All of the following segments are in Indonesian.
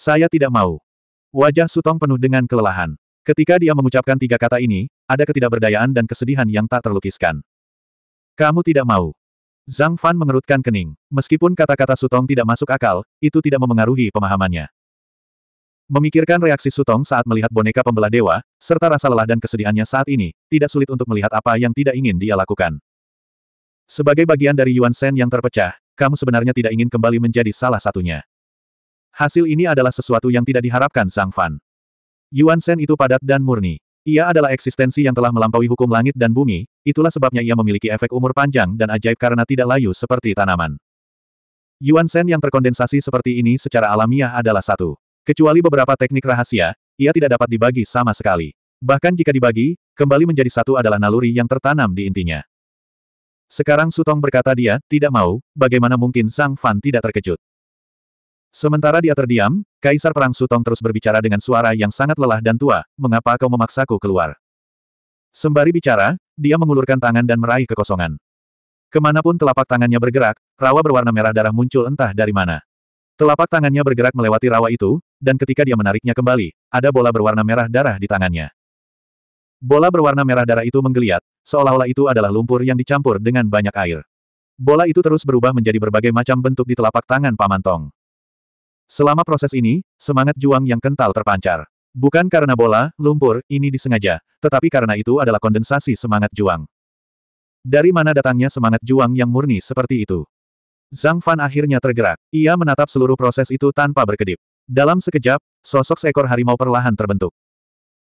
Saya tidak mau. Wajah Sutong penuh dengan kelelahan. Ketika dia mengucapkan tiga kata ini, ada ketidakberdayaan dan kesedihan yang tak terlukiskan. Kamu tidak mau. Zhang Fan mengerutkan kening. Meskipun kata-kata Sutong tidak masuk akal, itu tidak memengaruhi pemahamannya. Memikirkan reaksi Sutong saat melihat boneka pembelah dewa, serta rasa lelah dan kesedihannya saat ini, tidak sulit untuk melihat apa yang tidak ingin dia lakukan. Sebagai bagian dari Yuan Shen yang terpecah, kamu sebenarnya tidak ingin kembali menjadi salah satunya. Hasil ini adalah sesuatu yang tidak diharapkan Sang Fan. Yuan Shen itu padat dan murni. Ia adalah eksistensi yang telah melampaui hukum langit dan bumi, itulah sebabnya ia memiliki efek umur panjang dan ajaib karena tidak layu seperti tanaman. Yuan Shen yang terkondensasi seperti ini secara alamiah adalah satu. Kecuali beberapa teknik rahasia, ia tidak dapat dibagi sama sekali. Bahkan jika dibagi, kembali menjadi satu adalah naluri yang tertanam di intinya. Sekarang Sutong berkata dia, tidak mau, bagaimana mungkin Sang Fan tidak terkejut. Sementara dia terdiam, Kaisar Perang Sutong terus berbicara dengan suara yang sangat lelah dan tua, mengapa kau memaksaku keluar? Sembari bicara, dia mengulurkan tangan dan meraih kekosongan. Kemanapun telapak tangannya bergerak, rawa berwarna merah darah muncul entah dari mana. Telapak tangannya bergerak melewati rawa itu, dan ketika dia menariknya kembali, ada bola berwarna merah darah di tangannya. Bola berwarna merah darah itu menggeliat, seolah-olah itu adalah lumpur yang dicampur dengan banyak air. Bola itu terus berubah menjadi berbagai macam bentuk di telapak tangan Paman Tong. Selama proses ini, semangat juang yang kental terpancar. Bukan karena bola, lumpur, ini disengaja, tetapi karena itu adalah kondensasi semangat juang. Dari mana datangnya semangat juang yang murni seperti itu? Zhang Fan akhirnya tergerak. Ia menatap seluruh proses itu tanpa berkedip. Dalam sekejap, sosok seekor harimau perlahan terbentuk.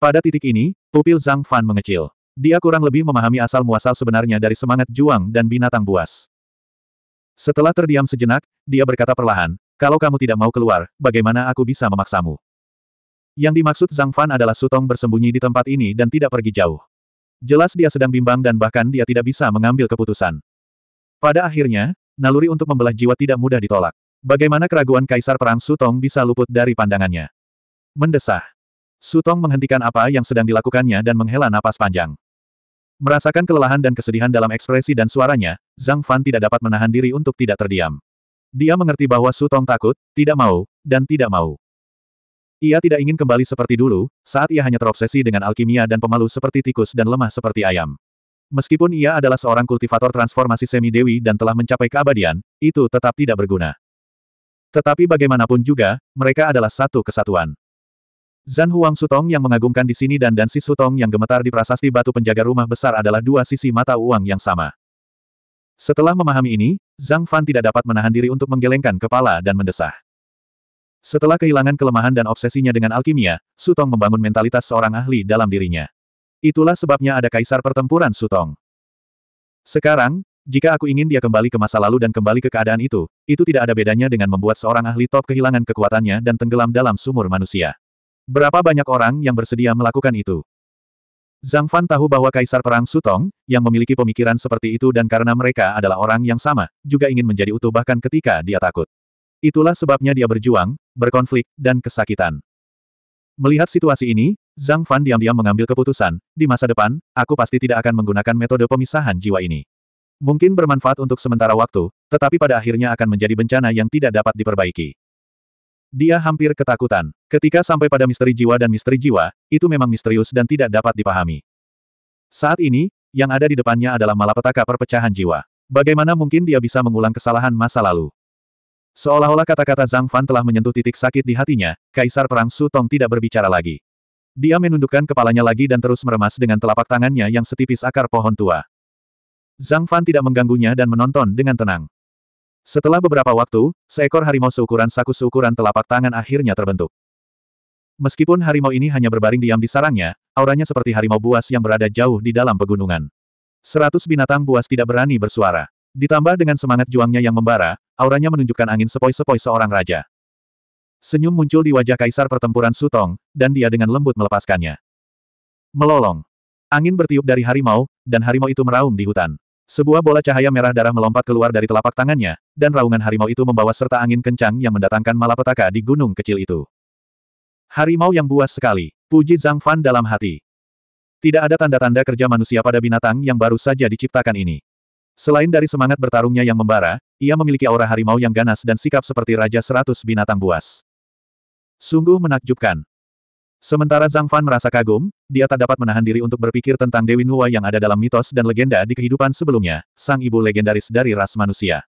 Pada titik ini, pupil Zhang Fan mengecil. Dia kurang lebih memahami asal-muasal sebenarnya dari semangat juang dan binatang buas. Setelah terdiam sejenak, dia berkata perlahan, kalau kamu tidak mau keluar, bagaimana aku bisa memaksamu? Yang dimaksud Zhang Fan adalah Sutong bersembunyi di tempat ini dan tidak pergi jauh. Jelas dia sedang bimbang dan bahkan dia tidak bisa mengambil keputusan. Pada akhirnya, naluri untuk membelah jiwa tidak mudah ditolak. Bagaimana keraguan Kaisar Perang Sutong bisa luput dari pandangannya? Mendesah. Sutong menghentikan apa yang sedang dilakukannya dan menghela napas panjang. Merasakan kelelahan dan kesedihan dalam ekspresi dan suaranya, Zhang Fan tidak dapat menahan diri untuk tidak terdiam. Dia mengerti bahwa Sutong takut, tidak mau, dan tidak mau. Ia tidak ingin kembali seperti dulu, saat ia hanya terobsesi dengan alkimia dan pemalu seperti tikus dan lemah seperti ayam. Meskipun ia adalah seorang kultivator transformasi semi-dewi dan telah mencapai keabadian, itu tetap tidak berguna. Tetapi bagaimanapun juga, mereka adalah satu kesatuan. Zan Huang Sutong yang mengagumkan di sini dan Dan Si Sutong yang gemetar di prasasti batu penjaga rumah besar adalah dua sisi mata uang yang sama. Setelah memahami ini, Zhang Fan tidak dapat menahan diri untuk menggelengkan kepala dan mendesah. Setelah kehilangan kelemahan dan obsesinya dengan alkimia, Sutong membangun mentalitas seorang ahli dalam dirinya. Itulah sebabnya ada kaisar pertempuran Sutong. Sekarang, jika aku ingin dia kembali ke masa lalu dan kembali ke keadaan itu, itu tidak ada bedanya dengan membuat seorang ahli top kehilangan kekuatannya dan tenggelam dalam sumur manusia. Berapa banyak orang yang bersedia melakukan itu? Zhang Fan tahu bahwa Kaisar Perang Sutong, yang memiliki pemikiran seperti itu dan karena mereka adalah orang yang sama, juga ingin menjadi utuh bahkan ketika dia takut. Itulah sebabnya dia berjuang, berkonflik, dan kesakitan. Melihat situasi ini, Zhang Fan diam-diam mengambil keputusan, di masa depan, aku pasti tidak akan menggunakan metode pemisahan jiwa ini. Mungkin bermanfaat untuk sementara waktu, tetapi pada akhirnya akan menjadi bencana yang tidak dapat diperbaiki. Dia hampir ketakutan. Ketika sampai pada misteri jiwa dan misteri jiwa, itu memang misterius dan tidak dapat dipahami. Saat ini, yang ada di depannya adalah malapetaka perpecahan jiwa. Bagaimana mungkin dia bisa mengulang kesalahan masa lalu? Seolah-olah kata-kata Zhang Fan telah menyentuh titik sakit di hatinya, Kaisar Perang Su Tong tidak berbicara lagi. Dia menundukkan kepalanya lagi dan terus meremas dengan telapak tangannya yang setipis akar pohon tua. Zhang Fan tidak mengganggunya dan menonton dengan tenang. Setelah beberapa waktu, seekor harimau seukuran saku seukuran telapak tangan akhirnya terbentuk. Meskipun harimau ini hanya berbaring diam di sarangnya, auranya seperti harimau buas yang berada jauh di dalam pegunungan. Seratus binatang buas tidak berani bersuara. Ditambah dengan semangat juangnya yang membara, auranya menunjukkan angin sepoi-sepoi seorang raja. Senyum muncul di wajah kaisar pertempuran Sutong, dan dia dengan lembut melepaskannya. Melolong. Angin bertiup dari harimau, dan harimau itu meraung di hutan. Sebuah bola cahaya merah darah melompat keluar dari telapak tangannya, dan raungan harimau itu membawa serta angin kencang yang mendatangkan malapetaka di gunung kecil itu. Harimau yang buas sekali, puji Zhang Fan dalam hati. Tidak ada tanda-tanda kerja manusia pada binatang yang baru saja diciptakan ini. Selain dari semangat bertarungnya yang membara, ia memiliki aura harimau yang ganas dan sikap seperti Raja Seratus Binatang Buas. Sungguh menakjubkan. Sementara Zhang Fan merasa kagum, dia tak dapat menahan diri untuk berpikir tentang Dewi Nuwa yang ada dalam mitos dan legenda di kehidupan sebelumnya, sang ibu legendaris dari ras manusia.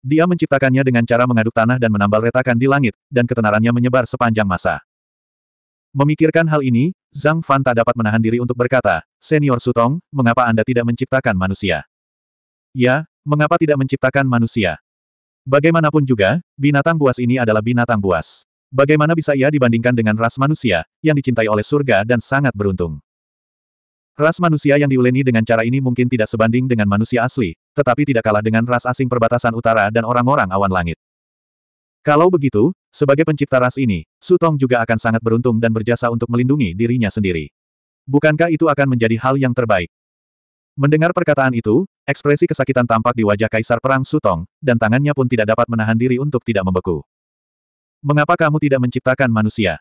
Dia menciptakannya dengan cara mengaduk tanah dan menambal retakan di langit, dan ketenarannya menyebar sepanjang masa. Memikirkan hal ini, Zhang Fan tak dapat menahan diri untuk berkata, Senior Sutong, mengapa Anda tidak menciptakan manusia? Ya, mengapa tidak menciptakan manusia? Bagaimanapun juga, binatang buas ini adalah binatang buas. Bagaimana bisa ia dibandingkan dengan ras manusia, yang dicintai oleh surga dan sangat beruntung? Ras manusia yang diuleni dengan cara ini mungkin tidak sebanding dengan manusia asli, tetapi tidak kalah dengan ras asing perbatasan utara dan orang-orang awan langit. Kalau begitu, sebagai pencipta ras ini, Sutong juga akan sangat beruntung dan berjasa untuk melindungi dirinya sendiri. Bukankah itu akan menjadi hal yang terbaik? Mendengar perkataan itu, ekspresi kesakitan tampak di wajah Kaisar Perang Sutong, dan tangannya pun tidak dapat menahan diri untuk tidak membeku. Mengapa kamu tidak menciptakan manusia?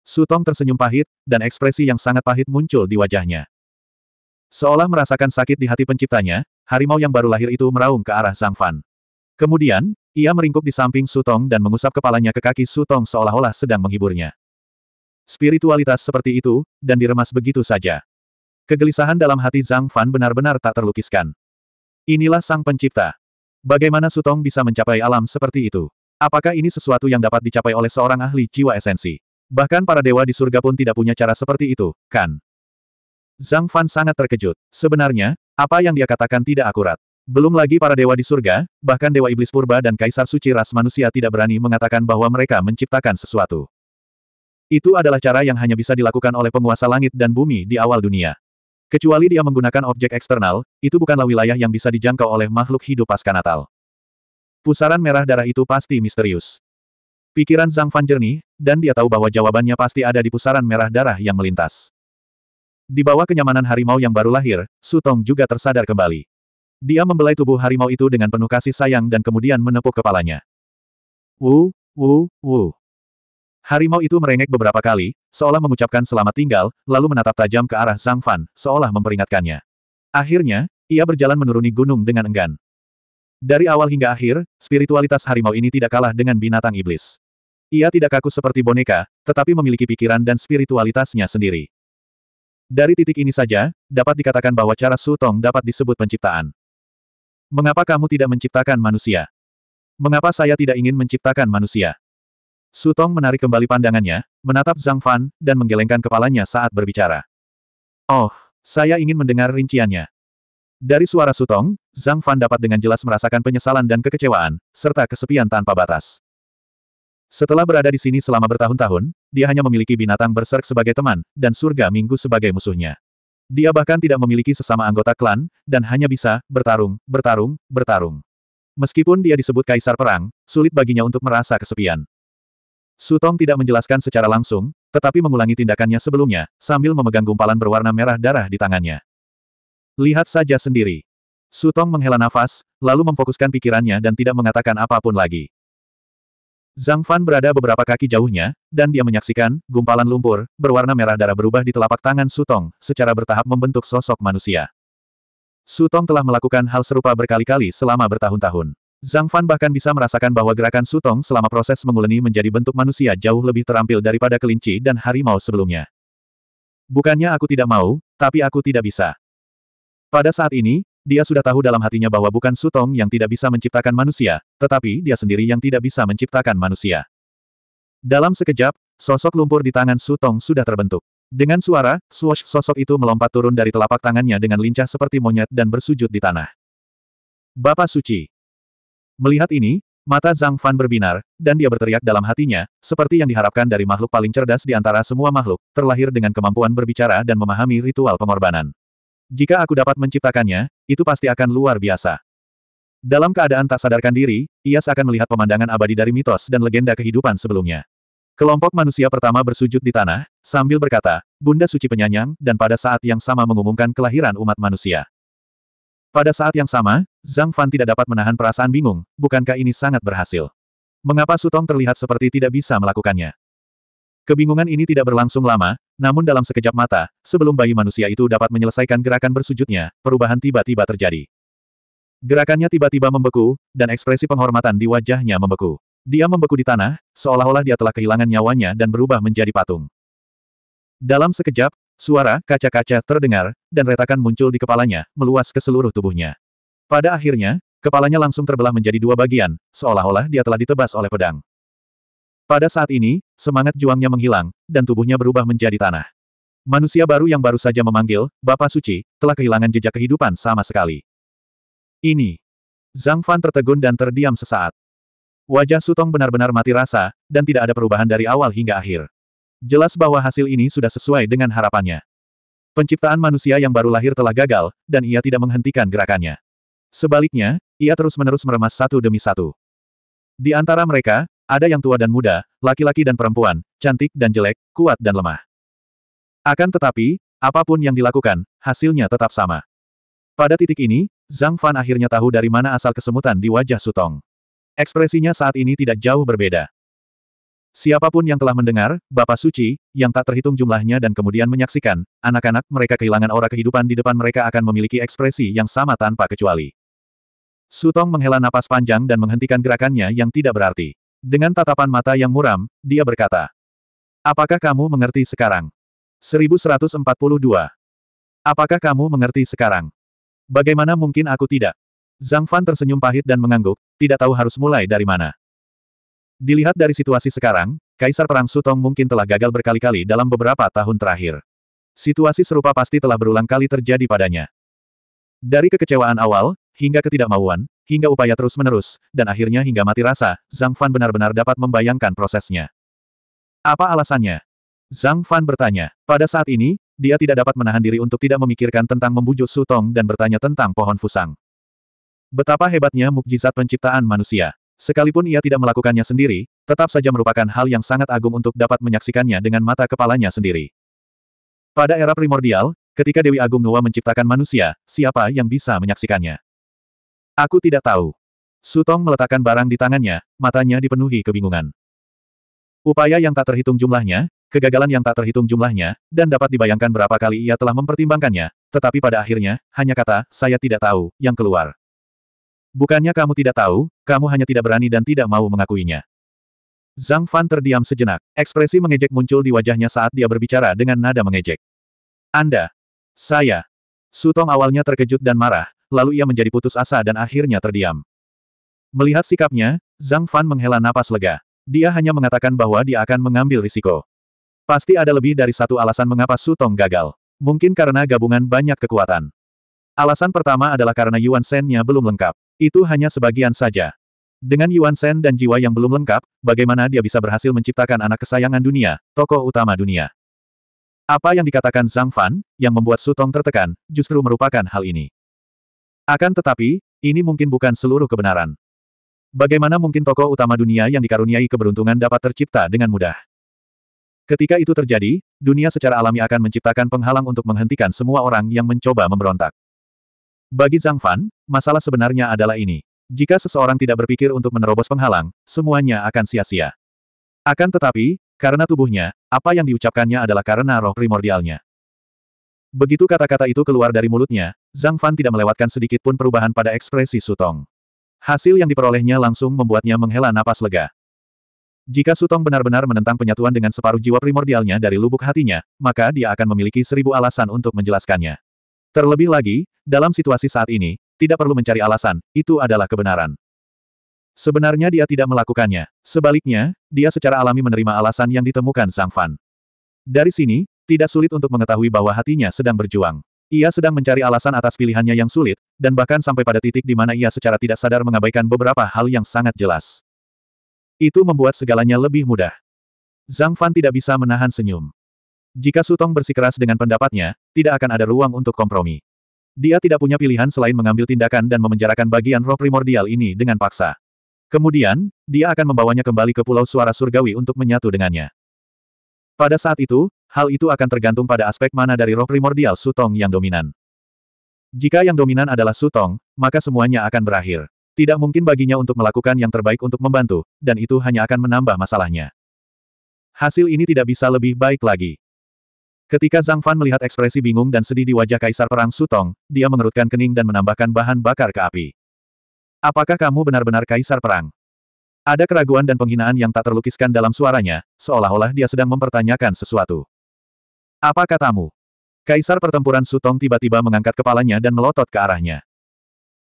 Sutong tersenyum pahit, dan ekspresi yang sangat pahit muncul di wajahnya. Seolah merasakan sakit di hati penciptanya, harimau yang baru lahir itu meraung ke arah Zhang Fan. Kemudian, ia meringkuk di samping Sutong dan mengusap kepalanya ke kaki Sutong seolah-olah sedang menghiburnya. Spiritualitas seperti itu, dan diremas begitu saja. Kegelisahan dalam hati Zhang Fan benar-benar tak terlukiskan. Inilah sang pencipta. Bagaimana Sutong bisa mencapai alam seperti itu? Apakah ini sesuatu yang dapat dicapai oleh seorang ahli jiwa esensi? Bahkan para dewa di surga pun tidak punya cara seperti itu, kan? Zhang Fan sangat terkejut. Sebenarnya, apa yang dia katakan tidak akurat. Belum lagi para dewa di surga, bahkan dewa iblis purba dan kaisar suci ras manusia tidak berani mengatakan bahwa mereka menciptakan sesuatu. Itu adalah cara yang hanya bisa dilakukan oleh penguasa langit dan bumi di awal dunia. Kecuali dia menggunakan objek eksternal, itu bukanlah wilayah yang bisa dijangkau oleh makhluk hidup pasca Natal. Pusaran merah darah itu pasti misterius. Pikiran Zhang Fan jernih, dan dia tahu bahwa jawabannya pasti ada di pusaran merah darah yang melintas. Di bawah kenyamanan harimau yang baru lahir, Sutong juga tersadar kembali. Dia membelai tubuh harimau itu dengan penuh kasih sayang dan kemudian menepuk kepalanya. Wu, wu, wu. Harimau itu merengek beberapa kali, seolah mengucapkan selamat tinggal, lalu menatap tajam ke arah Zhang Fan, seolah memperingatkannya. Akhirnya, ia berjalan menuruni gunung dengan enggan. Dari awal hingga akhir, spiritualitas harimau ini tidak kalah dengan binatang iblis. Ia tidak kaku seperti boneka, tetapi memiliki pikiran dan spiritualitasnya sendiri. Dari titik ini saja, dapat dikatakan bahwa cara Sutong dapat disebut penciptaan. Mengapa kamu tidak menciptakan manusia? Mengapa saya tidak ingin menciptakan manusia? Sutong menarik kembali pandangannya, menatap Zhang Fan, dan menggelengkan kepalanya saat berbicara. Oh, saya ingin mendengar rinciannya. Dari suara Sutong, Zhang Fan dapat dengan jelas merasakan penyesalan dan kekecewaan, serta kesepian tanpa batas. Setelah berada di sini selama bertahun-tahun, dia hanya memiliki binatang berserk sebagai teman, dan surga minggu sebagai musuhnya. Dia bahkan tidak memiliki sesama anggota klan, dan hanya bisa bertarung, bertarung, bertarung. Meskipun dia disebut kaisar perang, sulit baginya untuk merasa kesepian. Sutong tidak menjelaskan secara langsung, tetapi mengulangi tindakannya sebelumnya, sambil memegang gumpalan berwarna merah darah di tangannya. Lihat saja sendiri. Sutong menghela nafas, lalu memfokuskan pikirannya dan tidak mengatakan apapun lagi. Zhang Fan berada beberapa kaki jauhnya, dan dia menyaksikan, gumpalan lumpur, berwarna merah darah berubah di telapak tangan Sutong, secara bertahap membentuk sosok manusia. Sutong telah melakukan hal serupa berkali-kali selama bertahun-tahun. Zhang Fan bahkan bisa merasakan bahwa gerakan Sutong selama proses menguleni menjadi bentuk manusia jauh lebih terampil daripada kelinci dan harimau sebelumnya. Bukannya aku tidak mau, tapi aku tidak bisa. Pada saat ini, dia sudah tahu dalam hatinya bahwa bukan Sutong yang tidak bisa menciptakan manusia, tetapi dia sendiri yang tidak bisa menciptakan manusia. Dalam sekejap, sosok lumpur di tangan Sutong sudah terbentuk. Dengan suara, swash sosok itu melompat turun dari telapak tangannya dengan lincah seperti monyet dan bersujud di tanah. Bapak Suci. Melihat ini, mata Zhang Fan berbinar, dan dia berteriak dalam hatinya, seperti yang diharapkan dari makhluk paling cerdas di antara semua makhluk, terlahir dengan kemampuan berbicara dan memahami ritual pengorbanan. Jika aku dapat menciptakannya, itu pasti akan luar biasa. Dalam keadaan tak sadarkan diri, Ia seakan melihat pemandangan abadi dari mitos dan legenda kehidupan sebelumnya. Kelompok manusia pertama bersujud di tanah, sambil berkata, Bunda Suci Penyanyang, dan pada saat yang sama mengumumkan kelahiran umat manusia. Pada saat yang sama, Zhang Fan tidak dapat menahan perasaan bingung, bukankah ini sangat berhasil? Mengapa Sutong terlihat seperti tidak bisa melakukannya? Kebingungan ini tidak berlangsung lama, namun dalam sekejap mata, sebelum bayi manusia itu dapat menyelesaikan gerakan bersujudnya, perubahan tiba-tiba terjadi. Gerakannya tiba-tiba membeku, dan ekspresi penghormatan di wajahnya membeku. Dia membeku di tanah, seolah-olah dia telah kehilangan nyawanya dan berubah menjadi patung. Dalam sekejap, suara kaca-kaca terdengar, dan retakan muncul di kepalanya, meluas ke seluruh tubuhnya. Pada akhirnya, kepalanya langsung terbelah menjadi dua bagian, seolah-olah dia telah ditebas oleh pedang. Pada saat ini, semangat juangnya menghilang, dan tubuhnya berubah menjadi tanah. Manusia baru yang baru saja memanggil, Bapak Suci, telah kehilangan jejak kehidupan sama sekali. Ini. Zhang Fan tertegun dan terdiam sesaat. Wajah Sutong benar-benar mati rasa, dan tidak ada perubahan dari awal hingga akhir. Jelas bahwa hasil ini sudah sesuai dengan harapannya. Penciptaan manusia yang baru lahir telah gagal, dan ia tidak menghentikan gerakannya. Sebaliknya, ia terus-menerus meremas satu demi satu. Di antara mereka, ada yang tua dan muda, laki-laki dan perempuan, cantik dan jelek, kuat dan lemah. Akan tetapi, apapun yang dilakukan, hasilnya tetap sama. Pada titik ini, Zhang Fan akhirnya tahu dari mana asal kesemutan di wajah Sutong. Ekspresinya saat ini tidak jauh berbeda. Siapapun yang telah mendengar, Bapak Suci, yang tak terhitung jumlahnya dan kemudian menyaksikan, anak-anak mereka kehilangan aura kehidupan di depan mereka akan memiliki ekspresi yang sama tanpa kecuali. Sutong menghela napas panjang dan menghentikan gerakannya yang tidak berarti. Dengan tatapan mata yang muram, dia berkata. Apakah kamu mengerti sekarang? 1142. Apakah kamu mengerti sekarang? Bagaimana mungkin aku tidak? Zhang Fan tersenyum pahit dan mengangguk, tidak tahu harus mulai dari mana. Dilihat dari situasi sekarang, Kaisar Perang Sutong mungkin telah gagal berkali-kali dalam beberapa tahun terakhir. Situasi serupa pasti telah berulang kali terjadi padanya. Dari kekecewaan awal, hingga ketidakmauan, hingga upaya terus-menerus, dan akhirnya hingga mati rasa, Zhang Fan benar-benar dapat membayangkan prosesnya. Apa alasannya? Zhang Fan bertanya. Pada saat ini, dia tidak dapat menahan diri untuk tidak memikirkan tentang membujuk Sutong dan bertanya tentang pohon fusang. Betapa hebatnya mukjizat penciptaan manusia. Sekalipun ia tidak melakukannya sendiri, tetap saja merupakan hal yang sangat agung untuk dapat menyaksikannya dengan mata kepalanya sendiri. Pada era primordial, ketika Dewi Agung Nuwa menciptakan manusia, siapa yang bisa menyaksikannya? Aku tidak tahu. Sutong meletakkan barang di tangannya, matanya dipenuhi kebingungan. Upaya yang tak terhitung jumlahnya, kegagalan yang tak terhitung jumlahnya, dan dapat dibayangkan berapa kali ia telah mempertimbangkannya, tetapi pada akhirnya, hanya kata, saya tidak tahu, yang keluar. Bukannya kamu tidak tahu, kamu hanya tidak berani dan tidak mau mengakuinya. Zhang Fan terdiam sejenak, ekspresi mengejek muncul di wajahnya saat dia berbicara dengan nada mengejek. Anda, saya, Sutong awalnya terkejut dan marah, lalu ia menjadi putus asa dan akhirnya terdiam. Melihat sikapnya, Zhang Fan menghela napas lega. Dia hanya mengatakan bahwa dia akan mengambil risiko. Pasti ada lebih dari satu alasan mengapa Sutong gagal. Mungkin karena gabungan banyak kekuatan. Alasan pertama adalah karena Yuan shen nya belum lengkap. Itu hanya sebagian saja. Dengan Yuan Shen dan jiwa yang belum lengkap, bagaimana dia bisa berhasil menciptakan anak kesayangan dunia, tokoh utama dunia. Apa yang dikatakan Zhang Fan, yang membuat Sutong tertekan, justru merupakan hal ini. Akan tetapi, ini mungkin bukan seluruh kebenaran. Bagaimana mungkin tokoh utama dunia yang dikaruniai keberuntungan dapat tercipta dengan mudah? Ketika itu terjadi, dunia secara alami akan menciptakan penghalang untuk menghentikan semua orang yang mencoba memberontak. Bagi Zhang Fan, masalah sebenarnya adalah ini. Jika seseorang tidak berpikir untuk menerobos penghalang, semuanya akan sia-sia. Akan tetapi, karena tubuhnya, apa yang diucapkannya adalah karena roh primordialnya. Begitu kata-kata itu keluar dari mulutnya, Zhang Fan tidak melewatkan sedikit pun perubahan pada ekspresi Sutong. Hasil yang diperolehnya langsung membuatnya menghela napas lega. Jika Sutong benar-benar menentang penyatuan dengan separuh jiwa primordialnya dari lubuk hatinya, maka dia akan memiliki seribu alasan untuk menjelaskannya. Terlebih lagi, dalam situasi saat ini, tidak perlu mencari alasan, itu adalah kebenaran. Sebenarnya dia tidak melakukannya. Sebaliknya, dia secara alami menerima alasan yang ditemukan Sang Fan. Dari sini, tidak sulit untuk mengetahui bahwa hatinya sedang berjuang. Ia sedang mencari alasan atas pilihannya yang sulit, dan bahkan sampai pada titik di mana ia secara tidak sadar mengabaikan beberapa hal yang sangat jelas. Itu membuat segalanya lebih mudah. Zhang Fan tidak bisa menahan senyum. Jika Sutong bersikeras dengan pendapatnya, tidak akan ada ruang untuk kompromi. Dia tidak punya pilihan selain mengambil tindakan dan memenjarakan bagian roh primordial ini dengan paksa. Kemudian, dia akan membawanya kembali ke Pulau Suara Surgawi untuk menyatu dengannya. Pada saat itu, hal itu akan tergantung pada aspek mana dari roh primordial sutong yang dominan. Jika yang dominan adalah sutong, maka semuanya akan berakhir. Tidak mungkin baginya untuk melakukan yang terbaik untuk membantu, dan itu hanya akan menambah masalahnya. Hasil ini tidak bisa lebih baik lagi. Ketika Zhang Fan melihat ekspresi bingung dan sedih di wajah Kaisar Perang Sutong, dia mengerutkan kening dan menambahkan bahan bakar ke api. Apakah kamu benar-benar Kaisar Perang? Ada keraguan dan penghinaan yang tak terlukiskan dalam suaranya, seolah-olah dia sedang mempertanyakan sesuatu. Apa katamu? Kaisar pertempuran Sutong tiba-tiba mengangkat kepalanya dan melotot ke arahnya.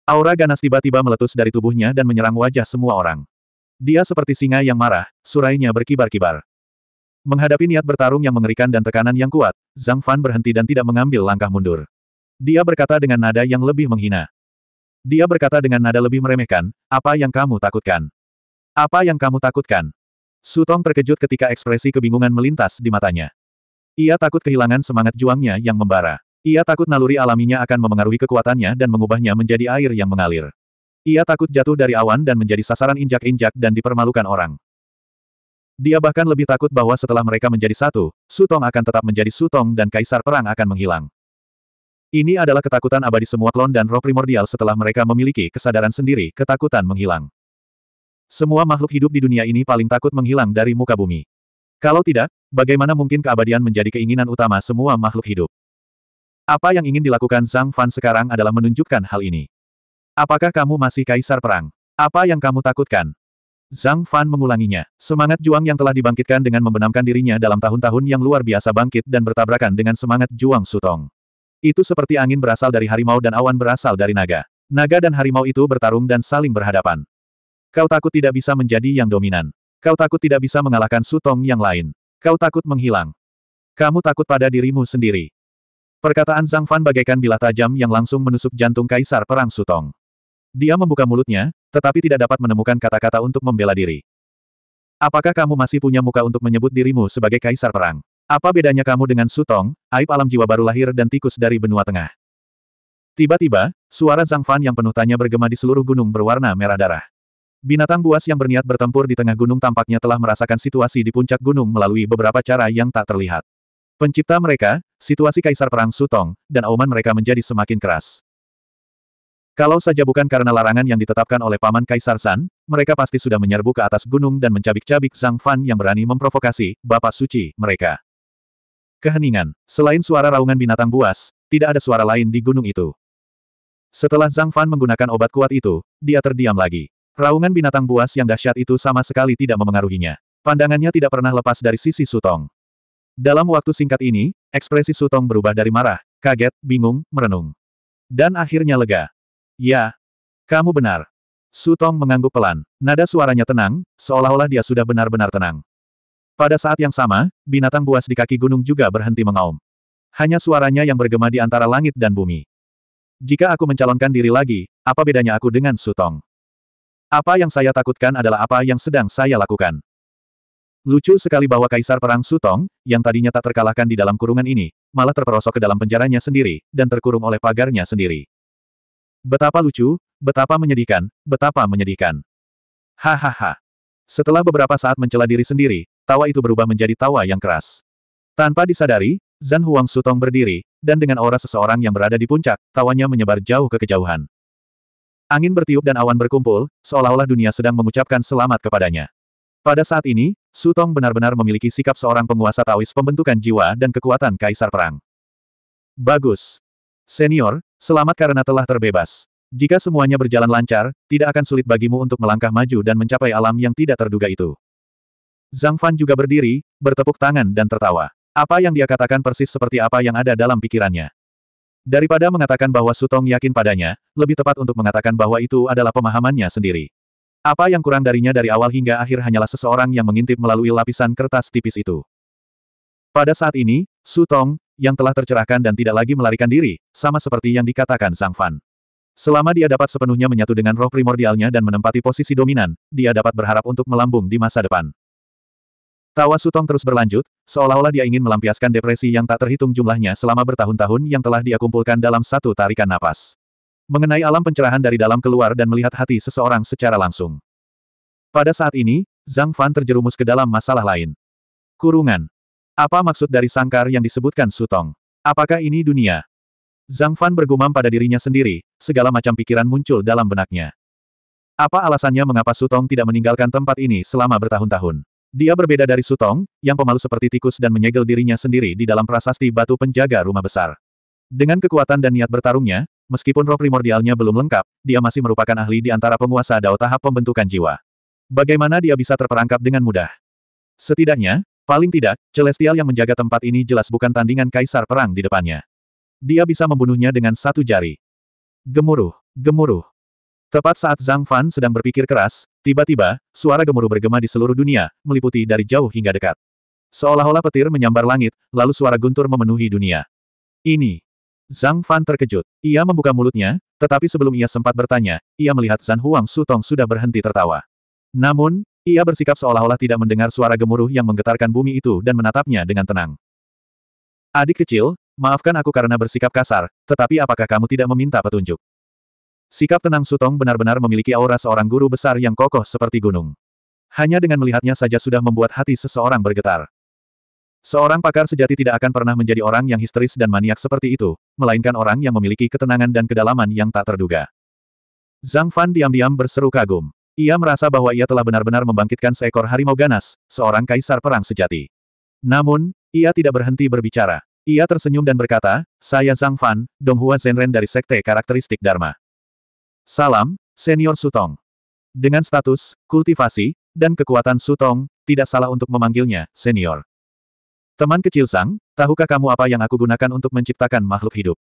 Aura ganas tiba-tiba meletus dari tubuhnya dan menyerang wajah semua orang. Dia seperti singa yang marah, surainya berkibar-kibar. Menghadapi niat bertarung yang mengerikan dan tekanan yang kuat, Zhang Fan berhenti dan tidak mengambil langkah mundur. Dia berkata dengan nada yang lebih menghina. Dia berkata dengan nada lebih meremehkan, apa yang kamu takutkan? Apa yang kamu takutkan? Sutong terkejut ketika ekspresi kebingungan melintas di matanya. Ia takut kehilangan semangat juangnya yang membara. Ia takut naluri alaminya akan memengaruhi kekuatannya dan mengubahnya menjadi air yang mengalir. Ia takut jatuh dari awan dan menjadi sasaran injak-injak dan dipermalukan orang. Dia bahkan lebih takut bahwa setelah mereka menjadi satu, Sutong akan tetap menjadi Sutong dan Kaisar Perang akan menghilang. Ini adalah ketakutan abadi semua klon dan roh primordial setelah mereka memiliki kesadaran sendiri, ketakutan menghilang. Semua makhluk hidup di dunia ini paling takut menghilang dari muka bumi. Kalau tidak, bagaimana mungkin keabadian menjadi keinginan utama semua makhluk hidup? Apa yang ingin dilakukan Zhang Fan sekarang adalah menunjukkan hal ini. Apakah kamu masih kaisar perang? Apa yang kamu takutkan? Zhang Fan mengulanginya. Semangat juang yang telah dibangkitkan dengan membenamkan dirinya dalam tahun-tahun yang luar biasa bangkit dan bertabrakan dengan semangat juang sutong. Itu seperti angin berasal dari harimau dan awan berasal dari naga. Naga dan harimau itu bertarung dan saling berhadapan. Kau takut tidak bisa menjadi yang dominan. Kau takut tidak bisa mengalahkan Sutong yang lain. Kau takut menghilang. Kamu takut pada dirimu sendiri. Perkataan Zhang Fan bagaikan bilah tajam yang langsung menusuk jantung kaisar perang Sutong. Dia membuka mulutnya, tetapi tidak dapat menemukan kata-kata untuk membela diri. Apakah kamu masih punya muka untuk menyebut dirimu sebagai kaisar perang? Apa bedanya kamu dengan Sutong, aib alam jiwa baru lahir dan tikus dari benua tengah? Tiba-tiba, suara Zhang Fan yang penuh tanya bergema di seluruh gunung berwarna merah darah. Binatang buas yang berniat bertempur di tengah gunung tampaknya telah merasakan situasi di puncak gunung melalui beberapa cara yang tak terlihat. Pencipta mereka, situasi Kaisar Perang Sutong, dan auman mereka menjadi semakin keras. Kalau saja bukan karena larangan yang ditetapkan oleh Paman Kaisar San, mereka pasti sudah menyerbu ke atas gunung dan mencabik-cabik Zhang Fan yang berani memprovokasi, Bapak Suci, mereka. Keheningan. Selain suara raungan binatang buas, tidak ada suara lain di gunung itu. Setelah Zhang Fan menggunakan obat kuat itu, dia terdiam lagi. Raungan binatang buas yang dahsyat itu sama sekali tidak memengaruhinya. Pandangannya tidak pernah lepas dari sisi Sutong. Dalam waktu singkat ini, ekspresi Sutong berubah dari marah, kaget, bingung, merenung. Dan akhirnya lega. Ya, kamu benar. Sutong mengangguk pelan. Nada suaranya tenang, seolah-olah dia sudah benar-benar tenang. Pada saat yang sama, binatang buas di kaki gunung juga berhenti mengaum. Hanya suaranya yang bergema di antara langit dan bumi. Jika aku mencalonkan diri lagi, apa bedanya aku dengan Sutong? Apa yang saya takutkan adalah apa yang sedang saya lakukan. Lucu sekali bahwa Kaisar Perang Sutong, yang tadinya tak terkalahkan di dalam kurungan ini, malah terperosok ke dalam penjaranya sendiri, dan terkurung oleh pagarnya sendiri. Betapa lucu, betapa menyedihkan, betapa menyedihkan. Hahaha. Setelah beberapa saat mencela diri sendiri, tawa itu berubah menjadi tawa yang keras. Tanpa disadari, Zan Huang Sutong berdiri, dan dengan aura seseorang yang berada di puncak, tawanya menyebar jauh ke kejauhan. Angin bertiup dan awan berkumpul, seolah-olah dunia sedang mengucapkan selamat kepadanya. Pada saat ini, Sutong benar-benar memiliki sikap seorang penguasa Taois pembentukan jiwa dan kekuatan kaisar perang. Bagus. Senior, selamat karena telah terbebas. Jika semuanya berjalan lancar, tidak akan sulit bagimu untuk melangkah maju dan mencapai alam yang tidak terduga itu. Zhang Fan juga berdiri, bertepuk tangan dan tertawa. Apa yang dia katakan persis seperti apa yang ada dalam pikirannya. Daripada mengatakan bahwa Sutong yakin padanya, lebih tepat untuk mengatakan bahwa itu adalah pemahamannya sendiri. Apa yang kurang darinya dari awal hingga akhir hanyalah seseorang yang mengintip melalui lapisan kertas tipis itu. Pada saat ini, Sutong, yang telah tercerahkan dan tidak lagi melarikan diri, sama seperti yang dikatakan Sang Fan. Selama dia dapat sepenuhnya menyatu dengan roh primordialnya dan menempati posisi dominan, dia dapat berharap untuk melambung di masa depan. Tawa Sutong terus berlanjut, seolah-olah dia ingin melampiaskan depresi yang tak terhitung jumlahnya selama bertahun-tahun yang telah dia kumpulkan dalam satu tarikan napas. Mengenai alam pencerahan dari dalam keluar dan melihat hati seseorang secara langsung. Pada saat ini, Zhang Fan terjerumus ke dalam masalah lain. Kurungan. Apa maksud dari sangkar yang disebutkan Sutong? Apakah ini dunia? Zhang Fan bergumam pada dirinya sendiri, segala macam pikiran muncul dalam benaknya. Apa alasannya mengapa Sutong tidak meninggalkan tempat ini selama bertahun-tahun? Dia berbeda dari Sutong, yang pemalu seperti tikus dan menyegel dirinya sendiri di dalam prasasti batu penjaga rumah besar. Dengan kekuatan dan niat bertarungnya, meskipun roh primordialnya belum lengkap, dia masih merupakan ahli di antara penguasa dao tahap pembentukan jiwa. Bagaimana dia bisa terperangkap dengan mudah? Setidaknya, paling tidak, Celestial yang menjaga tempat ini jelas bukan tandingan kaisar perang di depannya. Dia bisa membunuhnya dengan satu jari. Gemuruh, gemuruh. Tepat saat Zhang Fan sedang berpikir keras, Tiba-tiba, suara gemuruh bergema di seluruh dunia, meliputi dari jauh hingga dekat. Seolah-olah petir menyambar langit, lalu suara guntur memenuhi dunia. Ini. Zhang Fan terkejut. Ia membuka mulutnya, tetapi sebelum ia sempat bertanya, ia melihat Zhan Huang Sutong sudah berhenti tertawa. Namun, ia bersikap seolah-olah tidak mendengar suara gemuruh yang menggetarkan bumi itu dan menatapnya dengan tenang. Adik kecil, maafkan aku karena bersikap kasar, tetapi apakah kamu tidak meminta petunjuk? Sikap tenang Sutong benar-benar memiliki aura seorang guru besar yang kokoh seperti gunung. Hanya dengan melihatnya saja sudah membuat hati seseorang bergetar. Seorang pakar sejati tidak akan pernah menjadi orang yang histeris dan maniak seperti itu, melainkan orang yang memiliki ketenangan dan kedalaman yang tak terduga. Zhang Fan diam-diam berseru kagum. Ia merasa bahwa ia telah benar-benar membangkitkan seekor harimau ganas, seorang kaisar perang sejati. Namun, ia tidak berhenti berbicara. Ia tersenyum dan berkata, saya Zhang Fan, Donghua Zenren dari Sekte Karakteristik Dharma. Salam, Senior Sutong. Dengan status, kultivasi, dan kekuatan Sutong, tidak salah untuk memanggilnya, Senior. Teman kecil Sang, tahukah kamu apa yang aku gunakan untuk menciptakan makhluk hidup?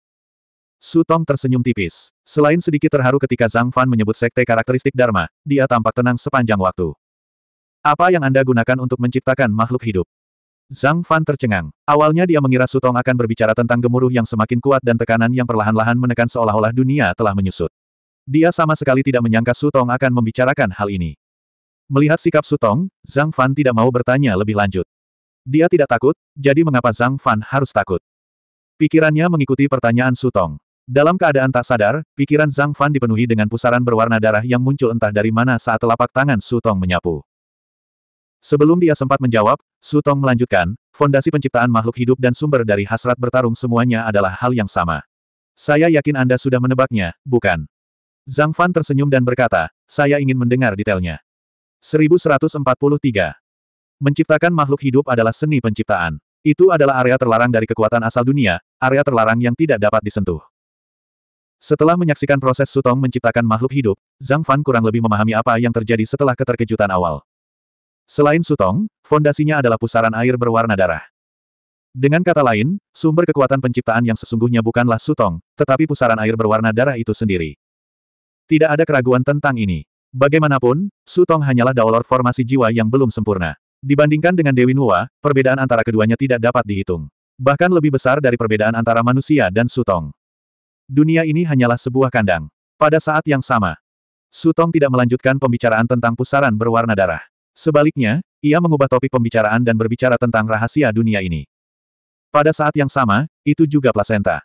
Sutong tersenyum tipis. Selain sedikit terharu ketika Zhang Fan menyebut sekte karakteristik Dharma, dia tampak tenang sepanjang waktu. Apa yang Anda gunakan untuk menciptakan makhluk hidup? Zhang Fan tercengang. Awalnya dia mengira Sutong akan berbicara tentang gemuruh yang semakin kuat dan tekanan yang perlahan-lahan menekan seolah-olah dunia telah menyusut. Dia sama sekali tidak menyangka Sutong akan membicarakan hal ini. Melihat sikap Sutong, Zhang Fan tidak mau bertanya lebih lanjut. Dia tidak takut, jadi mengapa Zhang Fan harus takut? Pikirannya mengikuti pertanyaan Sutong. Dalam keadaan tak sadar, pikiran Zhang Fan dipenuhi dengan pusaran berwarna darah yang muncul entah dari mana saat telapak tangan Sutong menyapu. Sebelum dia sempat menjawab, Sutong melanjutkan, fondasi penciptaan makhluk hidup dan sumber dari hasrat bertarung semuanya adalah hal yang sama. Saya yakin Anda sudah menebaknya, bukan? Zhang Fan tersenyum dan berkata, saya ingin mendengar detailnya. 1143. Menciptakan makhluk hidup adalah seni penciptaan. Itu adalah area terlarang dari kekuatan asal dunia, area terlarang yang tidak dapat disentuh. Setelah menyaksikan proses Sutong menciptakan makhluk hidup, Zhang Fan kurang lebih memahami apa yang terjadi setelah keterkejutan awal. Selain Sutong, fondasinya adalah pusaran air berwarna darah. Dengan kata lain, sumber kekuatan penciptaan yang sesungguhnya bukanlah Sutong, tetapi pusaran air berwarna darah itu sendiri. Tidak ada keraguan tentang ini. Bagaimanapun, Sutong hanyalah daolor formasi jiwa yang belum sempurna. Dibandingkan dengan Dewi Nuwa, perbedaan antara keduanya tidak dapat dihitung. Bahkan lebih besar dari perbedaan antara manusia dan Sutong. Dunia ini hanyalah sebuah kandang. Pada saat yang sama, Sutong tidak melanjutkan pembicaraan tentang pusaran berwarna darah. Sebaliknya, ia mengubah topik pembicaraan dan berbicara tentang rahasia dunia ini. Pada saat yang sama, itu juga plasenta.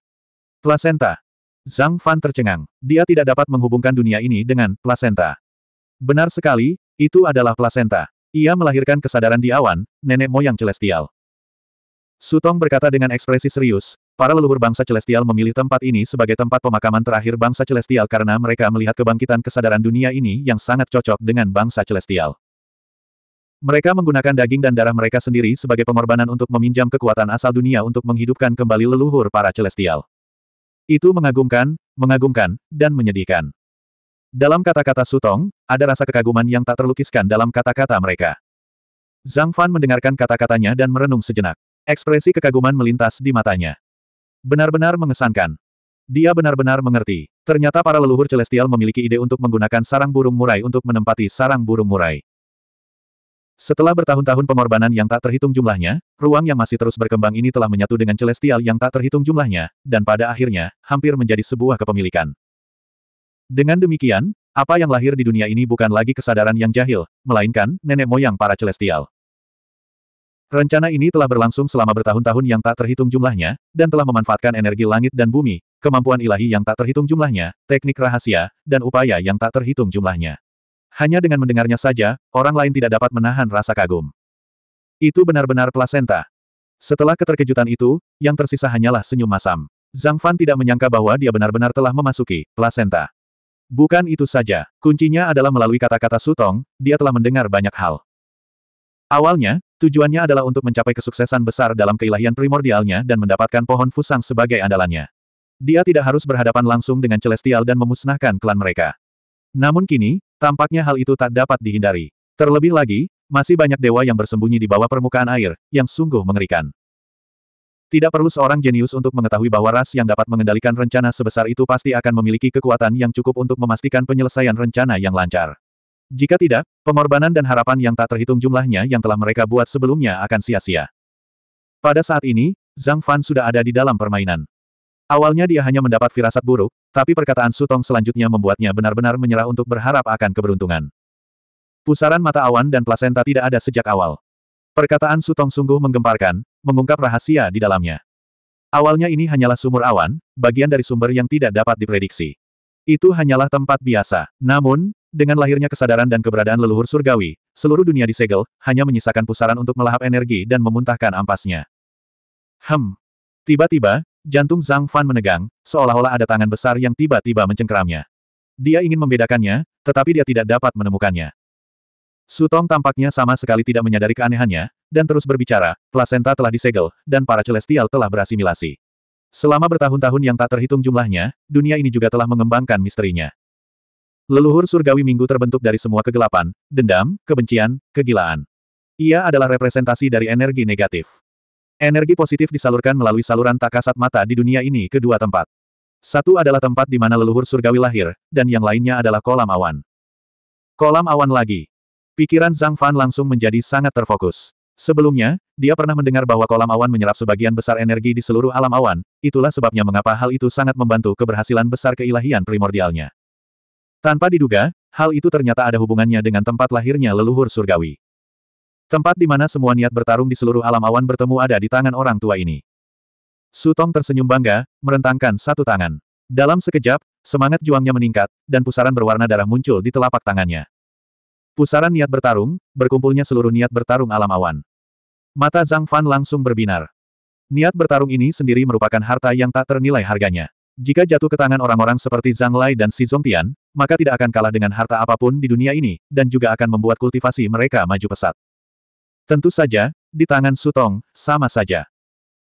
Plasenta, Zhang Fan tercengang. Dia tidak dapat menghubungkan dunia ini dengan plasenta. Benar sekali, itu adalah plasenta. Ia melahirkan kesadaran di awan, nenek moyang celestial. Sutong berkata dengan ekspresi serius, para leluhur bangsa celestial memilih tempat ini sebagai tempat pemakaman terakhir bangsa celestial karena mereka melihat kebangkitan kesadaran dunia ini yang sangat cocok dengan bangsa celestial. Mereka menggunakan daging dan darah mereka sendiri sebagai pengorbanan untuk meminjam kekuatan asal dunia untuk menghidupkan kembali leluhur para celestial. Itu mengagumkan, mengagumkan, dan menyedihkan. Dalam kata-kata Sutong, ada rasa kekaguman yang tak terlukiskan dalam kata-kata mereka. Zhang Fan mendengarkan kata-katanya dan merenung sejenak. Ekspresi kekaguman melintas di matanya. Benar-benar mengesankan. Dia benar-benar mengerti. Ternyata para leluhur celestial memiliki ide untuk menggunakan sarang burung murai untuk menempati sarang burung murai. Setelah bertahun-tahun pengorbanan yang tak terhitung jumlahnya, ruang yang masih terus berkembang ini telah menyatu dengan celestial yang tak terhitung jumlahnya, dan pada akhirnya, hampir menjadi sebuah kepemilikan. Dengan demikian, apa yang lahir di dunia ini bukan lagi kesadaran yang jahil, melainkan nenek moyang para celestial. Rencana ini telah berlangsung selama bertahun-tahun yang tak terhitung jumlahnya, dan telah memanfaatkan energi langit dan bumi, kemampuan ilahi yang tak terhitung jumlahnya, teknik rahasia, dan upaya yang tak terhitung jumlahnya. Hanya dengan mendengarnya saja, orang lain tidak dapat menahan rasa kagum. Itu benar-benar plasenta. Setelah keterkejutan itu, yang tersisa hanyalah senyum masam. Zhang Fan tidak menyangka bahwa dia benar-benar telah memasuki plasenta. Bukan itu saja, kuncinya adalah melalui kata-kata Sutong, dia telah mendengar banyak hal. Awalnya, tujuannya adalah untuk mencapai kesuksesan besar dalam keilahian primordialnya dan mendapatkan pohon fusang sebagai andalannya. Dia tidak harus berhadapan langsung dengan Celestial dan memusnahkan klan mereka. Namun kini, Tampaknya hal itu tak dapat dihindari. Terlebih lagi, masih banyak dewa yang bersembunyi di bawah permukaan air, yang sungguh mengerikan. Tidak perlu seorang jenius untuk mengetahui bahwa ras yang dapat mengendalikan rencana sebesar itu pasti akan memiliki kekuatan yang cukup untuk memastikan penyelesaian rencana yang lancar. Jika tidak, pengorbanan dan harapan yang tak terhitung jumlahnya yang telah mereka buat sebelumnya akan sia-sia. Pada saat ini, Zhang Fan sudah ada di dalam permainan. Awalnya dia hanya mendapat firasat buruk, tapi perkataan Sutong selanjutnya membuatnya benar-benar menyerah untuk berharap akan keberuntungan. Pusaran mata awan dan plasenta tidak ada sejak awal. Perkataan Sutong sungguh menggemparkan, mengungkap rahasia di dalamnya. Awalnya ini hanyalah sumur awan, bagian dari sumber yang tidak dapat diprediksi. Itu hanyalah tempat biasa. Namun, dengan lahirnya kesadaran dan keberadaan leluhur surgawi, seluruh dunia disegel, hanya menyisakan pusaran untuk melahap energi dan memuntahkan ampasnya. Hem. Tiba-tiba, Jantung Zhang Fan menegang, seolah-olah ada tangan besar yang tiba-tiba mencengkeramnya. Dia ingin membedakannya, tetapi dia tidak dapat menemukannya. Sutong tampaknya sama sekali tidak menyadari keanehannya, dan terus berbicara, plasenta telah disegel, dan para celestial telah berasimilasi. Selama bertahun-tahun yang tak terhitung jumlahnya, dunia ini juga telah mengembangkan misterinya. Leluhur surgawi minggu terbentuk dari semua kegelapan, dendam, kebencian, kegilaan. Ia adalah representasi dari energi negatif. Energi positif disalurkan melalui saluran tak kasat mata di dunia ini ke dua tempat. Satu adalah tempat di mana leluhur surgawi lahir, dan yang lainnya adalah kolam awan. Kolam awan lagi. Pikiran Zhang Fan langsung menjadi sangat terfokus. Sebelumnya, dia pernah mendengar bahwa kolam awan menyerap sebagian besar energi di seluruh alam awan, itulah sebabnya mengapa hal itu sangat membantu keberhasilan besar keilahian primordialnya. Tanpa diduga, hal itu ternyata ada hubungannya dengan tempat lahirnya leluhur surgawi. Tempat di mana semua niat bertarung di seluruh alam awan bertemu ada di tangan orang tua ini. Sutong tersenyum bangga, merentangkan satu tangan. Dalam sekejap, semangat juangnya meningkat, dan pusaran berwarna darah muncul di telapak tangannya. Pusaran niat bertarung, berkumpulnya seluruh niat bertarung alam awan. Mata Zhang Fan langsung berbinar. Niat bertarung ini sendiri merupakan harta yang tak ternilai harganya. Jika jatuh ke tangan orang-orang seperti Zhang Lai dan Si Zongtian, maka tidak akan kalah dengan harta apapun di dunia ini, dan juga akan membuat kultivasi mereka maju pesat. Tentu saja, di tangan Sutong, sama saja.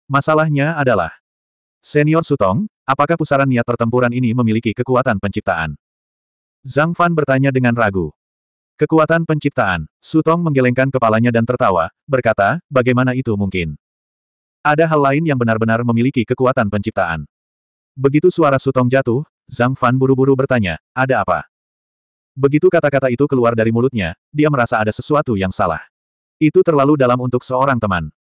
Masalahnya adalah, Senior Sutong, apakah pusaran niat pertempuran ini memiliki kekuatan penciptaan? Zhang Fan bertanya dengan ragu. Kekuatan penciptaan, Sutong menggelengkan kepalanya dan tertawa, berkata, bagaimana itu mungkin? Ada hal lain yang benar-benar memiliki kekuatan penciptaan. Begitu suara Sutong jatuh, Zhang Fan buru-buru bertanya, ada apa? Begitu kata-kata itu keluar dari mulutnya, dia merasa ada sesuatu yang salah. Itu terlalu dalam untuk seorang teman.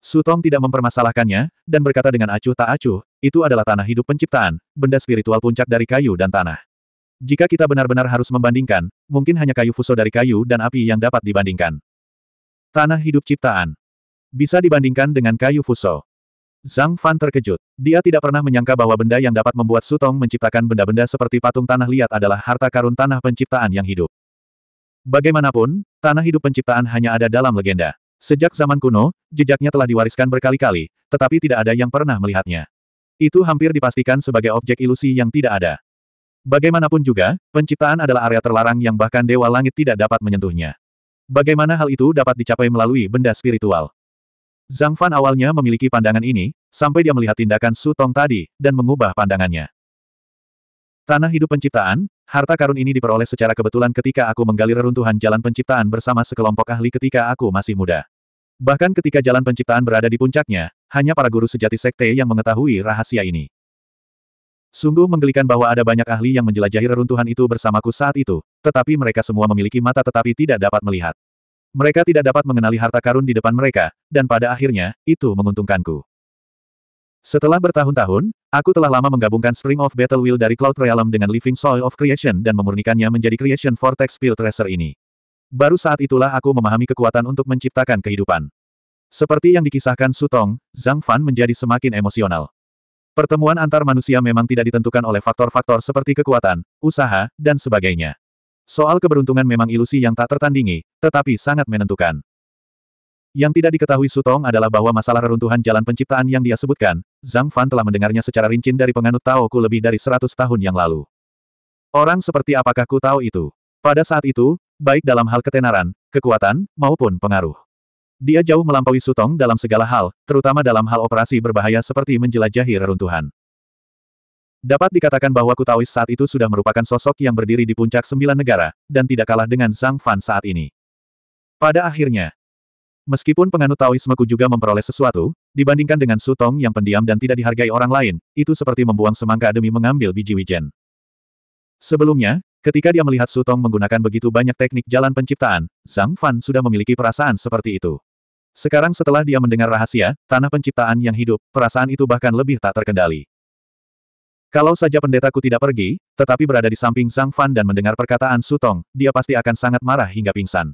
Sutong tidak mempermasalahkannya, dan berkata dengan acuh tak acuh, itu adalah tanah hidup penciptaan, benda spiritual puncak dari kayu dan tanah. Jika kita benar-benar harus membandingkan, mungkin hanya kayu fuso dari kayu dan api yang dapat dibandingkan. Tanah hidup ciptaan. Bisa dibandingkan dengan kayu fuso. Zhang Fan terkejut. Dia tidak pernah menyangka bahwa benda yang dapat membuat Sutong menciptakan benda-benda seperti patung tanah liat adalah harta karun tanah penciptaan yang hidup. Bagaimanapun, tanah hidup penciptaan hanya ada dalam legenda. Sejak zaman kuno, jejaknya telah diwariskan berkali-kali, tetapi tidak ada yang pernah melihatnya. Itu hampir dipastikan sebagai objek ilusi yang tidak ada. Bagaimanapun juga, penciptaan adalah area terlarang yang bahkan dewa langit tidak dapat menyentuhnya. Bagaimana hal itu dapat dicapai melalui benda spiritual? Zhang Fan awalnya memiliki pandangan ini, sampai dia melihat tindakan Su Tong tadi, dan mengubah pandangannya. Tanah hidup penciptaan, harta karun ini diperoleh secara kebetulan ketika aku menggali reruntuhan jalan penciptaan bersama sekelompok ahli ketika aku masih muda. Bahkan ketika jalan penciptaan berada di puncaknya, hanya para guru sejati sekte yang mengetahui rahasia ini. Sungguh menggelikan bahwa ada banyak ahli yang menjelajahi reruntuhan itu bersamaku saat itu, tetapi mereka semua memiliki mata tetapi tidak dapat melihat. Mereka tidak dapat mengenali harta karun di depan mereka, dan pada akhirnya, itu menguntungkanku. Setelah bertahun-tahun, aku telah lama menggabungkan Spring of Battle Will dari Cloud Realm dengan Living Soil of Creation dan memurnikannya menjadi Creation Vortex Field Tracer ini. Baru saat itulah aku memahami kekuatan untuk menciptakan kehidupan. Seperti yang dikisahkan Sutong, Zhang Fan menjadi semakin emosional. Pertemuan antar manusia memang tidak ditentukan oleh faktor-faktor seperti kekuatan, usaha, dan sebagainya. Soal keberuntungan memang ilusi yang tak tertandingi, tetapi sangat menentukan. Yang tidak diketahui Sutong adalah bahwa masalah reruntuhan jalan penciptaan yang dia sebutkan, Zhang Fan telah mendengarnya secara rinci dari penganut Tao ku lebih dari seratus tahun yang lalu. Orang seperti apakah ku tahu itu? Pada saat itu, baik dalam hal ketenaran, kekuatan, maupun pengaruh. Dia jauh melampaui Sutong dalam segala hal, terutama dalam hal operasi berbahaya seperti menjelajahi reruntuhan. Dapat dikatakan bahwa ku Kutaois saat itu sudah merupakan sosok yang berdiri di puncak sembilan negara, dan tidak kalah dengan Zhang Fan saat ini. Pada akhirnya, Meskipun penganut Taoismeku juga memperoleh sesuatu, dibandingkan dengan Sutong yang pendiam dan tidak dihargai orang lain, itu seperti membuang semangka demi mengambil biji wijen. Sebelumnya, ketika dia melihat Sutong menggunakan begitu banyak teknik jalan penciptaan, Zhang Fan sudah memiliki perasaan seperti itu. Sekarang setelah dia mendengar rahasia, tanah penciptaan yang hidup, perasaan itu bahkan lebih tak terkendali. Kalau saja pendetaku tidak pergi, tetapi berada di samping Zhang Fan dan mendengar perkataan Sutong, dia pasti akan sangat marah hingga pingsan.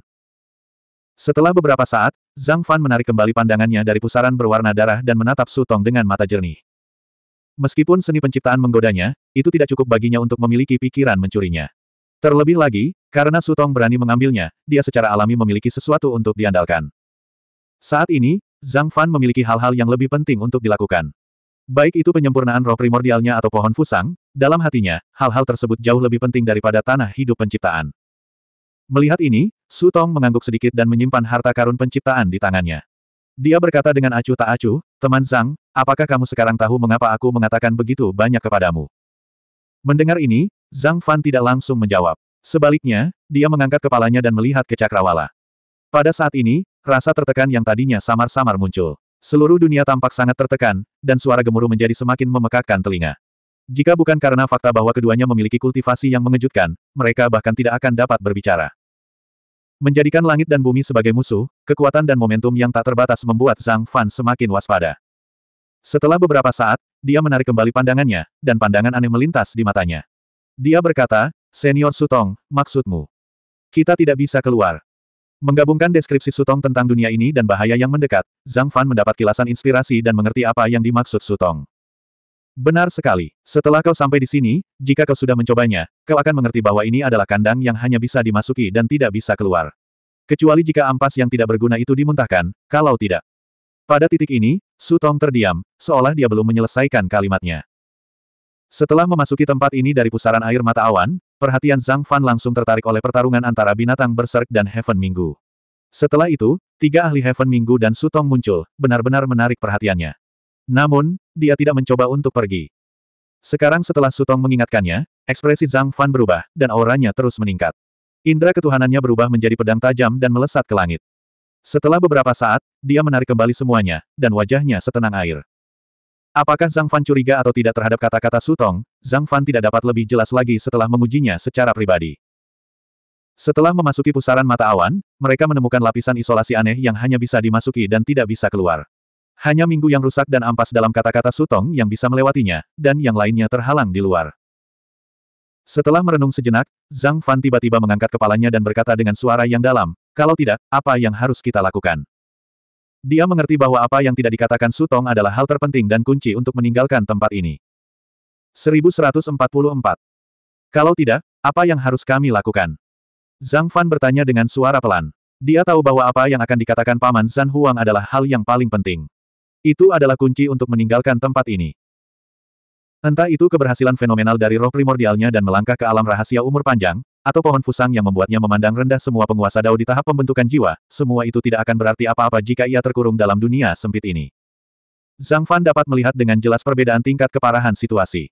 Setelah beberapa saat, Zhang Fan menarik kembali pandangannya dari pusaran berwarna darah dan menatap Sutong dengan mata jernih. Meskipun seni penciptaan menggodanya, itu tidak cukup baginya untuk memiliki pikiran mencurinya. Terlebih lagi, karena Sutong berani mengambilnya, dia secara alami memiliki sesuatu untuk diandalkan. Saat ini, Zhang Fan memiliki hal-hal yang lebih penting untuk dilakukan. Baik itu penyempurnaan roh primordialnya atau pohon fusang, dalam hatinya, hal-hal tersebut jauh lebih penting daripada tanah hidup penciptaan. Melihat ini, Su Tong mengangguk sedikit dan menyimpan harta karun penciptaan di tangannya. Dia berkata dengan acuh tak acuh, teman Zhang, apakah kamu sekarang tahu mengapa aku mengatakan begitu banyak kepadamu? Mendengar ini, Zhang Fan tidak langsung menjawab. Sebaliknya, dia mengangkat kepalanya dan melihat ke cakrawala. Pada saat ini, rasa tertekan yang tadinya samar-samar muncul. Seluruh dunia tampak sangat tertekan, dan suara gemuruh menjadi semakin memekakkan telinga. Jika bukan karena fakta bahwa keduanya memiliki kultivasi yang mengejutkan, mereka bahkan tidak akan dapat berbicara. Menjadikan langit dan bumi sebagai musuh, kekuatan dan momentum yang tak terbatas membuat Zhang Fan semakin waspada. Setelah beberapa saat, dia menarik kembali pandangannya, dan pandangan aneh melintas di matanya. Dia berkata, Senior Sutong, maksudmu. Kita tidak bisa keluar. Menggabungkan deskripsi Sutong tentang dunia ini dan bahaya yang mendekat, Zhang Fan mendapat kilasan inspirasi dan mengerti apa yang dimaksud Sutong. Benar sekali. Setelah kau sampai di sini, jika kau sudah mencobanya, kau akan mengerti bahwa ini adalah kandang yang hanya bisa dimasuki dan tidak bisa keluar. Kecuali jika ampas yang tidak berguna itu dimuntahkan, kalau tidak. Pada titik ini, Su Tong terdiam, seolah dia belum menyelesaikan kalimatnya. Setelah memasuki tempat ini dari pusaran air mata awan, perhatian Zhang Fan langsung tertarik oleh pertarungan antara binatang berserk dan Heaven Minggu. Setelah itu, tiga ahli Heaven Minggu dan Sutong muncul, benar-benar menarik perhatiannya. Namun, dia tidak mencoba untuk pergi. Sekarang setelah Sutong mengingatkannya, ekspresi Zhang Fan berubah, dan auranya terus meningkat. Indra ketuhanannya berubah menjadi pedang tajam dan melesat ke langit. Setelah beberapa saat, dia menarik kembali semuanya, dan wajahnya setenang air. Apakah Zhang Fan curiga atau tidak terhadap kata-kata Sutong, Zhang Fan tidak dapat lebih jelas lagi setelah mengujinya secara pribadi. Setelah memasuki pusaran mata awan, mereka menemukan lapisan isolasi aneh yang hanya bisa dimasuki dan tidak bisa keluar. Hanya minggu yang rusak dan ampas dalam kata-kata Sutong yang bisa melewatinya, dan yang lainnya terhalang di luar. Setelah merenung sejenak, Zhang Fan tiba-tiba mengangkat kepalanya dan berkata dengan suara yang dalam, kalau tidak, apa yang harus kita lakukan? Dia mengerti bahwa apa yang tidak dikatakan Sutong adalah hal terpenting dan kunci untuk meninggalkan tempat ini. 1144. Kalau tidak, apa yang harus kami lakukan? Zhang Fan bertanya dengan suara pelan. Dia tahu bahwa apa yang akan dikatakan Paman Zan Huang adalah hal yang paling penting. Itu adalah kunci untuk meninggalkan tempat ini. Entah itu keberhasilan fenomenal dari roh primordialnya dan melangkah ke alam rahasia umur panjang, atau pohon fusang yang membuatnya memandang rendah semua penguasa dao di tahap pembentukan jiwa, semua itu tidak akan berarti apa-apa jika ia terkurung dalam dunia sempit ini. Zhang Fan dapat melihat dengan jelas perbedaan tingkat keparahan situasi.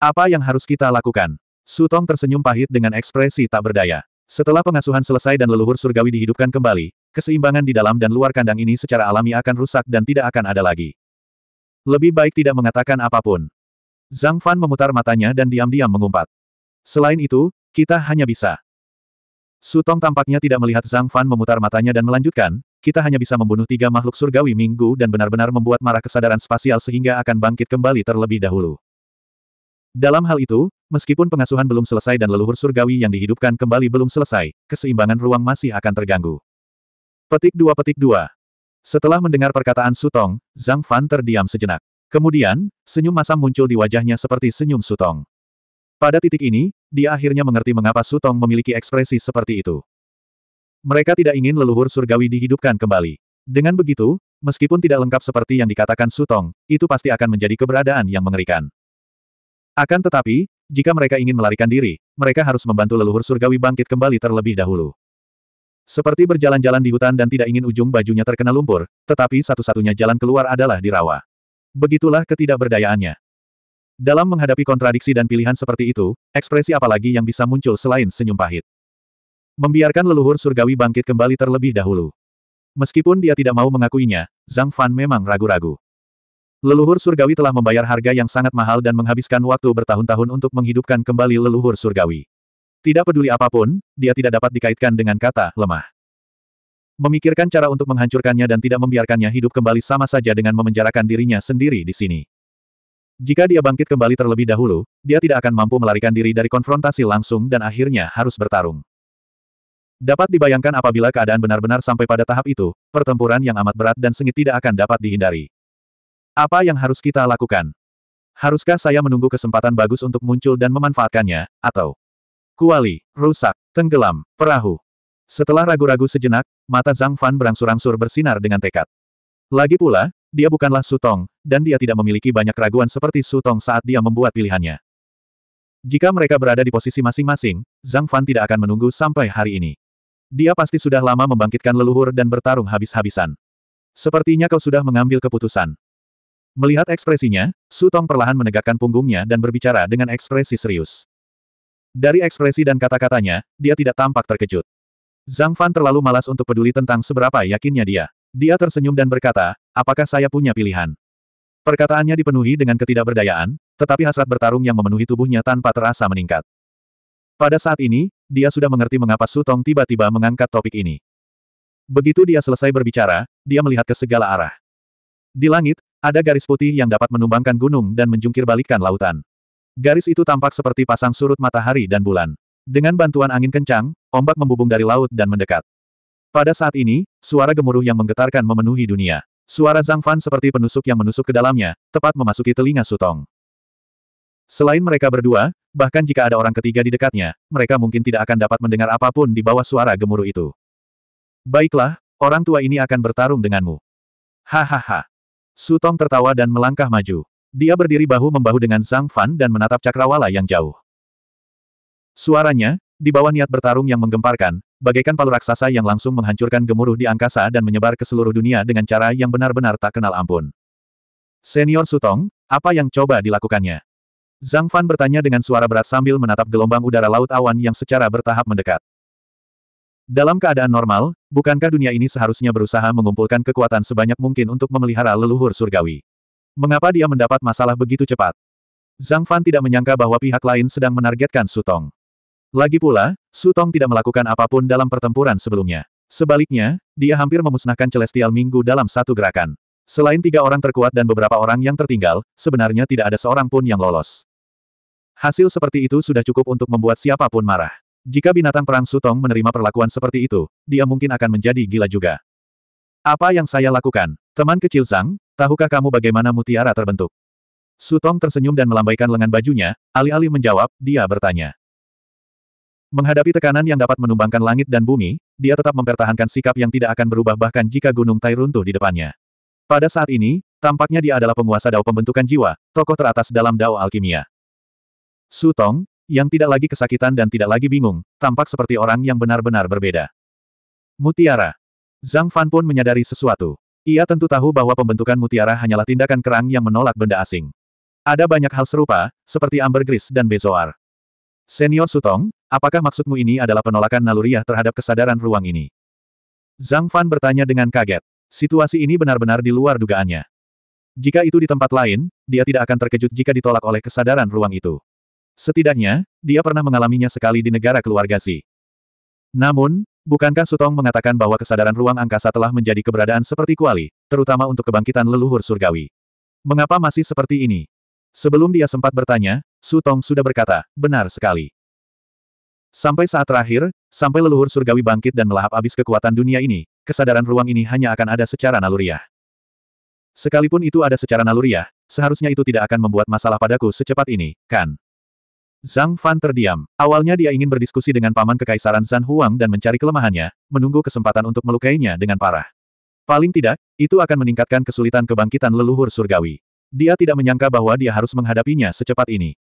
Apa yang harus kita lakukan? Tong tersenyum pahit dengan ekspresi tak berdaya. Setelah pengasuhan selesai dan leluhur surgawi dihidupkan kembali, keseimbangan di dalam dan luar kandang ini secara alami akan rusak dan tidak akan ada lagi. Lebih baik tidak mengatakan apapun. Zhang Fan memutar matanya dan diam-diam mengumpat. Selain itu, kita hanya bisa. Sutong tampaknya tidak melihat Zhang Fan memutar matanya dan melanjutkan, kita hanya bisa membunuh tiga makhluk surgawi minggu dan benar-benar membuat marah kesadaran spasial sehingga akan bangkit kembali terlebih dahulu. Dalam hal itu, meskipun pengasuhan belum selesai dan leluhur surgawi yang dihidupkan kembali belum selesai, keseimbangan ruang masih akan terganggu. Petik 2 petik 2 Setelah mendengar perkataan Sutong, Zhang Fan terdiam sejenak. Kemudian, senyum masam muncul di wajahnya seperti senyum Sutong. Pada titik ini, dia akhirnya mengerti mengapa Sutong memiliki ekspresi seperti itu. Mereka tidak ingin leluhur surgawi dihidupkan kembali. Dengan begitu, meskipun tidak lengkap seperti yang dikatakan Sutong, itu pasti akan menjadi keberadaan yang mengerikan. Akan tetapi, jika mereka ingin melarikan diri, mereka harus membantu leluhur surgawi bangkit kembali terlebih dahulu. Seperti berjalan-jalan di hutan dan tidak ingin ujung bajunya terkena lumpur, tetapi satu-satunya jalan keluar adalah di rawa. Begitulah ketidakberdayaannya. Dalam menghadapi kontradiksi dan pilihan seperti itu, ekspresi apalagi yang bisa muncul selain senyum pahit. Membiarkan leluhur surgawi bangkit kembali terlebih dahulu. Meskipun dia tidak mau mengakuinya, Zhang Fan memang ragu-ragu. Leluhur surgawi telah membayar harga yang sangat mahal dan menghabiskan waktu bertahun-tahun untuk menghidupkan kembali leluhur surgawi. Tidak peduli apapun, dia tidak dapat dikaitkan dengan kata lemah. Memikirkan cara untuk menghancurkannya dan tidak membiarkannya hidup kembali sama saja dengan memenjarakan dirinya sendiri di sini. Jika dia bangkit kembali terlebih dahulu, dia tidak akan mampu melarikan diri dari konfrontasi langsung dan akhirnya harus bertarung. Dapat dibayangkan apabila keadaan benar-benar sampai pada tahap itu, pertempuran yang amat berat dan sengit tidak akan dapat dihindari. Apa yang harus kita lakukan? Haruskah saya menunggu kesempatan bagus untuk muncul dan memanfaatkannya, atau Kuali, rusak, tenggelam, perahu. Setelah ragu-ragu sejenak, mata Zhang Fan berangsur-angsur bersinar dengan tekad. Lagi pula, dia bukanlah Sutong, dan dia tidak memiliki banyak keraguan seperti Sutong saat dia membuat pilihannya. Jika mereka berada di posisi masing-masing, Zhang Fan tidak akan menunggu sampai hari ini. Dia pasti sudah lama membangkitkan leluhur dan bertarung habis-habisan. Sepertinya kau sudah mengambil keputusan. Melihat ekspresinya, Sutong perlahan menegakkan punggungnya dan berbicara dengan ekspresi serius. Dari ekspresi dan kata-katanya, dia tidak tampak terkejut. Zhang Fan terlalu malas untuk peduli tentang seberapa yakinnya dia. Dia tersenyum dan berkata, apakah saya punya pilihan? Perkataannya dipenuhi dengan ketidakberdayaan, tetapi hasrat bertarung yang memenuhi tubuhnya tanpa terasa meningkat. Pada saat ini, dia sudah mengerti mengapa Sutong tiba-tiba mengangkat topik ini. Begitu dia selesai berbicara, dia melihat ke segala arah. Di langit, ada garis putih yang dapat menumbangkan gunung dan menjungkir balikan lautan. Garis itu tampak seperti pasang surut matahari dan bulan. Dengan bantuan angin kencang, ombak membubung dari laut dan mendekat. Pada saat ini, suara gemuruh yang menggetarkan memenuhi dunia. Suara Zhang Fan seperti penusuk yang menusuk ke dalamnya, tepat memasuki telinga Sutong. Selain mereka berdua, bahkan jika ada orang ketiga di dekatnya, mereka mungkin tidak akan dapat mendengar apapun di bawah suara gemuruh itu. Baiklah, orang tua ini akan bertarung denganmu. Hahaha. Sutong tertawa dan melangkah maju. Dia berdiri bahu-membahu dengan Zhang Fan dan menatap cakrawala yang jauh. Suaranya, di bawah niat bertarung yang menggemparkan, bagaikan palu raksasa yang langsung menghancurkan gemuruh di angkasa dan menyebar ke seluruh dunia dengan cara yang benar-benar tak kenal ampun. Senior Sutong, apa yang coba dilakukannya? Zhang Fan bertanya dengan suara berat sambil menatap gelombang udara laut awan yang secara bertahap mendekat. Dalam keadaan normal, bukankah dunia ini seharusnya berusaha mengumpulkan kekuatan sebanyak mungkin untuk memelihara leluhur surgawi? Mengapa dia mendapat masalah begitu cepat? Zhang Fan tidak menyangka bahwa pihak lain sedang menargetkan Sutong. Lagi pula, Sutong tidak melakukan apapun dalam pertempuran sebelumnya. Sebaliknya, dia hampir memusnahkan Celestial Minggu dalam satu gerakan. Selain tiga orang terkuat dan beberapa orang yang tertinggal, sebenarnya tidak ada seorang pun yang lolos. Hasil seperti itu sudah cukup untuk membuat siapapun marah. Jika binatang perang Sutong menerima perlakuan seperti itu, dia mungkin akan menjadi gila juga. Apa yang saya lakukan? Teman kecil Zhang, Tahukah kamu bagaimana mutiara terbentuk? Sutong tersenyum dan melambaikan lengan bajunya, alih-alih menjawab, dia bertanya. Menghadapi tekanan yang dapat menumbangkan langit dan bumi, dia tetap mempertahankan sikap yang tidak akan berubah bahkan jika gunung Tai runtuh di depannya. Pada saat ini, tampaknya dia adalah penguasa dao pembentukan jiwa, tokoh teratas dalam dao alkimia. Sutong, yang tidak lagi kesakitan dan tidak lagi bingung, tampak seperti orang yang benar-benar berbeda. Mutiara. Zhang Fan pun menyadari sesuatu. Ia tentu tahu bahwa pembentukan mutiara hanyalah tindakan kerang yang menolak benda asing. Ada banyak hal serupa, seperti ambergris dan bezoar. Senior Sutong, apakah maksudmu ini adalah penolakan naluriah terhadap kesadaran ruang ini? Zhang Fan bertanya dengan kaget. Situasi ini benar-benar di luar dugaannya. Jika itu di tempat lain, dia tidak akan terkejut jika ditolak oleh kesadaran ruang itu. Setidaknya, dia pernah mengalaminya sekali di negara keluarga Si. Namun, Bukankah Sutong mengatakan bahwa kesadaran ruang angkasa telah menjadi keberadaan seperti kuali, terutama untuk kebangkitan leluhur surgawi? Mengapa masih seperti ini? Sebelum dia sempat bertanya, Sutong sudah berkata, benar sekali. Sampai saat terakhir, sampai leluhur surgawi bangkit dan melahap abis kekuatan dunia ini, kesadaran ruang ini hanya akan ada secara naluriah. Sekalipun itu ada secara naluriah, seharusnya itu tidak akan membuat masalah padaku secepat ini, kan? Zhang Fan terdiam. Awalnya dia ingin berdiskusi dengan paman kekaisaran Zhan Huang dan mencari kelemahannya, menunggu kesempatan untuk melukainya dengan parah. Paling tidak, itu akan meningkatkan kesulitan kebangkitan leluhur surgawi. Dia tidak menyangka bahwa dia harus menghadapinya secepat ini.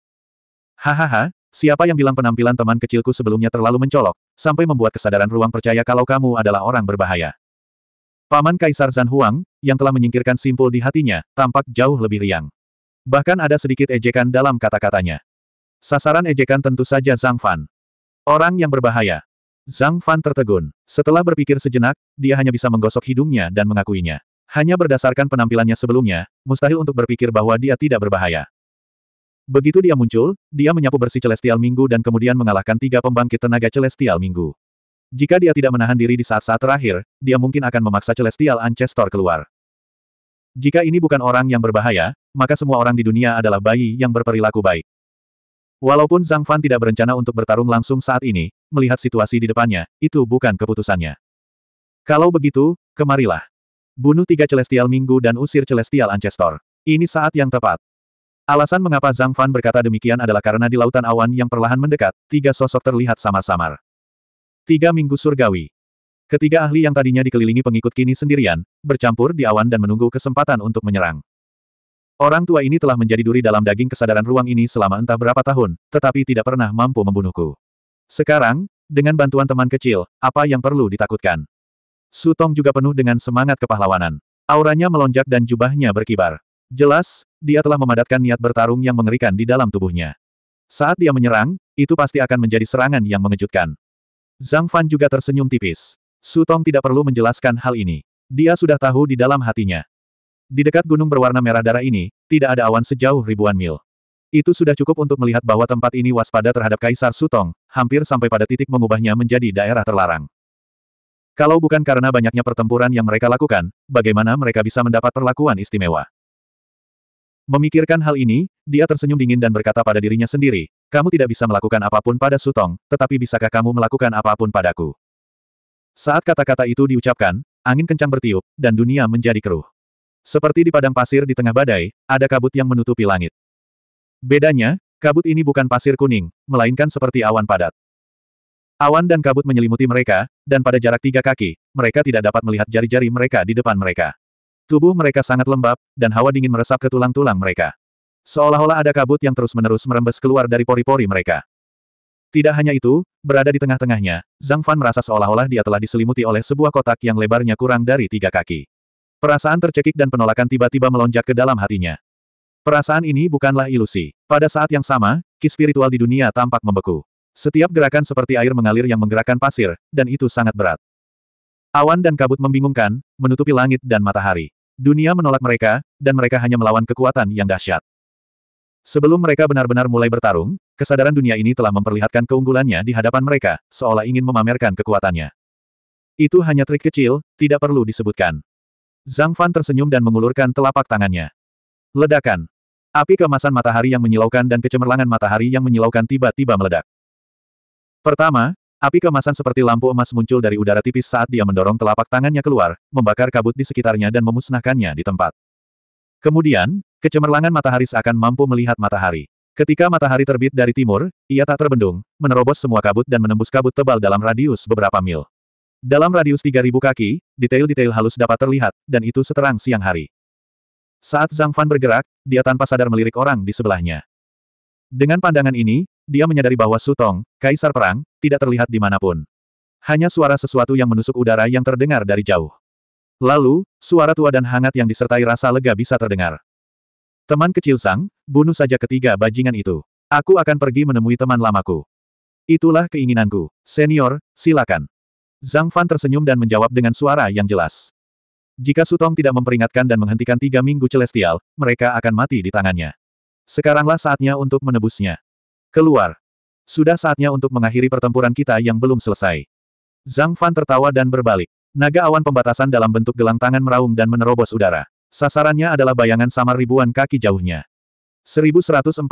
Hahaha, siapa yang bilang penampilan teman kecilku sebelumnya terlalu mencolok, sampai membuat kesadaran ruang percaya kalau kamu adalah orang berbahaya. Paman Kaisar Zhan Huang, yang telah menyingkirkan simpul di hatinya, tampak jauh lebih riang. Bahkan ada sedikit ejekan dalam kata-katanya. Sasaran ejekan tentu saja Zhang Fan. Orang yang berbahaya. Zhang Fan tertegun. Setelah berpikir sejenak, dia hanya bisa menggosok hidungnya dan mengakuinya. Hanya berdasarkan penampilannya sebelumnya, mustahil untuk berpikir bahwa dia tidak berbahaya. Begitu dia muncul, dia menyapu bersih Celestial Minggu dan kemudian mengalahkan tiga pembangkit tenaga Celestial Minggu. Jika dia tidak menahan diri di saat-saat terakhir, dia mungkin akan memaksa Celestial Ancestor keluar. Jika ini bukan orang yang berbahaya, maka semua orang di dunia adalah bayi yang berperilaku baik. Walaupun Zhang Fan tidak berencana untuk bertarung langsung saat ini, melihat situasi di depannya, itu bukan keputusannya. Kalau begitu, kemarilah. Bunuh tiga Celestial Minggu dan usir Celestial Ancestor. Ini saat yang tepat. Alasan mengapa Zhang Fan berkata demikian adalah karena di lautan awan yang perlahan mendekat, tiga sosok terlihat samar-samar. Tiga Minggu Surgawi. Ketiga ahli yang tadinya dikelilingi pengikut kini sendirian, bercampur di awan dan menunggu kesempatan untuk menyerang. Orang tua ini telah menjadi duri dalam daging kesadaran ruang ini selama entah berapa tahun, tetapi tidak pernah mampu membunuhku. Sekarang, dengan bantuan teman kecil, apa yang perlu ditakutkan? Sutong juga penuh dengan semangat kepahlawanan. Auranya melonjak dan jubahnya berkibar. Jelas, dia telah memadatkan niat bertarung yang mengerikan di dalam tubuhnya. Saat dia menyerang, itu pasti akan menjadi serangan yang mengejutkan. Zhang Fan juga tersenyum tipis. Sutong tidak perlu menjelaskan hal ini. Dia sudah tahu di dalam hatinya. Di dekat gunung berwarna merah darah ini, tidak ada awan sejauh ribuan mil. Itu sudah cukup untuk melihat bahwa tempat ini waspada terhadap Kaisar Sutong, hampir sampai pada titik mengubahnya menjadi daerah terlarang. Kalau bukan karena banyaknya pertempuran yang mereka lakukan, bagaimana mereka bisa mendapat perlakuan istimewa? Memikirkan hal ini, dia tersenyum dingin dan berkata pada dirinya sendiri, kamu tidak bisa melakukan apapun pada Sutong, tetapi bisakah kamu melakukan apapun padaku? Saat kata-kata itu diucapkan, angin kencang bertiup, dan dunia menjadi keruh. Seperti di padang pasir di tengah badai, ada kabut yang menutupi langit. Bedanya, kabut ini bukan pasir kuning, melainkan seperti awan padat. Awan dan kabut menyelimuti mereka, dan pada jarak tiga kaki, mereka tidak dapat melihat jari-jari mereka di depan mereka. Tubuh mereka sangat lembab, dan hawa dingin meresap ke tulang-tulang mereka. Seolah-olah ada kabut yang terus-menerus merembes keluar dari pori-pori mereka. Tidak hanya itu, berada di tengah-tengahnya, Zhang Fan merasa seolah-olah dia telah diselimuti oleh sebuah kotak yang lebarnya kurang dari tiga kaki. Perasaan tercekik dan penolakan tiba-tiba melonjak ke dalam hatinya. Perasaan ini bukanlah ilusi. Pada saat yang sama, ki spiritual di dunia tampak membeku. Setiap gerakan seperti air mengalir yang menggerakkan pasir, dan itu sangat berat. Awan dan kabut membingungkan, menutupi langit dan matahari. Dunia menolak mereka, dan mereka hanya melawan kekuatan yang dahsyat. Sebelum mereka benar-benar mulai bertarung, kesadaran dunia ini telah memperlihatkan keunggulannya di hadapan mereka, seolah ingin memamerkan kekuatannya. Itu hanya trik kecil, tidak perlu disebutkan. Zhang Fan tersenyum dan mengulurkan telapak tangannya. Ledakan. Api kemasan matahari yang menyilaukan dan kecemerlangan matahari yang menyilaukan tiba-tiba meledak. Pertama, api kemasan seperti lampu emas muncul dari udara tipis saat dia mendorong telapak tangannya keluar, membakar kabut di sekitarnya dan memusnahkannya di tempat. Kemudian, kecemerlangan matahari seakan mampu melihat matahari. Ketika matahari terbit dari timur, ia tak terbendung, menerobos semua kabut dan menembus kabut tebal dalam radius beberapa mil. Dalam radius 3000 kaki, detail-detail halus dapat terlihat, dan itu seterang siang hari. Saat Zhang Fan bergerak, dia tanpa sadar melirik orang di sebelahnya. Dengan pandangan ini, dia menyadari bahwa Sutong, Kaisar Perang, tidak terlihat di manapun. Hanya suara sesuatu yang menusuk udara yang terdengar dari jauh. Lalu, suara tua dan hangat yang disertai rasa lega bisa terdengar. Teman kecil Sang, bunuh saja ketiga bajingan itu. Aku akan pergi menemui teman lamaku. Itulah keinginanku. Senior, silakan. Zhang Fan tersenyum dan menjawab dengan suara yang jelas. Jika Sutong tidak memperingatkan dan menghentikan tiga minggu celestial, mereka akan mati di tangannya. Sekaranglah saatnya untuk menebusnya. Keluar. Sudah saatnya untuk mengakhiri pertempuran kita yang belum selesai. Zhang Fan tertawa dan berbalik. Naga awan pembatasan dalam bentuk gelang tangan meraung dan menerobos udara. Sasarannya adalah bayangan samar ribuan kaki jauhnya. 1145.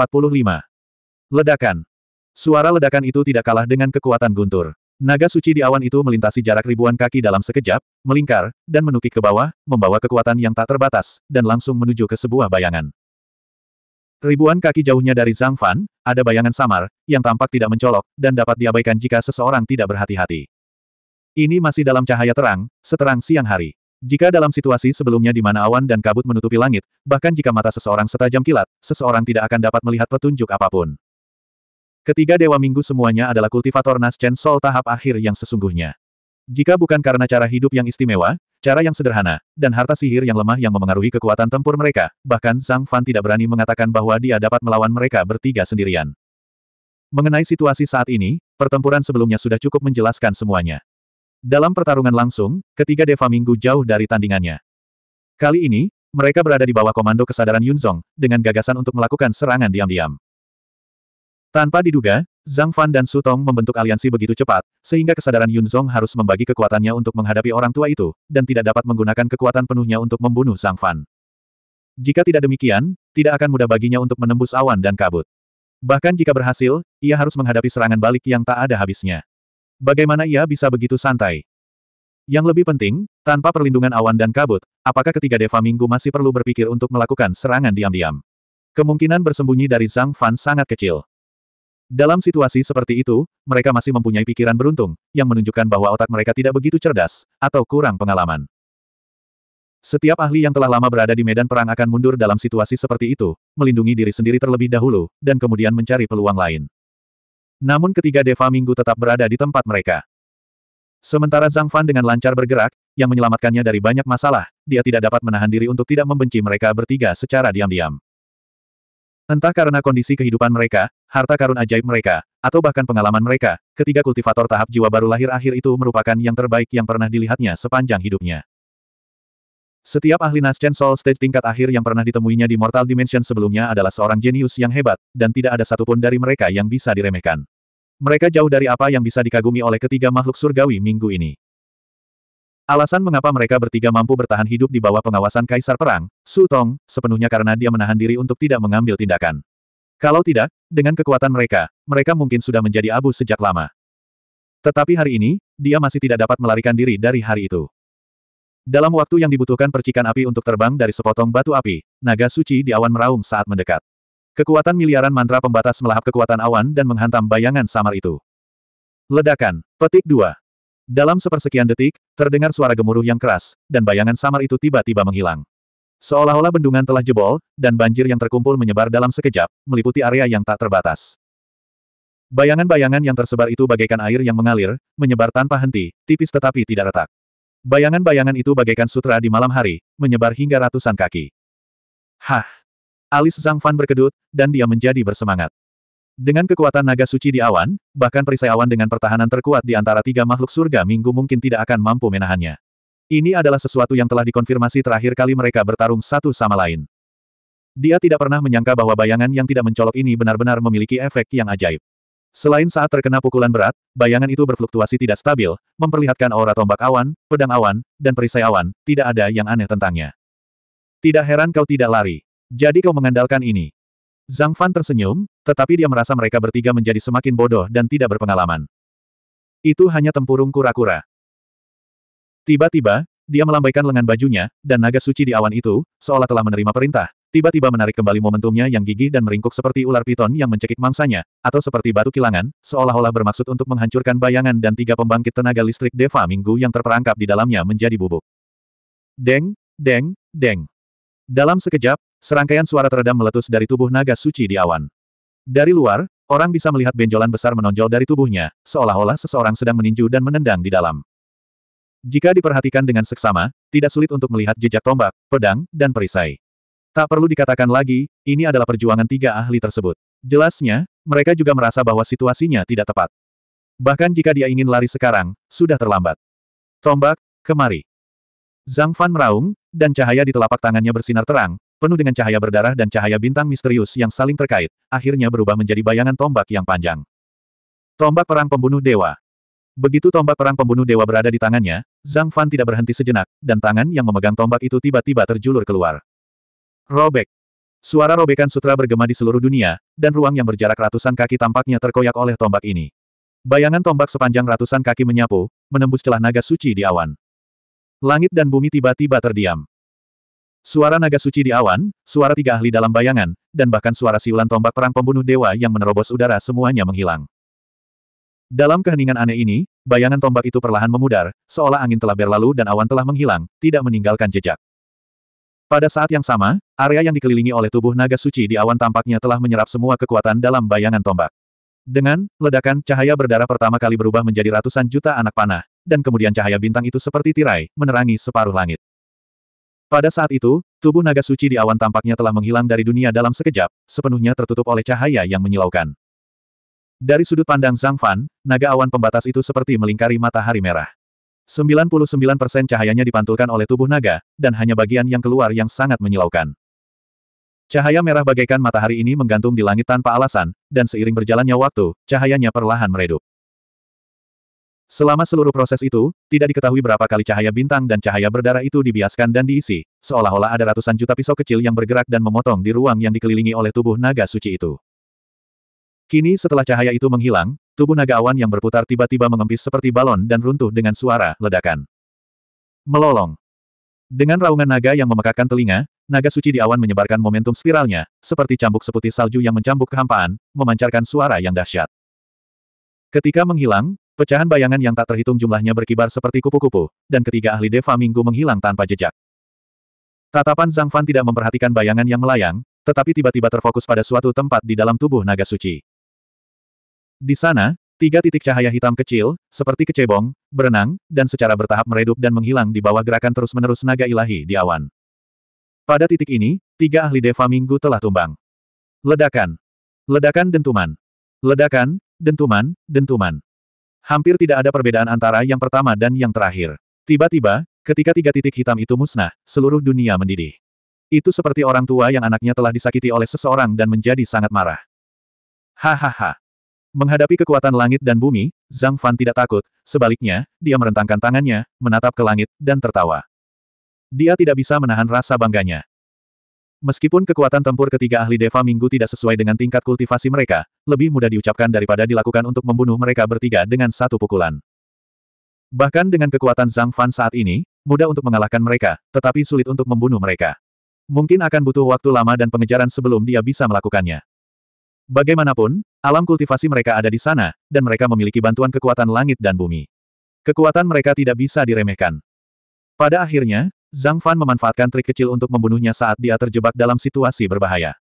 Ledakan. Suara ledakan itu tidak kalah dengan kekuatan guntur. Naga suci di awan itu melintasi jarak ribuan kaki dalam sekejap, melingkar, dan menukik ke bawah, membawa kekuatan yang tak terbatas, dan langsung menuju ke sebuah bayangan. Ribuan kaki jauhnya dari Zhang Fan, ada bayangan samar, yang tampak tidak mencolok, dan dapat diabaikan jika seseorang tidak berhati-hati. Ini masih dalam cahaya terang, seterang siang hari. Jika dalam situasi sebelumnya di mana awan dan kabut menutupi langit, bahkan jika mata seseorang setajam kilat, seseorang tidak akan dapat melihat petunjuk apapun. Ketiga Dewa Minggu semuanya adalah kultivator Naschen Sol tahap akhir yang sesungguhnya. Jika bukan karena cara hidup yang istimewa, cara yang sederhana, dan harta sihir yang lemah yang memengaruhi kekuatan tempur mereka, bahkan Zhang Fan tidak berani mengatakan bahwa dia dapat melawan mereka bertiga sendirian. Mengenai situasi saat ini, pertempuran sebelumnya sudah cukup menjelaskan semuanya. Dalam pertarungan langsung, ketiga dewa Minggu jauh dari tandingannya. Kali ini, mereka berada di bawah komando kesadaran Yunzong, dengan gagasan untuk melakukan serangan diam-diam. Tanpa diduga, Zhang Fan dan Su Tong membentuk aliansi begitu cepat, sehingga kesadaran Yun Zhong harus membagi kekuatannya untuk menghadapi orang tua itu, dan tidak dapat menggunakan kekuatan penuhnya untuk membunuh Zhang Fan. Jika tidak demikian, tidak akan mudah baginya untuk menembus awan dan kabut. Bahkan jika berhasil, ia harus menghadapi serangan balik yang tak ada habisnya. Bagaimana ia bisa begitu santai? Yang lebih penting, tanpa perlindungan awan dan kabut, apakah ketiga Deva Minggu masih perlu berpikir untuk melakukan serangan diam-diam? Kemungkinan bersembunyi dari Zhang Fan sangat kecil. Dalam situasi seperti itu, mereka masih mempunyai pikiran beruntung, yang menunjukkan bahwa otak mereka tidak begitu cerdas, atau kurang pengalaman. Setiap ahli yang telah lama berada di medan perang akan mundur dalam situasi seperti itu, melindungi diri sendiri terlebih dahulu, dan kemudian mencari peluang lain. Namun ketiga Deva Minggu tetap berada di tempat mereka. Sementara Zhang Fan dengan lancar bergerak, yang menyelamatkannya dari banyak masalah, dia tidak dapat menahan diri untuk tidak membenci mereka bertiga secara diam-diam. Entah karena kondisi kehidupan mereka, harta karun ajaib mereka, atau bahkan pengalaman mereka, ketiga kultivator tahap jiwa baru lahir akhir itu merupakan yang terbaik yang pernah dilihatnya sepanjang hidupnya. Setiap ahli Naschen Soul Stage tingkat akhir yang pernah ditemuinya di Mortal Dimension sebelumnya adalah seorang jenius yang hebat, dan tidak ada satupun dari mereka yang bisa diremehkan. Mereka jauh dari apa yang bisa dikagumi oleh ketiga makhluk surgawi minggu ini. Alasan mengapa mereka bertiga mampu bertahan hidup di bawah pengawasan Kaisar Perang, Su Tong, sepenuhnya karena dia menahan diri untuk tidak mengambil tindakan. Kalau tidak, dengan kekuatan mereka, mereka mungkin sudah menjadi abu sejak lama. Tetapi hari ini, dia masih tidak dapat melarikan diri dari hari itu. Dalam waktu yang dibutuhkan percikan api untuk terbang dari sepotong batu api, naga suci di awan meraung saat mendekat. Kekuatan miliaran mantra pembatas melahap kekuatan awan dan menghantam bayangan samar itu. Ledakan. Petik 2. Dalam sepersekian detik, terdengar suara gemuruh yang keras, dan bayangan samar itu tiba-tiba menghilang. Seolah-olah bendungan telah jebol, dan banjir yang terkumpul menyebar dalam sekejap, meliputi area yang tak terbatas. Bayangan-bayangan yang tersebar itu bagaikan air yang mengalir, menyebar tanpa henti, tipis tetapi tidak retak. Bayangan-bayangan itu bagaikan sutra di malam hari, menyebar hingga ratusan kaki. Hah! Alis Zhang Fan berkedut, dan dia menjadi bersemangat. Dengan kekuatan naga suci di awan, bahkan perisai awan dengan pertahanan terkuat di antara tiga makhluk surga minggu mungkin tidak akan mampu menahannya. Ini adalah sesuatu yang telah dikonfirmasi terakhir kali mereka bertarung satu sama lain. Dia tidak pernah menyangka bahwa bayangan yang tidak mencolok ini benar-benar memiliki efek yang ajaib. Selain saat terkena pukulan berat, bayangan itu berfluktuasi tidak stabil, memperlihatkan aura tombak awan, pedang awan, dan perisai awan, tidak ada yang aneh tentangnya. Tidak heran kau tidak lari. Jadi kau mengandalkan ini. Zhang Fan tersenyum, tetapi dia merasa mereka bertiga menjadi semakin bodoh dan tidak berpengalaman. Itu hanya tempurung kura-kura. Tiba-tiba, dia melambaikan lengan bajunya, dan naga suci di awan itu, seolah telah menerima perintah, tiba-tiba menarik kembali momentumnya yang gigih dan meringkuk seperti ular piton yang mencekik mangsanya, atau seperti batu kilangan, seolah-olah bermaksud untuk menghancurkan bayangan dan tiga pembangkit tenaga listrik Deva Minggu yang terperangkap di dalamnya menjadi bubuk. Deng, deng, deng. Dalam sekejap, Serangkaian suara teredam meletus dari tubuh naga suci di awan. Dari luar, orang bisa melihat benjolan besar menonjol dari tubuhnya, seolah-olah seseorang sedang meninju dan menendang di dalam. Jika diperhatikan dengan seksama, tidak sulit untuk melihat jejak tombak, pedang, dan perisai. Tak perlu dikatakan lagi, ini adalah perjuangan tiga ahli tersebut. Jelasnya, mereka juga merasa bahwa situasinya tidak tepat. Bahkan jika dia ingin lari sekarang, sudah terlambat. Tombak, kemari. Zhang Fan meraung, dan cahaya di telapak tangannya bersinar terang, penuh dengan cahaya berdarah dan cahaya bintang misterius yang saling terkait, akhirnya berubah menjadi bayangan tombak yang panjang. Tombak Perang Pembunuh Dewa Begitu tombak Perang Pembunuh Dewa berada di tangannya, Zhang Fan tidak berhenti sejenak, dan tangan yang memegang tombak itu tiba-tiba terjulur keluar. Robek Suara robekan sutra bergema di seluruh dunia, dan ruang yang berjarak ratusan kaki tampaknya terkoyak oleh tombak ini. Bayangan tombak sepanjang ratusan kaki menyapu, menembus celah naga suci di awan. Langit dan bumi tiba-tiba terdiam. Suara naga suci di awan, suara tiga ahli dalam bayangan, dan bahkan suara siulan tombak perang pembunuh dewa yang menerobos udara semuanya menghilang. Dalam keheningan aneh ini, bayangan tombak itu perlahan memudar, seolah angin telah berlalu dan awan telah menghilang, tidak meninggalkan jejak. Pada saat yang sama, area yang dikelilingi oleh tubuh naga suci di awan tampaknya telah menyerap semua kekuatan dalam bayangan tombak. Dengan ledakan, cahaya berdarah pertama kali berubah menjadi ratusan juta anak panah, dan kemudian cahaya bintang itu seperti tirai, menerangi separuh langit. Pada saat itu, tubuh naga suci di awan tampaknya telah menghilang dari dunia dalam sekejap, sepenuhnya tertutup oleh cahaya yang menyilaukan. Dari sudut pandang Zhang Fan, naga awan pembatas itu seperti melingkari matahari merah. 99% cahayanya dipantulkan oleh tubuh naga, dan hanya bagian yang keluar yang sangat menyilaukan. Cahaya merah bagaikan matahari ini menggantung di langit tanpa alasan, dan seiring berjalannya waktu, cahayanya perlahan meredup. Selama seluruh proses itu, tidak diketahui berapa kali cahaya bintang dan cahaya berdarah itu dibiaskan dan diisi, seolah-olah ada ratusan juta pisau kecil yang bergerak dan memotong di ruang yang dikelilingi oleh tubuh naga suci itu. Kini setelah cahaya itu menghilang, tubuh naga awan yang berputar tiba-tiba mengempis seperti balon dan runtuh dengan suara ledakan. Melolong. Dengan raungan naga yang memekakkan telinga, naga suci di awan menyebarkan momentum spiralnya, seperti cambuk seputih salju yang mencambuk kehampaan, memancarkan suara yang dahsyat. Ketika menghilang, Pecahan bayangan yang tak terhitung jumlahnya berkibar seperti kupu-kupu, dan ketiga ahli Deva Minggu menghilang tanpa jejak. Tatapan Zhang Fan tidak memperhatikan bayangan yang melayang, tetapi tiba-tiba terfokus pada suatu tempat di dalam tubuh naga suci. Di sana, tiga titik cahaya hitam kecil, seperti kecebong, berenang, dan secara bertahap meredup dan menghilang di bawah gerakan terus-menerus naga ilahi di awan. Pada titik ini, tiga ahli Deva Minggu telah tumbang. Ledakan. Ledakan dentuman. Ledakan, dentuman, dentuman. Hampir tidak ada perbedaan antara yang pertama dan yang terakhir. Tiba-tiba, ketika tiga titik hitam itu musnah, seluruh dunia mendidih. Itu seperti orang tua yang anaknya telah disakiti oleh seseorang dan menjadi sangat marah. Hahaha. Menghadapi kekuatan langit dan bumi, Zhang Fan tidak takut, sebaliknya, dia merentangkan tangannya, menatap ke langit, dan tertawa. Dia tidak bisa menahan rasa bangganya. Meskipun kekuatan tempur ketiga ahli Deva Minggu tidak sesuai dengan tingkat kultivasi mereka, lebih mudah diucapkan daripada dilakukan untuk membunuh mereka bertiga dengan satu pukulan. Bahkan dengan kekuatan Zhang Fan saat ini, mudah untuk mengalahkan mereka, tetapi sulit untuk membunuh mereka. Mungkin akan butuh waktu lama dan pengejaran sebelum dia bisa melakukannya. Bagaimanapun, alam kultivasi mereka ada di sana, dan mereka memiliki bantuan kekuatan langit dan bumi. Kekuatan mereka tidak bisa diremehkan. Pada akhirnya, Zhang Fan memanfaatkan trik kecil untuk membunuhnya saat dia terjebak dalam situasi berbahaya.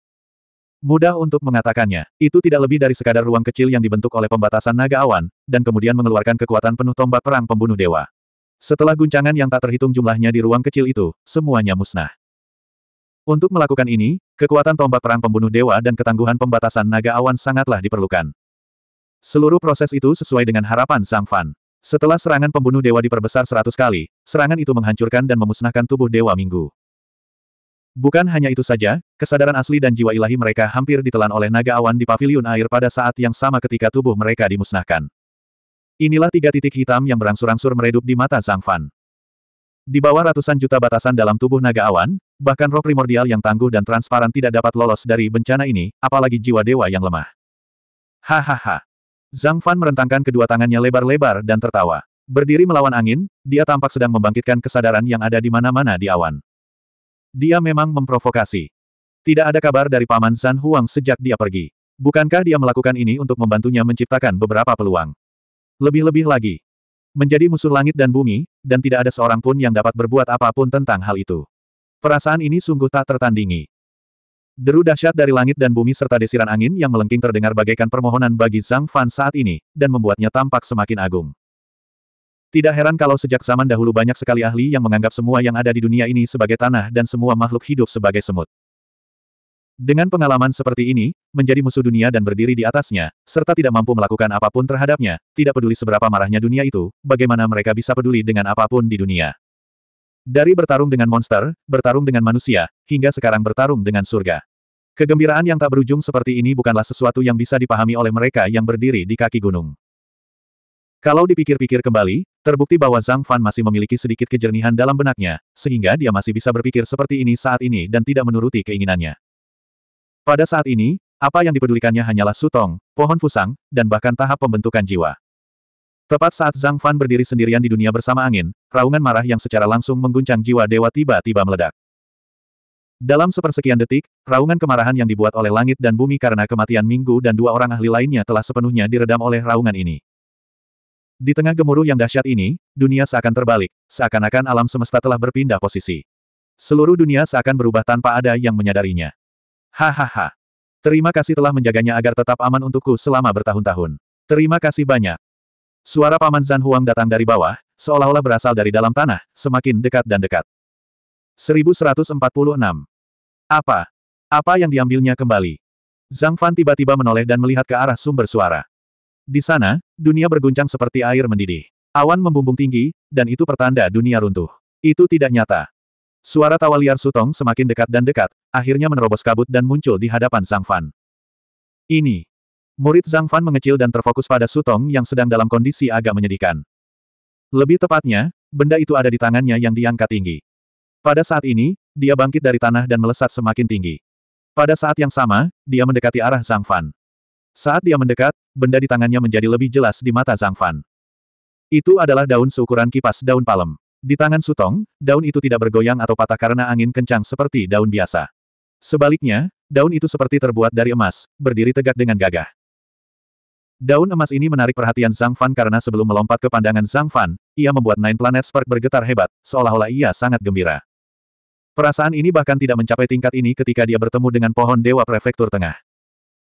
Mudah untuk mengatakannya, itu tidak lebih dari sekadar ruang kecil yang dibentuk oleh pembatasan naga awan, dan kemudian mengeluarkan kekuatan penuh tombak perang pembunuh dewa. Setelah guncangan yang tak terhitung jumlahnya di ruang kecil itu, semuanya musnah. Untuk melakukan ini, kekuatan tombak perang pembunuh dewa dan ketangguhan pembatasan naga awan sangatlah diperlukan. Seluruh proses itu sesuai dengan harapan Zhang Fan. Setelah serangan pembunuh dewa diperbesar seratus kali, serangan itu menghancurkan dan memusnahkan tubuh dewa minggu. Bukan hanya itu saja, kesadaran asli dan jiwa ilahi mereka hampir ditelan oleh naga awan di paviliun air pada saat yang sama ketika tubuh mereka dimusnahkan. Inilah tiga titik hitam yang berangsur-angsur meredup di mata Zhang Fan. Di bawah ratusan juta batasan dalam tubuh naga awan, bahkan roh primordial yang tangguh dan transparan tidak dapat lolos dari bencana ini, apalagi jiwa dewa yang lemah. Hahaha. Zhang Fan merentangkan kedua tangannya lebar-lebar dan tertawa. Berdiri melawan angin, dia tampak sedang membangkitkan kesadaran yang ada di mana-mana di awan. Dia memang memprovokasi. Tidak ada kabar dari Paman San Huang sejak dia pergi. Bukankah dia melakukan ini untuk membantunya menciptakan beberapa peluang? Lebih-lebih lagi. Menjadi musuh langit dan bumi, dan tidak ada seorang pun yang dapat berbuat apapun tentang hal itu. Perasaan ini sungguh tak tertandingi. Deru dahsyat dari langit dan bumi serta desiran angin yang melengking terdengar bagaikan permohonan bagi Zhang Fan saat ini, dan membuatnya tampak semakin agung. Tidak heran kalau sejak zaman dahulu banyak sekali ahli yang menganggap semua yang ada di dunia ini sebagai tanah dan semua makhluk hidup sebagai semut. Dengan pengalaman seperti ini, menjadi musuh dunia dan berdiri di atasnya, serta tidak mampu melakukan apapun terhadapnya, tidak peduli seberapa marahnya dunia itu, bagaimana mereka bisa peduli dengan apapun di dunia. Dari bertarung dengan monster, bertarung dengan manusia, hingga sekarang bertarung dengan surga. Kegembiraan yang tak berujung seperti ini bukanlah sesuatu yang bisa dipahami oleh mereka yang berdiri di kaki gunung. Kalau dipikir-pikir kembali, terbukti bahwa Zhang Fan masih memiliki sedikit kejernihan dalam benaknya, sehingga dia masih bisa berpikir seperti ini saat ini dan tidak menuruti keinginannya. Pada saat ini, apa yang dipedulikannya hanyalah sutong, pohon fusang, dan bahkan tahap pembentukan jiwa. Tepat saat Zhang Fan berdiri sendirian di dunia bersama angin, raungan marah yang secara langsung mengguncang jiwa dewa tiba-tiba meledak. Dalam sepersekian detik, raungan kemarahan yang dibuat oleh langit dan bumi karena kematian Minggu dan dua orang ahli lainnya telah sepenuhnya diredam oleh raungan ini. Di tengah gemuruh yang dahsyat ini, dunia seakan terbalik, seakan-akan alam semesta telah berpindah posisi. Seluruh dunia seakan berubah tanpa ada yang menyadarinya. Hahaha. Terima kasih telah menjaganya agar tetap aman untukku selama bertahun-tahun. Terima kasih banyak. Suara Paman Zan Huang datang dari bawah, seolah-olah berasal dari dalam tanah, semakin dekat dan dekat. 1146. Apa? Apa yang diambilnya kembali? Zhang Fan tiba-tiba menoleh dan melihat ke arah sumber suara. Di sana, dunia berguncang seperti air mendidih. Awan membumbung tinggi, dan itu pertanda dunia runtuh. Itu tidak nyata. Suara tawa liar Sutong semakin dekat dan dekat, akhirnya menerobos kabut dan muncul di hadapan Zhang Fan. Ini, Murid Zhang Fan mengecil dan terfokus pada Sutong yang sedang dalam kondisi agak menyedihkan. Lebih tepatnya, benda itu ada di tangannya yang diangkat tinggi. Pada saat ini, dia bangkit dari tanah dan melesat semakin tinggi. Pada saat yang sama, dia mendekati arah Zhang Fan. Saat dia mendekat, benda di tangannya menjadi lebih jelas di mata Zhang Fan. Itu adalah daun seukuran kipas daun palem. Di tangan Sutong, daun itu tidak bergoyang atau patah karena angin kencang seperti daun biasa. Sebaliknya, daun itu seperti terbuat dari emas, berdiri tegak dengan gagah. Daun emas ini menarik perhatian Zhang Fan karena sebelum melompat ke pandangan Zhang Fan, ia membuat Nine Planet Spark bergetar hebat, seolah-olah ia sangat gembira. Perasaan ini bahkan tidak mencapai tingkat ini ketika dia bertemu dengan pohon dewa prefektur tengah.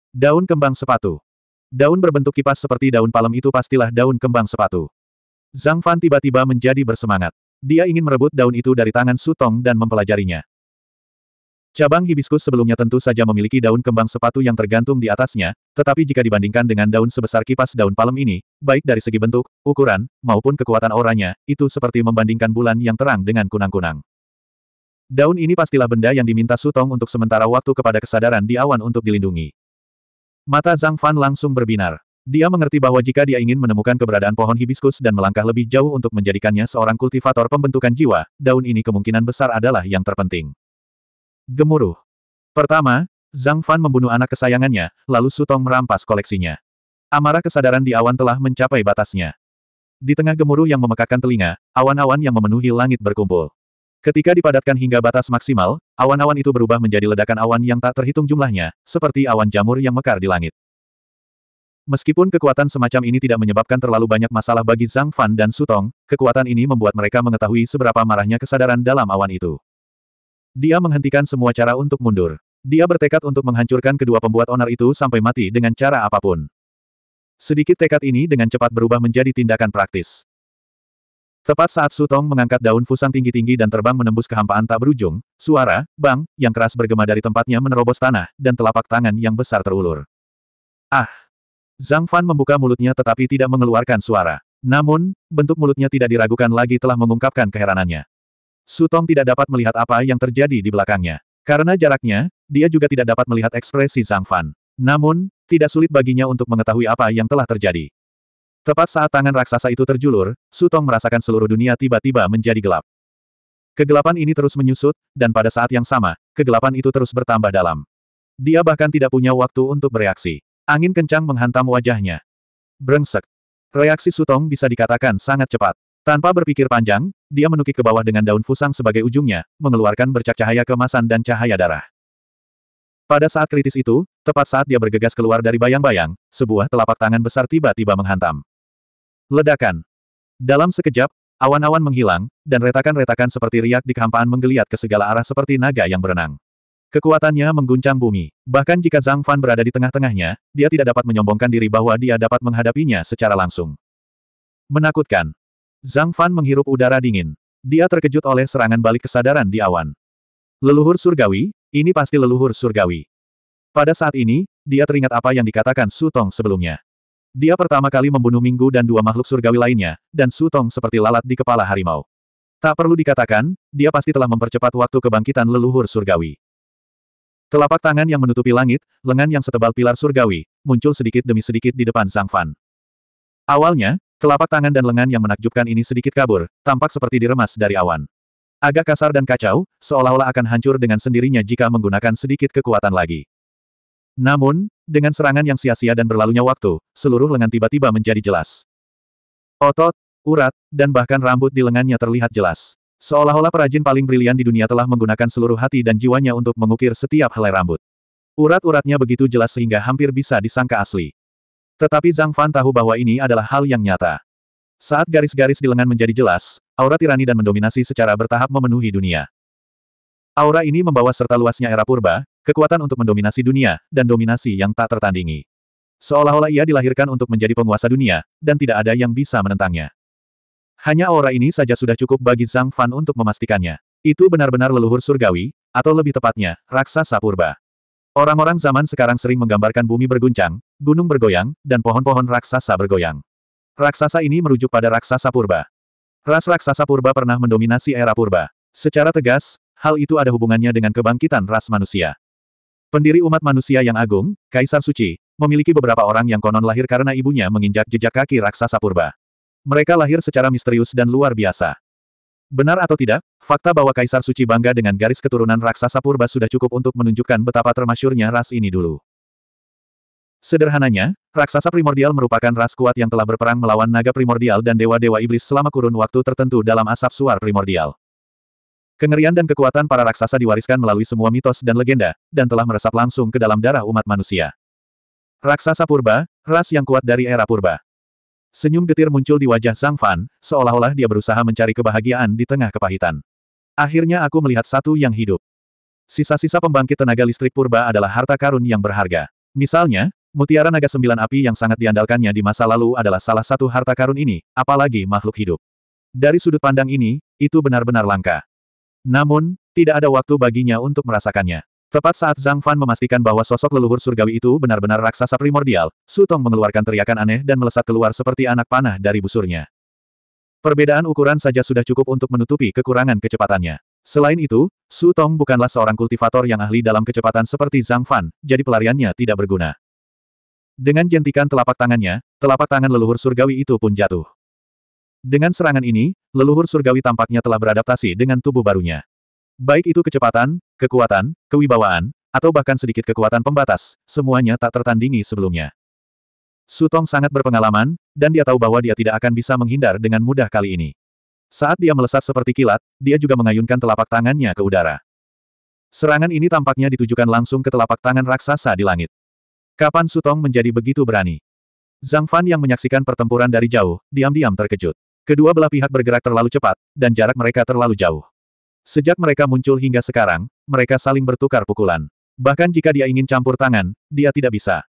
Daun kembang sepatu. Daun berbentuk kipas seperti daun palem itu pastilah daun kembang sepatu. Zhang Fan tiba-tiba menjadi bersemangat. Dia ingin merebut daun itu dari tangan Sutong dan mempelajarinya. Cabang hibiskus sebelumnya tentu saja memiliki daun kembang sepatu yang tergantung di atasnya, tetapi jika dibandingkan dengan daun sebesar kipas daun palem ini, baik dari segi bentuk, ukuran, maupun kekuatan auranya, itu seperti membandingkan bulan yang terang dengan kunang-kunang. Daun ini pastilah benda yang diminta Sutong untuk sementara waktu kepada kesadaran di awan untuk dilindungi. Mata Zhang Fan langsung berbinar. Dia mengerti bahwa jika dia ingin menemukan keberadaan pohon hibiskus dan melangkah lebih jauh untuk menjadikannya seorang kultivator pembentukan jiwa, daun ini kemungkinan besar adalah yang terpenting. Gemuruh. Pertama, Zhang Fan membunuh anak kesayangannya, lalu Sutong merampas koleksinya. Amarah kesadaran di awan telah mencapai batasnya. Di tengah gemuruh yang memekakan telinga, awan-awan yang memenuhi langit berkumpul. Ketika dipadatkan hingga batas maksimal, awan-awan itu berubah menjadi ledakan awan yang tak terhitung jumlahnya, seperti awan jamur yang mekar di langit. Meskipun kekuatan semacam ini tidak menyebabkan terlalu banyak masalah bagi Zhang Fan dan Sutong, kekuatan ini membuat mereka mengetahui seberapa marahnya kesadaran dalam awan itu. Dia menghentikan semua cara untuk mundur. Dia bertekad untuk menghancurkan kedua pembuat onar itu sampai mati dengan cara apapun. Sedikit tekad ini dengan cepat berubah menjadi tindakan praktis. Tepat saat Sutong mengangkat daun fusang tinggi-tinggi dan terbang menembus kehampaan tak berujung, suara, bang, yang keras bergema dari tempatnya menerobos tanah, dan telapak tangan yang besar terulur. Ah! Zhang Fan membuka mulutnya tetapi tidak mengeluarkan suara. Namun, bentuk mulutnya tidak diragukan lagi telah mengungkapkan keheranannya. Sutong tidak dapat melihat apa yang terjadi di belakangnya. Karena jaraknya, dia juga tidak dapat melihat ekspresi Zhang Fan. Namun, tidak sulit baginya untuk mengetahui apa yang telah terjadi. Tepat saat tangan raksasa itu terjulur, Sutong merasakan seluruh dunia tiba-tiba menjadi gelap. Kegelapan ini terus menyusut, dan pada saat yang sama, kegelapan itu terus bertambah dalam. Dia bahkan tidak punya waktu untuk bereaksi. Angin kencang menghantam wajahnya. Brengsek. Reaksi Sutong bisa dikatakan sangat cepat. Tanpa berpikir panjang, dia menukik ke bawah dengan daun fusang sebagai ujungnya, mengeluarkan bercak cahaya kemasan dan cahaya darah. Pada saat kritis itu, tepat saat dia bergegas keluar dari bayang-bayang, sebuah telapak tangan besar tiba-tiba menghantam. Ledakan. Dalam sekejap, awan-awan menghilang, dan retakan-retakan seperti riak di kehampaan menggeliat ke segala arah seperti naga yang berenang. Kekuatannya mengguncang bumi. Bahkan jika Zhang Fan berada di tengah-tengahnya, dia tidak dapat menyombongkan diri bahwa dia dapat menghadapinya secara langsung. Menakutkan. Zhang Fan menghirup udara dingin. Dia terkejut oleh serangan balik kesadaran di awan. Leluhur surgawi, ini pasti leluhur surgawi. Pada saat ini, dia teringat apa yang dikatakan Su Tong sebelumnya. Dia pertama kali membunuh Minggu dan dua makhluk surgawi lainnya, dan Su Tong seperti lalat di kepala harimau. Tak perlu dikatakan, dia pasti telah mempercepat waktu kebangkitan leluhur surgawi. Telapak tangan yang menutupi langit, lengan yang setebal pilar surgawi, muncul sedikit demi sedikit di depan Zhang Fan. Awalnya, Telapak tangan dan lengan yang menakjubkan ini sedikit kabur, tampak seperti diremas dari awan. Agak kasar dan kacau, seolah-olah akan hancur dengan sendirinya jika menggunakan sedikit kekuatan lagi. Namun, dengan serangan yang sia-sia dan berlalunya waktu, seluruh lengan tiba-tiba menjadi jelas. Otot, urat, dan bahkan rambut di lengannya terlihat jelas. Seolah-olah perajin paling brilian di dunia telah menggunakan seluruh hati dan jiwanya untuk mengukir setiap helai rambut. Urat-uratnya begitu jelas sehingga hampir bisa disangka asli. Tetapi Zhang Fan tahu bahwa ini adalah hal yang nyata. Saat garis-garis di lengan menjadi jelas, aura tirani dan mendominasi secara bertahap memenuhi dunia. Aura ini membawa serta luasnya era purba, kekuatan untuk mendominasi dunia, dan dominasi yang tak tertandingi. Seolah-olah ia dilahirkan untuk menjadi penguasa dunia, dan tidak ada yang bisa menentangnya. Hanya aura ini saja sudah cukup bagi Zhang Fan untuk memastikannya. Itu benar-benar leluhur surgawi, atau lebih tepatnya, raksasa purba. Orang-orang zaman sekarang sering menggambarkan bumi berguncang, gunung bergoyang, dan pohon-pohon raksasa bergoyang. Raksasa ini merujuk pada raksasa purba. Ras raksasa purba pernah mendominasi era purba. Secara tegas, hal itu ada hubungannya dengan kebangkitan ras manusia. Pendiri umat manusia yang agung, Kaisar Suci, memiliki beberapa orang yang konon lahir karena ibunya menginjak jejak kaki raksasa purba. Mereka lahir secara misterius dan luar biasa. Benar atau tidak, fakta bahwa Kaisar Suci bangga dengan garis keturunan raksasa purba sudah cukup untuk menunjukkan betapa termasyurnya ras ini dulu. Sederhananya, raksasa primordial merupakan ras kuat yang telah berperang melawan naga primordial dan dewa-dewa iblis selama kurun waktu tertentu dalam asap suar primordial. Kengerian dan kekuatan para raksasa diwariskan melalui semua mitos dan legenda, dan telah meresap langsung ke dalam darah umat manusia. Raksasa purba, ras yang kuat dari era purba. Senyum getir muncul di wajah sang Fan, seolah-olah dia berusaha mencari kebahagiaan di tengah kepahitan. Akhirnya aku melihat satu yang hidup. Sisa-sisa pembangkit tenaga listrik purba adalah harta karun yang berharga. Misalnya, mutiara naga sembilan api yang sangat diandalkannya di masa lalu adalah salah satu harta karun ini, apalagi makhluk hidup. Dari sudut pandang ini, itu benar-benar langka. Namun, tidak ada waktu baginya untuk merasakannya. Tepat saat Zhang Fan memastikan bahwa sosok leluhur surgawi itu benar-benar raksasa primordial, Su Tong mengeluarkan teriakan aneh dan melesat keluar seperti anak panah dari busurnya. Perbedaan ukuran saja sudah cukup untuk menutupi kekurangan kecepatannya. Selain itu, Su Tong bukanlah seorang kultivator yang ahli dalam kecepatan seperti Zhang Fan, jadi pelariannya tidak berguna. Dengan jentikan telapak tangannya, telapak tangan leluhur surgawi itu pun jatuh. Dengan serangan ini, leluhur surgawi tampaknya telah beradaptasi dengan tubuh barunya. Baik itu kecepatan, kekuatan, kewibawaan, atau bahkan sedikit kekuatan pembatas, semuanya tak tertandingi sebelumnya. Sutong sangat berpengalaman, dan dia tahu bahwa dia tidak akan bisa menghindar dengan mudah kali ini. Saat dia melesat seperti kilat, dia juga mengayunkan telapak tangannya ke udara. Serangan ini tampaknya ditujukan langsung ke telapak tangan raksasa di langit. Kapan Sutong menjadi begitu berani? Zhang Fan yang menyaksikan pertempuran dari jauh, diam-diam terkejut. Kedua belah pihak bergerak terlalu cepat, dan jarak mereka terlalu jauh. Sejak mereka muncul hingga sekarang, mereka saling bertukar pukulan. Bahkan jika dia ingin campur tangan, dia tidak bisa.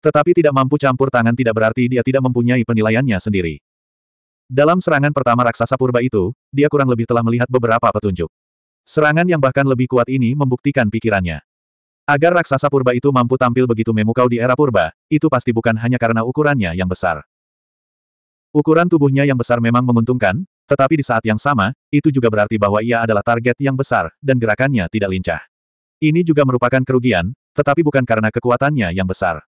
Tetapi tidak mampu campur tangan tidak berarti dia tidak mempunyai penilaiannya sendiri. Dalam serangan pertama raksasa purba itu, dia kurang lebih telah melihat beberapa petunjuk. Serangan yang bahkan lebih kuat ini membuktikan pikirannya. Agar raksasa purba itu mampu tampil begitu memukau di era purba, itu pasti bukan hanya karena ukurannya yang besar. Ukuran tubuhnya yang besar memang menguntungkan, tetapi di saat yang sama, itu juga berarti bahwa ia adalah target yang besar, dan gerakannya tidak lincah. Ini juga merupakan kerugian, tetapi bukan karena kekuatannya yang besar.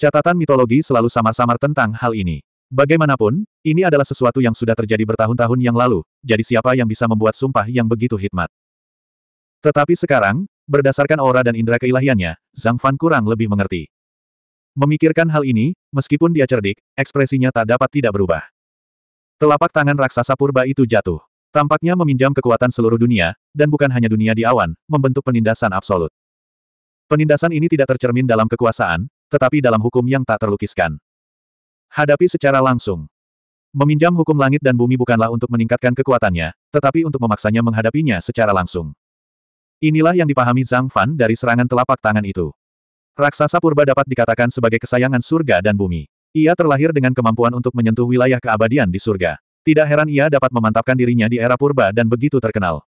Catatan mitologi selalu samar-samar tentang hal ini. Bagaimanapun, ini adalah sesuatu yang sudah terjadi bertahun-tahun yang lalu, jadi siapa yang bisa membuat sumpah yang begitu hikmat? Tetapi sekarang, berdasarkan aura dan indera keilahiannya, Zhang Fan kurang lebih mengerti. Memikirkan hal ini, meskipun dia cerdik, ekspresinya tak dapat tidak berubah. Telapak tangan raksasa purba itu jatuh. Tampaknya meminjam kekuatan seluruh dunia, dan bukan hanya dunia di awan, membentuk penindasan absolut. Penindasan ini tidak tercermin dalam kekuasaan, tetapi dalam hukum yang tak terlukiskan. Hadapi secara langsung. Meminjam hukum langit dan bumi bukanlah untuk meningkatkan kekuatannya, tetapi untuk memaksanya menghadapinya secara langsung. Inilah yang dipahami Zhang Fan dari serangan telapak tangan itu. Raksasa purba dapat dikatakan sebagai kesayangan surga dan bumi. Ia terlahir dengan kemampuan untuk menyentuh wilayah keabadian di surga. Tidak heran ia dapat memantapkan dirinya di era purba dan begitu terkenal.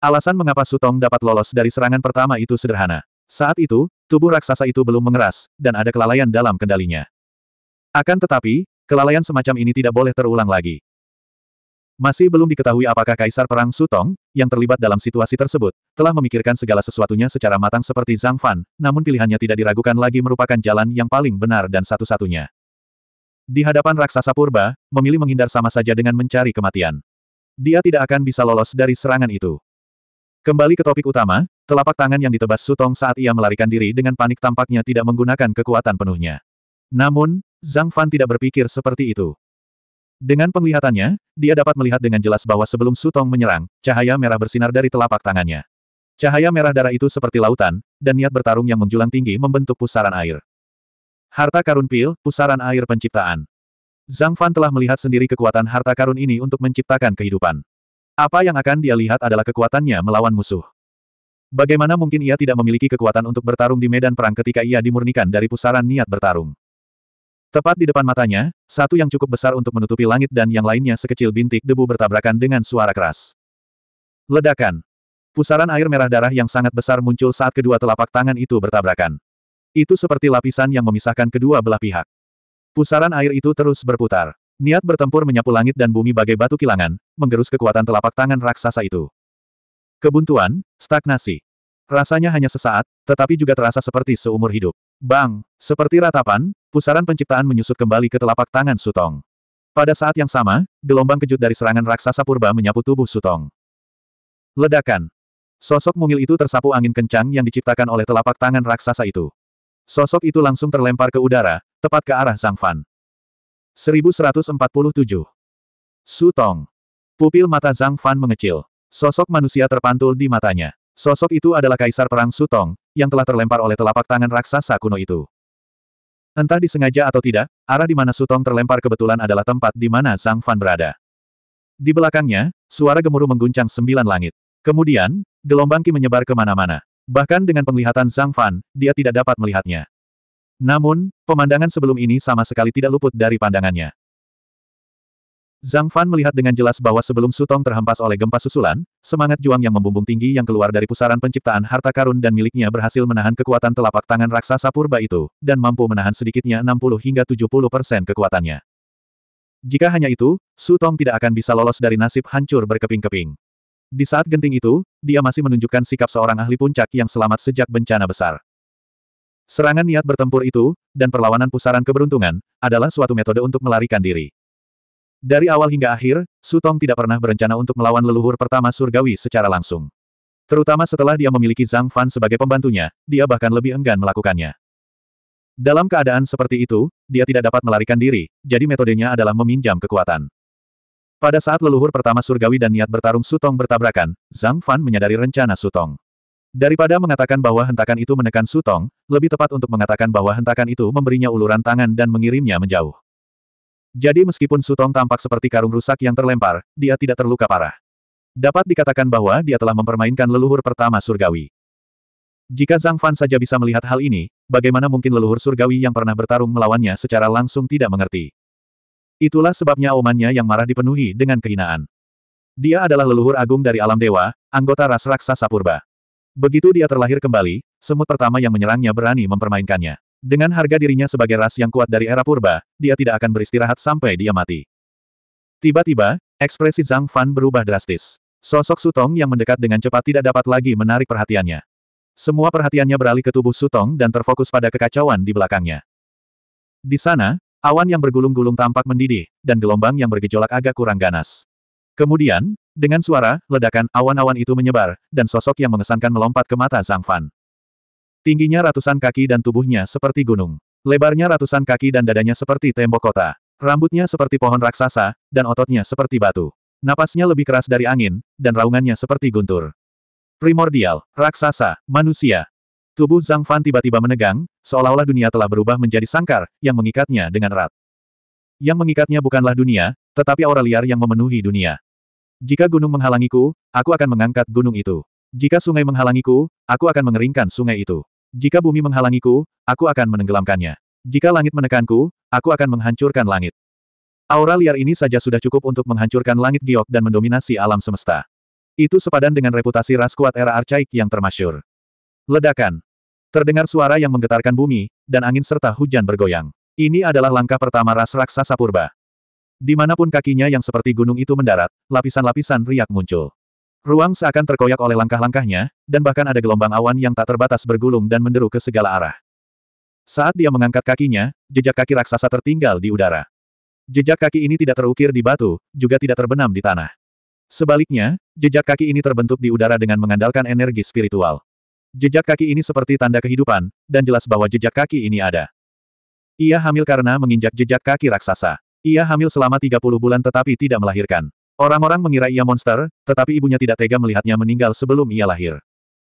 Alasan mengapa Sutong dapat lolos dari serangan pertama itu sederhana. Saat itu, tubuh raksasa itu belum mengeras, dan ada kelalaian dalam kendalinya. Akan tetapi, kelalaian semacam ini tidak boleh terulang lagi. Masih belum diketahui apakah Kaisar Perang Sutong, yang terlibat dalam situasi tersebut, telah memikirkan segala sesuatunya secara matang seperti Zhang Fan, namun pilihannya tidak diragukan lagi merupakan jalan yang paling benar dan satu-satunya. Di hadapan raksasa purba, memilih menghindar sama saja dengan mencari kematian. Dia tidak akan bisa lolos dari serangan itu. Kembali ke topik utama, telapak tangan yang ditebas Sutong saat ia melarikan diri dengan panik tampaknya tidak menggunakan kekuatan penuhnya. Namun, Zhang Fan tidak berpikir seperti itu. Dengan penglihatannya, dia dapat melihat dengan jelas bahwa sebelum Sutong menyerang, cahaya merah bersinar dari telapak tangannya. Cahaya merah darah itu seperti lautan, dan niat bertarung yang menjulang tinggi membentuk pusaran air. Harta karun pil, pusaran air penciptaan. Zhang Fan telah melihat sendiri kekuatan harta karun ini untuk menciptakan kehidupan. Apa yang akan dia lihat adalah kekuatannya melawan musuh. Bagaimana mungkin ia tidak memiliki kekuatan untuk bertarung di medan perang ketika ia dimurnikan dari pusaran niat bertarung? Tepat di depan matanya, satu yang cukup besar untuk menutupi langit dan yang lainnya sekecil bintik debu bertabrakan dengan suara keras. Ledakan. Pusaran air merah darah yang sangat besar muncul saat kedua telapak tangan itu bertabrakan. Itu seperti lapisan yang memisahkan kedua belah pihak. Pusaran air itu terus berputar. Niat bertempur menyapu langit dan bumi bagai batu kilangan, menggerus kekuatan telapak tangan raksasa itu. Kebuntuan, stagnasi. Rasanya hanya sesaat, tetapi juga terasa seperti seumur hidup. Bang! Seperti ratapan, pusaran penciptaan menyusut kembali ke telapak tangan Sutong. Pada saat yang sama, gelombang kejut dari serangan raksasa purba menyapu tubuh Sutong. Ledakan. Sosok mungil itu tersapu angin kencang yang diciptakan oleh telapak tangan raksasa itu. Sosok itu langsung terlempar ke udara, tepat ke arah Zhang Fan. 1147. Sutong. Pupil mata Zhang Fan mengecil. Sosok manusia terpantul di matanya. Sosok itu adalah Kaisar Perang Sutong, yang telah terlempar oleh telapak tangan raksasa kuno itu. Entah disengaja atau tidak, arah di mana Sutong terlempar kebetulan adalah tempat di mana Zhang Fan berada. Di belakangnya, suara gemuruh mengguncang sembilan langit. Kemudian, gelombang Ki menyebar kemana-mana. Bahkan dengan penglihatan Zhang Fan, dia tidak dapat melihatnya. Namun, pemandangan sebelum ini sama sekali tidak luput dari pandangannya. Zhang Fan melihat dengan jelas bahwa sebelum Sutong terhempas oleh gempa susulan, semangat juang yang membumbung tinggi yang keluar dari pusaran penciptaan harta karun dan miliknya berhasil menahan kekuatan telapak tangan raksasa purba itu, dan mampu menahan sedikitnya 60 hingga 70 persen kekuatannya. Jika hanya itu, Sutong tidak akan bisa lolos dari nasib hancur berkeping-keping. Di saat genting itu, dia masih menunjukkan sikap seorang ahli puncak yang selamat sejak bencana besar. Serangan niat bertempur itu, dan perlawanan pusaran keberuntungan, adalah suatu metode untuk melarikan diri. Dari awal hingga akhir, Sutong tidak pernah berencana untuk melawan leluhur pertama surgawi secara langsung. Terutama setelah dia memiliki Zhang Fan sebagai pembantunya, dia bahkan lebih enggan melakukannya. Dalam keadaan seperti itu, dia tidak dapat melarikan diri, jadi metodenya adalah meminjam kekuatan. Pada saat leluhur pertama surgawi dan niat bertarung Sutong bertabrakan, Zhang Fan menyadari rencana Sutong. Daripada mengatakan bahwa hentakan itu menekan Sutong, lebih tepat untuk mengatakan bahwa hentakan itu memberinya uluran tangan dan mengirimnya menjauh. Jadi meskipun Sutong tampak seperti karung rusak yang terlempar, dia tidak terluka parah. Dapat dikatakan bahwa dia telah mempermainkan leluhur pertama surgawi. Jika Zhang Fan saja bisa melihat hal ini, bagaimana mungkin leluhur surgawi yang pernah bertarung melawannya secara langsung tidak mengerti. Itulah sebabnya omannya yang marah dipenuhi dengan kehinaan. Dia adalah leluhur agung dari alam dewa, anggota ras raksasa purba. Begitu dia terlahir kembali, semut pertama yang menyerangnya berani mempermainkannya. Dengan harga dirinya sebagai ras yang kuat dari era purba, dia tidak akan beristirahat sampai dia mati. Tiba-tiba, ekspresi Zhang Fan berubah drastis. Sosok Sutong yang mendekat dengan cepat tidak dapat lagi menarik perhatiannya. Semua perhatiannya beralih ke tubuh Sutong dan terfokus pada kekacauan di belakangnya. Di sana, awan yang bergulung-gulung tampak mendidih, dan gelombang yang bergejolak agak kurang ganas. Kemudian, dengan suara, ledakan, awan-awan itu menyebar, dan sosok yang mengesankan melompat ke mata Zhang Fan. Tingginya ratusan kaki dan tubuhnya seperti gunung. Lebarnya ratusan kaki dan dadanya seperti tembok kota. Rambutnya seperti pohon raksasa, dan ototnya seperti batu. Napasnya lebih keras dari angin, dan raungannya seperti guntur. Primordial, raksasa, manusia. Tubuh Zhang Fan tiba-tiba menegang, seolah-olah dunia telah berubah menjadi sangkar, yang mengikatnya dengan erat. Yang mengikatnya bukanlah dunia, tetapi aura liar yang memenuhi dunia. Jika gunung menghalangiku, aku akan mengangkat gunung itu. Jika sungai menghalangiku, aku akan mengeringkan sungai itu. Jika bumi menghalangiku, aku akan menenggelamkannya. Jika langit menekanku, aku akan menghancurkan langit. Aura liar ini saja sudah cukup untuk menghancurkan langit giok dan mendominasi alam semesta. Itu sepadan dengan reputasi ras kuat era arcaik yang termasyur. Ledakan. Terdengar suara yang menggetarkan bumi, dan angin serta hujan bergoyang. Ini adalah langkah pertama ras raksasa purba. Dimanapun kakinya yang seperti gunung itu mendarat, lapisan-lapisan riak muncul. Ruang seakan terkoyak oleh langkah-langkahnya, dan bahkan ada gelombang awan yang tak terbatas bergulung dan menderu ke segala arah. Saat dia mengangkat kakinya, jejak kaki raksasa tertinggal di udara. Jejak kaki ini tidak terukir di batu, juga tidak terbenam di tanah. Sebaliknya, jejak kaki ini terbentuk di udara dengan mengandalkan energi spiritual. Jejak kaki ini seperti tanda kehidupan, dan jelas bahwa jejak kaki ini ada. Ia hamil karena menginjak jejak kaki raksasa. Ia hamil selama 30 bulan tetapi tidak melahirkan. Orang-orang mengira ia monster, tetapi ibunya tidak tega melihatnya meninggal sebelum ia lahir.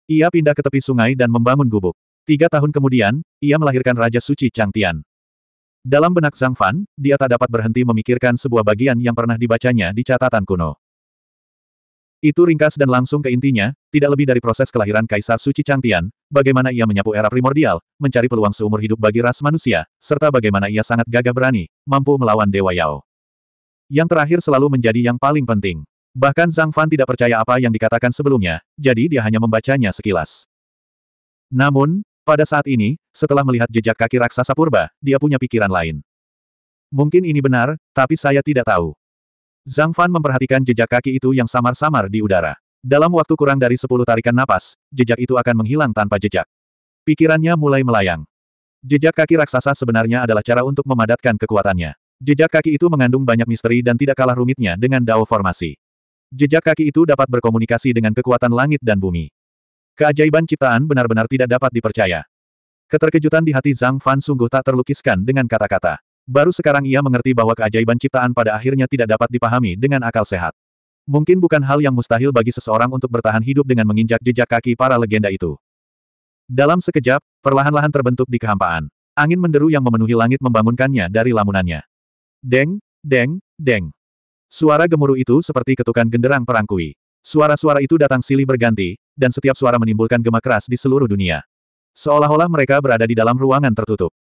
Ia pindah ke tepi sungai dan membangun gubuk. Tiga tahun kemudian, ia melahirkan Raja Suci Chang Tian. Dalam benak Zhang Fan, dia tak dapat berhenti memikirkan sebuah bagian yang pernah dibacanya di catatan kuno. Itu ringkas dan langsung ke intinya, tidak lebih dari proses kelahiran Kaisar Suci Chang Tian, bagaimana ia menyapu era primordial, mencari peluang seumur hidup bagi ras manusia, serta bagaimana ia sangat gagah berani, mampu melawan Dewa Yao. Yang terakhir selalu menjadi yang paling penting. Bahkan Zhang Fan tidak percaya apa yang dikatakan sebelumnya, jadi dia hanya membacanya sekilas. Namun, pada saat ini, setelah melihat jejak kaki raksasa purba, dia punya pikiran lain. Mungkin ini benar, tapi saya tidak tahu. Zhang Fan memperhatikan jejak kaki itu yang samar-samar di udara. Dalam waktu kurang dari sepuluh tarikan napas, jejak itu akan menghilang tanpa jejak. Pikirannya mulai melayang. Jejak kaki raksasa sebenarnya adalah cara untuk memadatkan kekuatannya. Jejak kaki itu mengandung banyak misteri dan tidak kalah rumitnya dengan dao formasi. Jejak kaki itu dapat berkomunikasi dengan kekuatan langit dan bumi. Keajaiban ciptaan benar-benar tidak dapat dipercaya. Keterkejutan di hati Zhang Fan sungguh tak terlukiskan dengan kata-kata. Baru sekarang ia mengerti bahwa keajaiban ciptaan pada akhirnya tidak dapat dipahami dengan akal sehat. Mungkin bukan hal yang mustahil bagi seseorang untuk bertahan hidup dengan menginjak jejak kaki para legenda itu. Dalam sekejap, perlahan-lahan terbentuk di kehampaan. Angin menderu yang memenuhi langit membangunkannya dari lamunannya. Deng, deng, deng. Suara gemuruh itu seperti ketukan genderang perangkui. Suara-suara itu datang silih berganti, dan setiap suara menimbulkan gema keras di seluruh dunia. Seolah-olah mereka berada di dalam ruangan tertutup.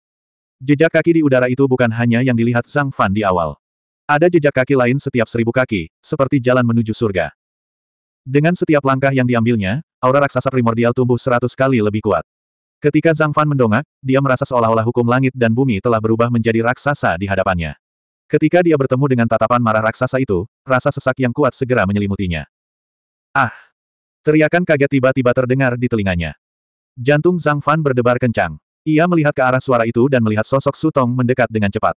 Jejak kaki di udara itu bukan hanya yang dilihat Sang Fan di awal. Ada jejak kaki lain setiap seribu kaki, seperti jalan menuju surga. Dengan setiap langkah yang diambilnya, aura raksasa primordial tumbuh seratus kali lebih kuat. Ketika Zhang Fan mendongak, dia merasa seolah-olah hukum langit dan bumi telah berubah menjadi raksasa di hadapannya. Ketika dia bertemu dengan tatapan marah raksasa itu, rasa sesak yang kuat segera menyelimutinya. Ah! Teriakan kaget tiba-tiba terdengar di telinganya. Jantung Zhang Fan berdebar kencang. Ia melihat ke arah suara itu dan melihat sosok Sutong mendekat dengan cepat.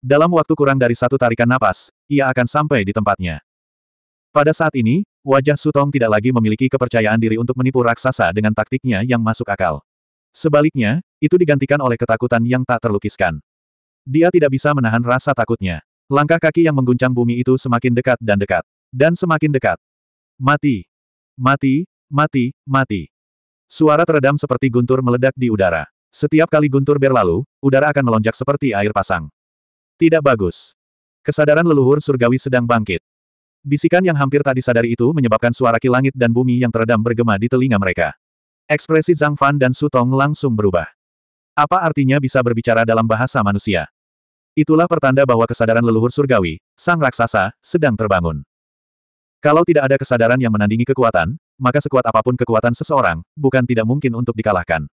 Dalam waktu kurang dari satu tarikan napas, ia akan sampai di tempatnya. Pada saat ini, wajah Sutong tidak lagi memiliki kepercayaan diri untuk menipu raksasa dengan taktiknya yang masuk akal. Sebaliknya, itu digantikan oleh ketakutan yang tak terlukiskan. Dia tidak bisa menahan rasa takutnya. Langkah kaki yang mengguncang bumi itu semakin dekat dan dekat. Dan semakin dekat. Mati. Mati, mati, mati. Suara teredam seperti guntur meledak di udara. Setiap kali guntur berlalu, udara akan melonjak seperti air pasang. Tidak bagus. Kesadaran leluhur surgawi sedang bangkit. Bisikan yang hampir tadi sadari itu menyebabkan suara kilangit dan bumi yang teredam bergema di telinga mereka. Ekspresi Zhang Fan dan Sutong langsung berubah. Apa artinya bisa berbicara dalam bahasa manusia? Itulah pertanda bahwa kesadaran leluhur surgawi, sang raksasa, sedang terbangun. Kalau tidak ada kesadaran yang menandingi kekuatan, maka sekuat apapun kekuatan seseorang, bukan tidak mungkin untuk dikalahkan.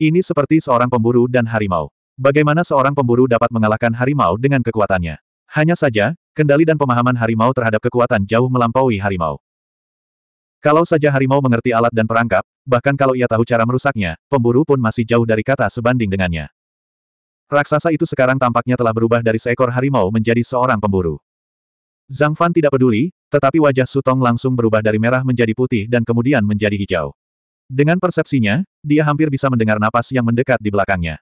Ini seperti seorang pemburu dan harimau. Bagaimana seorang pemburu dapat mengalahkan harimau dengan kekuatannya? Hanya saja, kendali dan pemahaman harimau terhadap kekuatan jauh melampaui harimau. Kalau saja harimau mengerti alat dan perangkap, bahkan kalau ia tahu cara merusaknya, pemburu pun masih jauh dari kata sebanding dengannya. Raksasa itu sekarang tampaknya telah berubah dari seekor harimau menjadi seorang pemburu. Zhang Fan tidak peduli, tetapi wajah Sutong langsung berubah dari merah menjadi putih dan kemudian menjadi hijau. Dengan persepsinya, dia hampir bisa mendengar napas yang mendekat di belakangnya.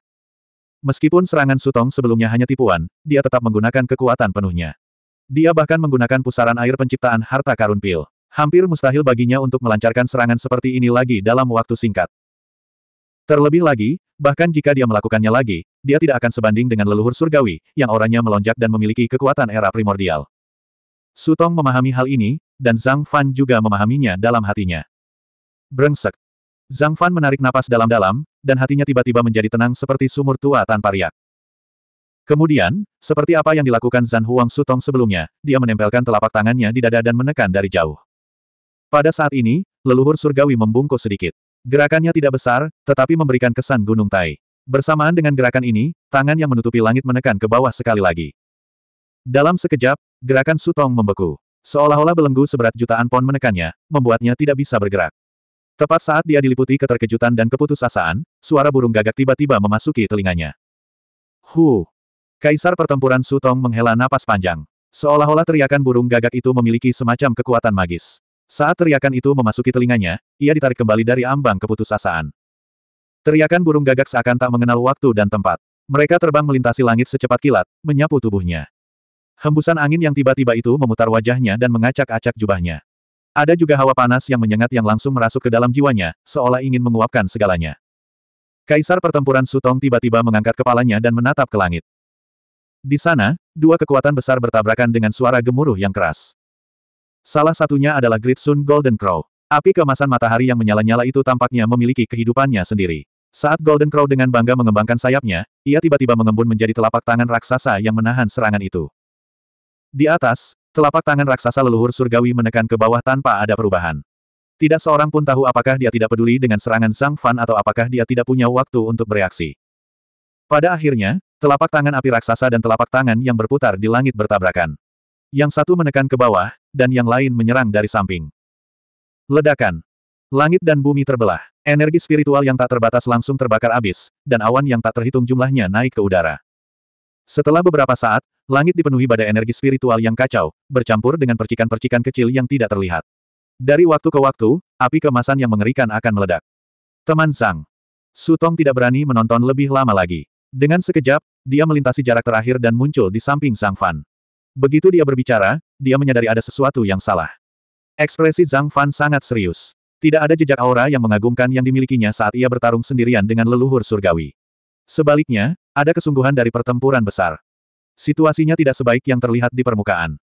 Meskipun serangan Sutong sebelumnya hanya tipuan, dia tetap menggunakan kekuatan penuhnya. Dia bahkan menggunakan pusaran air penciptaan harta karun pil. Hampir mustahil baginya untuk melancarkan serangan seperti ini lagi dalam waktu singkat. Terlebih lagi, bahkan jika dia melakukannya lagi, dia tidak akan sebanding dengan leluhur surgawi, yang orangnya melonjak dan memiliki kekuatan era primordial. Sutong memahami hal ini, dan Zhang Fan juga memahaminya dalam hatinya. Brengsek. Zhang Fan menarik napas dalam-dalam, dan hatinya tiba-tiba menjadi tenang seperti sumur tua tanpa riak. Kemudian, seperti apa yang dilakukan Zhan Huang Sutong sebelumnya, dia menempelkan telapak tangannya di dada dan menekan dari jauh. Pada saat ini, leluhur surgawi membungkuk sedikit. Gerakannya tidak besar, tetapi memberikan kesan gunung tai. Bersamaan dengan gerakan ini, tangan yang menutupi langit menekan ke bawah sekali lagi. Dalam sekejap, gerakan Sutong membeku. Seolah-olah belenggu seberat jutaan pon menekannya, membuatnya tidak bisa bergerak. Tepat saat dia diliputi keterkejutan dan keputusasaan, suara burung gagak tiba-tiba memasuki telinganya. Hu! Kaisar pertempuran Sutong menghela napas panjang. Seolah-olah teriakan burung gagak itu memiliki semacam kekuatan magis. Saat teriakan itu memasuki telinganya, ia ditarik kembali dari ambang keputusasaan. Teriakan burung gagak seakan tak mengenal waktu dan tempat. Mereka terbang melintasi langit secepat kilat, menyapu tubuhnya. Hembusan angin yang tiba-tiba itu memutar wajahnya dan mengacak-acak jubahnya. Ada juga hawa panas yang menyengat yang langsung merasuk ke dalam jiwanya, seolah ingin menguapkan segalanya. Kaisar pertempuran Sutong tiba-tiba mengangkat kepalanya dan menatap ke langit. Di sana, dua kekuatan besar bertabrakan dengan suara gemuruh yang keras. Salah satunya adalah Great Sun Golden Crow. Api kemasan matahari yang menyala-nyala itu tampaknya memiliki kehidupannya sendiri. Saat Golden Crow dengan bangga mengembangkan sayapnya, ia tiba-tiba mengembun menjadi telapak tangan raksasa yang menahan serangan itu. Di atas, telapak tangan raksasa leluhur surgawi menekan ke bawah tanpa ada perubahan. Tidak seorang pun tahu apakah dia tidak peduli dengan serangan Sang Fan atau apakah dia tidak punya waktu untuk bereaksi. Pada akhirnya, telapak tangan api raksasa dan telapak tangan yang berputar di langit bertabrakan. Yang satu menekan ke bawah, dan yang lain menyerang dari samping. Ledakan. Langit dan bumi terbelah. Energi spiritual yang tak terbatas langsung terbakar abis, dan awan yang tak terhitung jumlahnya naik ke udara. Setelah beberapa saat, langit dipenuhi badai energi spiritual yang kacau, bercampur dengan percikan-percikan kecil yang tidak terlihat. Dari waktu ke waktu, api kemasan yang mengerikan akan meledak. Teman Sang. Sutong tidak berani menonton lebih lama lagi. Dengan sekejap, dia melintasi jarak terakhir dan muncul di samping Sang Fan. Begitu dia berbicara, dia menyadari ada sesuatu yang salah. Ekspresi Zhang Fan sangat serius. Tidak ada jejak aura yang mengagumkan yang dimilikinya saat ia bertarung sendirian dengan leluhur surgawi. Sebaliknya, ada kesungguhan dari pertempuran besar. Situasinya tidak sebaik yang terlihat di permukaan.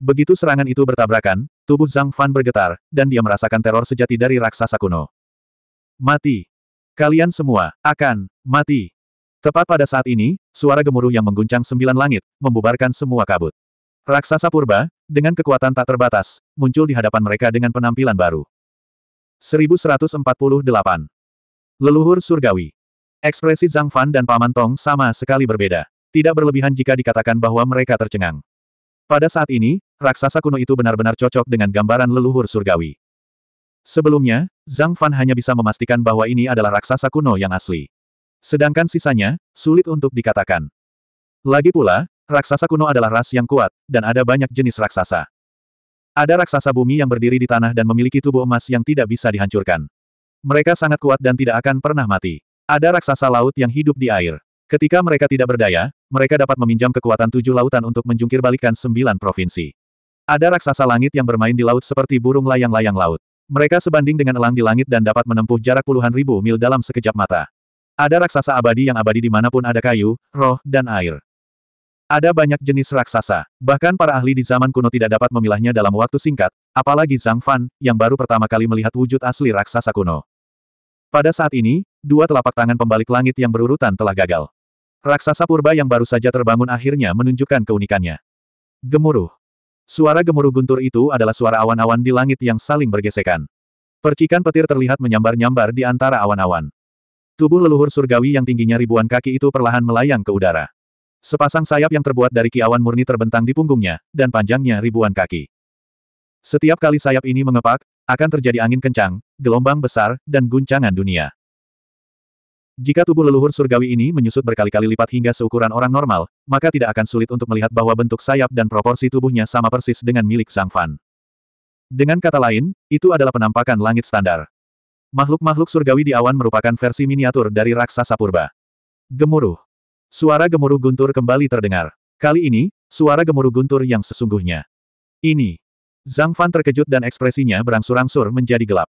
Begitu serangan itu bertabrakan, tubuh Zhang Fan bergetar, dan dia merasakan teror sejati dari raksasa kuno. Mati. Kalian semua, akan, mati. Tepat pada saat ini, suara gemuruh yang mengguncang sembilan langit, membubarkan semua kabut. Raksasa purba, dengan kekuatan tak terbatas, muncul di hadapan mereka dengan penampilan baru. 1148. Leluhur Surgawi. Ekspresi Zhang Fan dan Paman Tong sama sekali berbeda. Tidak berlebihan jika dikatakan bahwa mereka tercengang. Pada saat ini, raksasa kuno itu benar-benar cocok dengan gambaran leluhur surgawi. Sebelumnya, Zhang Fan hanya bisa memastikan bahwa ini adalah raksasa kuno yang asli. Sedangkan sisanya, sulit untuk dikatakan. Lagi pula, Raksasa kuno adalah ras yang kuat, dan ada banyak jenis raksasa. Ada raksasa bumi yang berdiri di tanah dan memiliki tubuh emas yang tidak bisa dihancurkan. Mereka sangat kuat dan tidak akan pernah mati. Ada raksasa laut yang hidup di air. Ketika mereka tidak berdaya, mereka dapat meminjam kekuatan tujuh lautan untuk menjungkir sembilan provinsi. Ada raksasa langit yang bermain di laut seperti burung layang-layang laut. Mereka sebanding dengan elang di langit dan dapat menempuh jarak puluhan ribu mil dalam sekejap mata. Ada raksasa abadi yang abadi dimanapun ada kayu, roh, dan air. Ada banyak jenis raksasa, bahkan para ahli di zaman kuno tidak dapat memilahnya dalam waktu singkat, apalagi Zhang Fan, yang baru pertama kali melihat wujud asli raksasa kuno. Pada saat ini, dua telapak tangan pembalik langit yang berurutan telah gagal. Raksasa purba yang baru saja terbangun akhirnya menunjukkan keunikannya. Gemuruh. Suara gemuruh guntur itu adalah suara awan-awan di langit yang saling bergesekan. Percikan petir terlihat menyambar-nyambar di antara awan-awan. Tubuh leluhur surgawi yang tingginya ribuan kaki itu perlahan melayang ke udara. Sepasang sayap yang terbuat dari kiawan murni terbentang di punggungnya, dan panjangnya ribuan kaki. Setiap kali sayap ini mengepak, akan terjadi angin kencang, gelombang besar, dan guncangan dunia. Jika tubuh leluhur surgawi ini menyusut berkali-kali lipat hingga seukuran orang normal, maka tidak akan sulit untuk melihat bahwa bentuk sayap dan proporsi tubuhnya sama persis dengan milik Zhang Fan. Dengan kata lain, itu adalah penampakan langit standar. Makhluk-makhluk surgawi di awan merupakan versi miniatur dari raksasa purba. Gemuruh. Suara gemuruh guntur kembali terdengar. Kali ini, suara gemuruh guntur yang sesungguhnya. Ini. Zhang Fan terkejut dan ekspresinya berangsur-angsur menjadi gelap.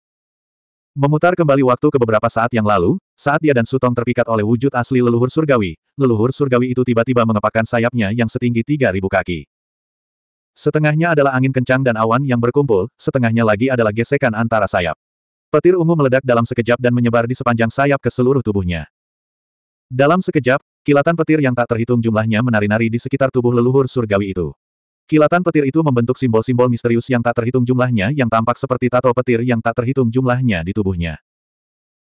Memutar kembali waktu ke beberapa saat yang lalu, saat dia dan Sutong terpikat oleh wujud asli leluhur surgawi, leluhur surgawi itu tiba-tiba mengepakkan sayapnya yang setinggi 3.000 kaki. Setengahnya adalah angin kencang dan awan yang berkumpul, setengahnya lagi adalah gesekan antara sayap. Petir ungu meledak dalam sekejap dan menyebar di sepanjang sayap ke seluruh tubuhnya. Dalam sekejap, Kilatan petir yang tak terhitung jumlahnya menari-nari di sekitar tubuh leluhur surgawi itu. Kilatan petir itu membentuk simbol-simbol misterius yang tak terhitung jumlahnya yang tampak seperti tato petir yang tak terhitung jumlahnya di tubuhnya.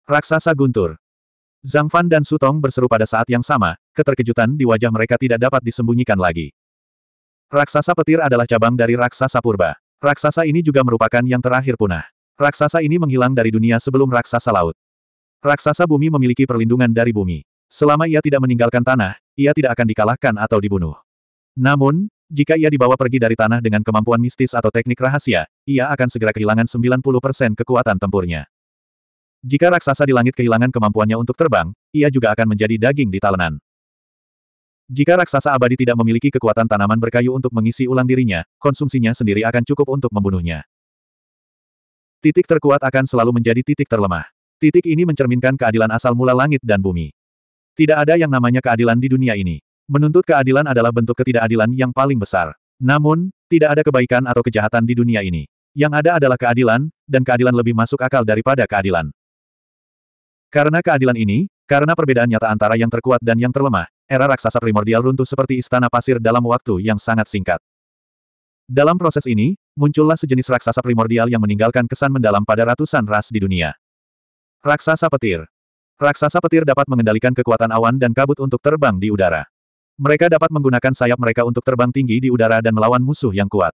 Raksasa Guntur Zhang Fan dan Sutong berseru pada saat yang sama, keterkejutan di wajah mereka tidak dapat disembunyikan lagi. Raksasa petir adalah cabang dari raksasa purba. Raksasa ini juga merupakan yang terakhir punah. Raksasa ini menghilang dari dunia sebelum raksasa laut. Raksasa bumi memiliki perlindungan dari bumi. Selama ia tidak meninggalkan tanah, ia tidak akan dikalahkan atau dibunuh. Namun, jika ia dibawa pergi dari tanah dengan kemampuan mistis atau teknik rahasia, ia akan segera kehilangan 90% kekuatan tempurnya. Jika raksasa di langit kehilangan kemampuannya untuk terbang, ia juga akan menjadi daging di talenan. Jika raksasa abadi tidak memiliki kekuatan tanaman berkayu untuk mengisi ulang dirinya, konsumsinya sendiri akan cukup untuk membunuhnya. Titik terkuat akan selalu menjadi titik terlemah. Titik ini mencerminkan keadilan asal mula langit dan bumi. Tidak ada yang namanya keadilan di dunia ini. Menuntut keadilan adalah bentuk ketidakadilan yang paling besar. Namun, tidak ada kebaikan atau kejahatan di dunia ini. Yang ada adalah keadilan, dan keadilan lebih masuk akal daripada keadilan. Karena keadilan ini, karena perbedaan nyata antara yang terkuat dan yang terlemah, era raksasa primordial runtuh seperti istana pasir dalam waktu yang sangat singkat. Dalam proses ini, muncullah sejenis raksasa primordial yang meninggalkan kesan mendalam pada ratusan ras di dunia. Raksasa petir Raksasa petir dapat mengendalikan kekuatan awan dan kabut untuk terbang di udara. Mereka dapat menggunakan sayap mereka untuk terbang tinggi di udara dan melawan musuh yang kuat.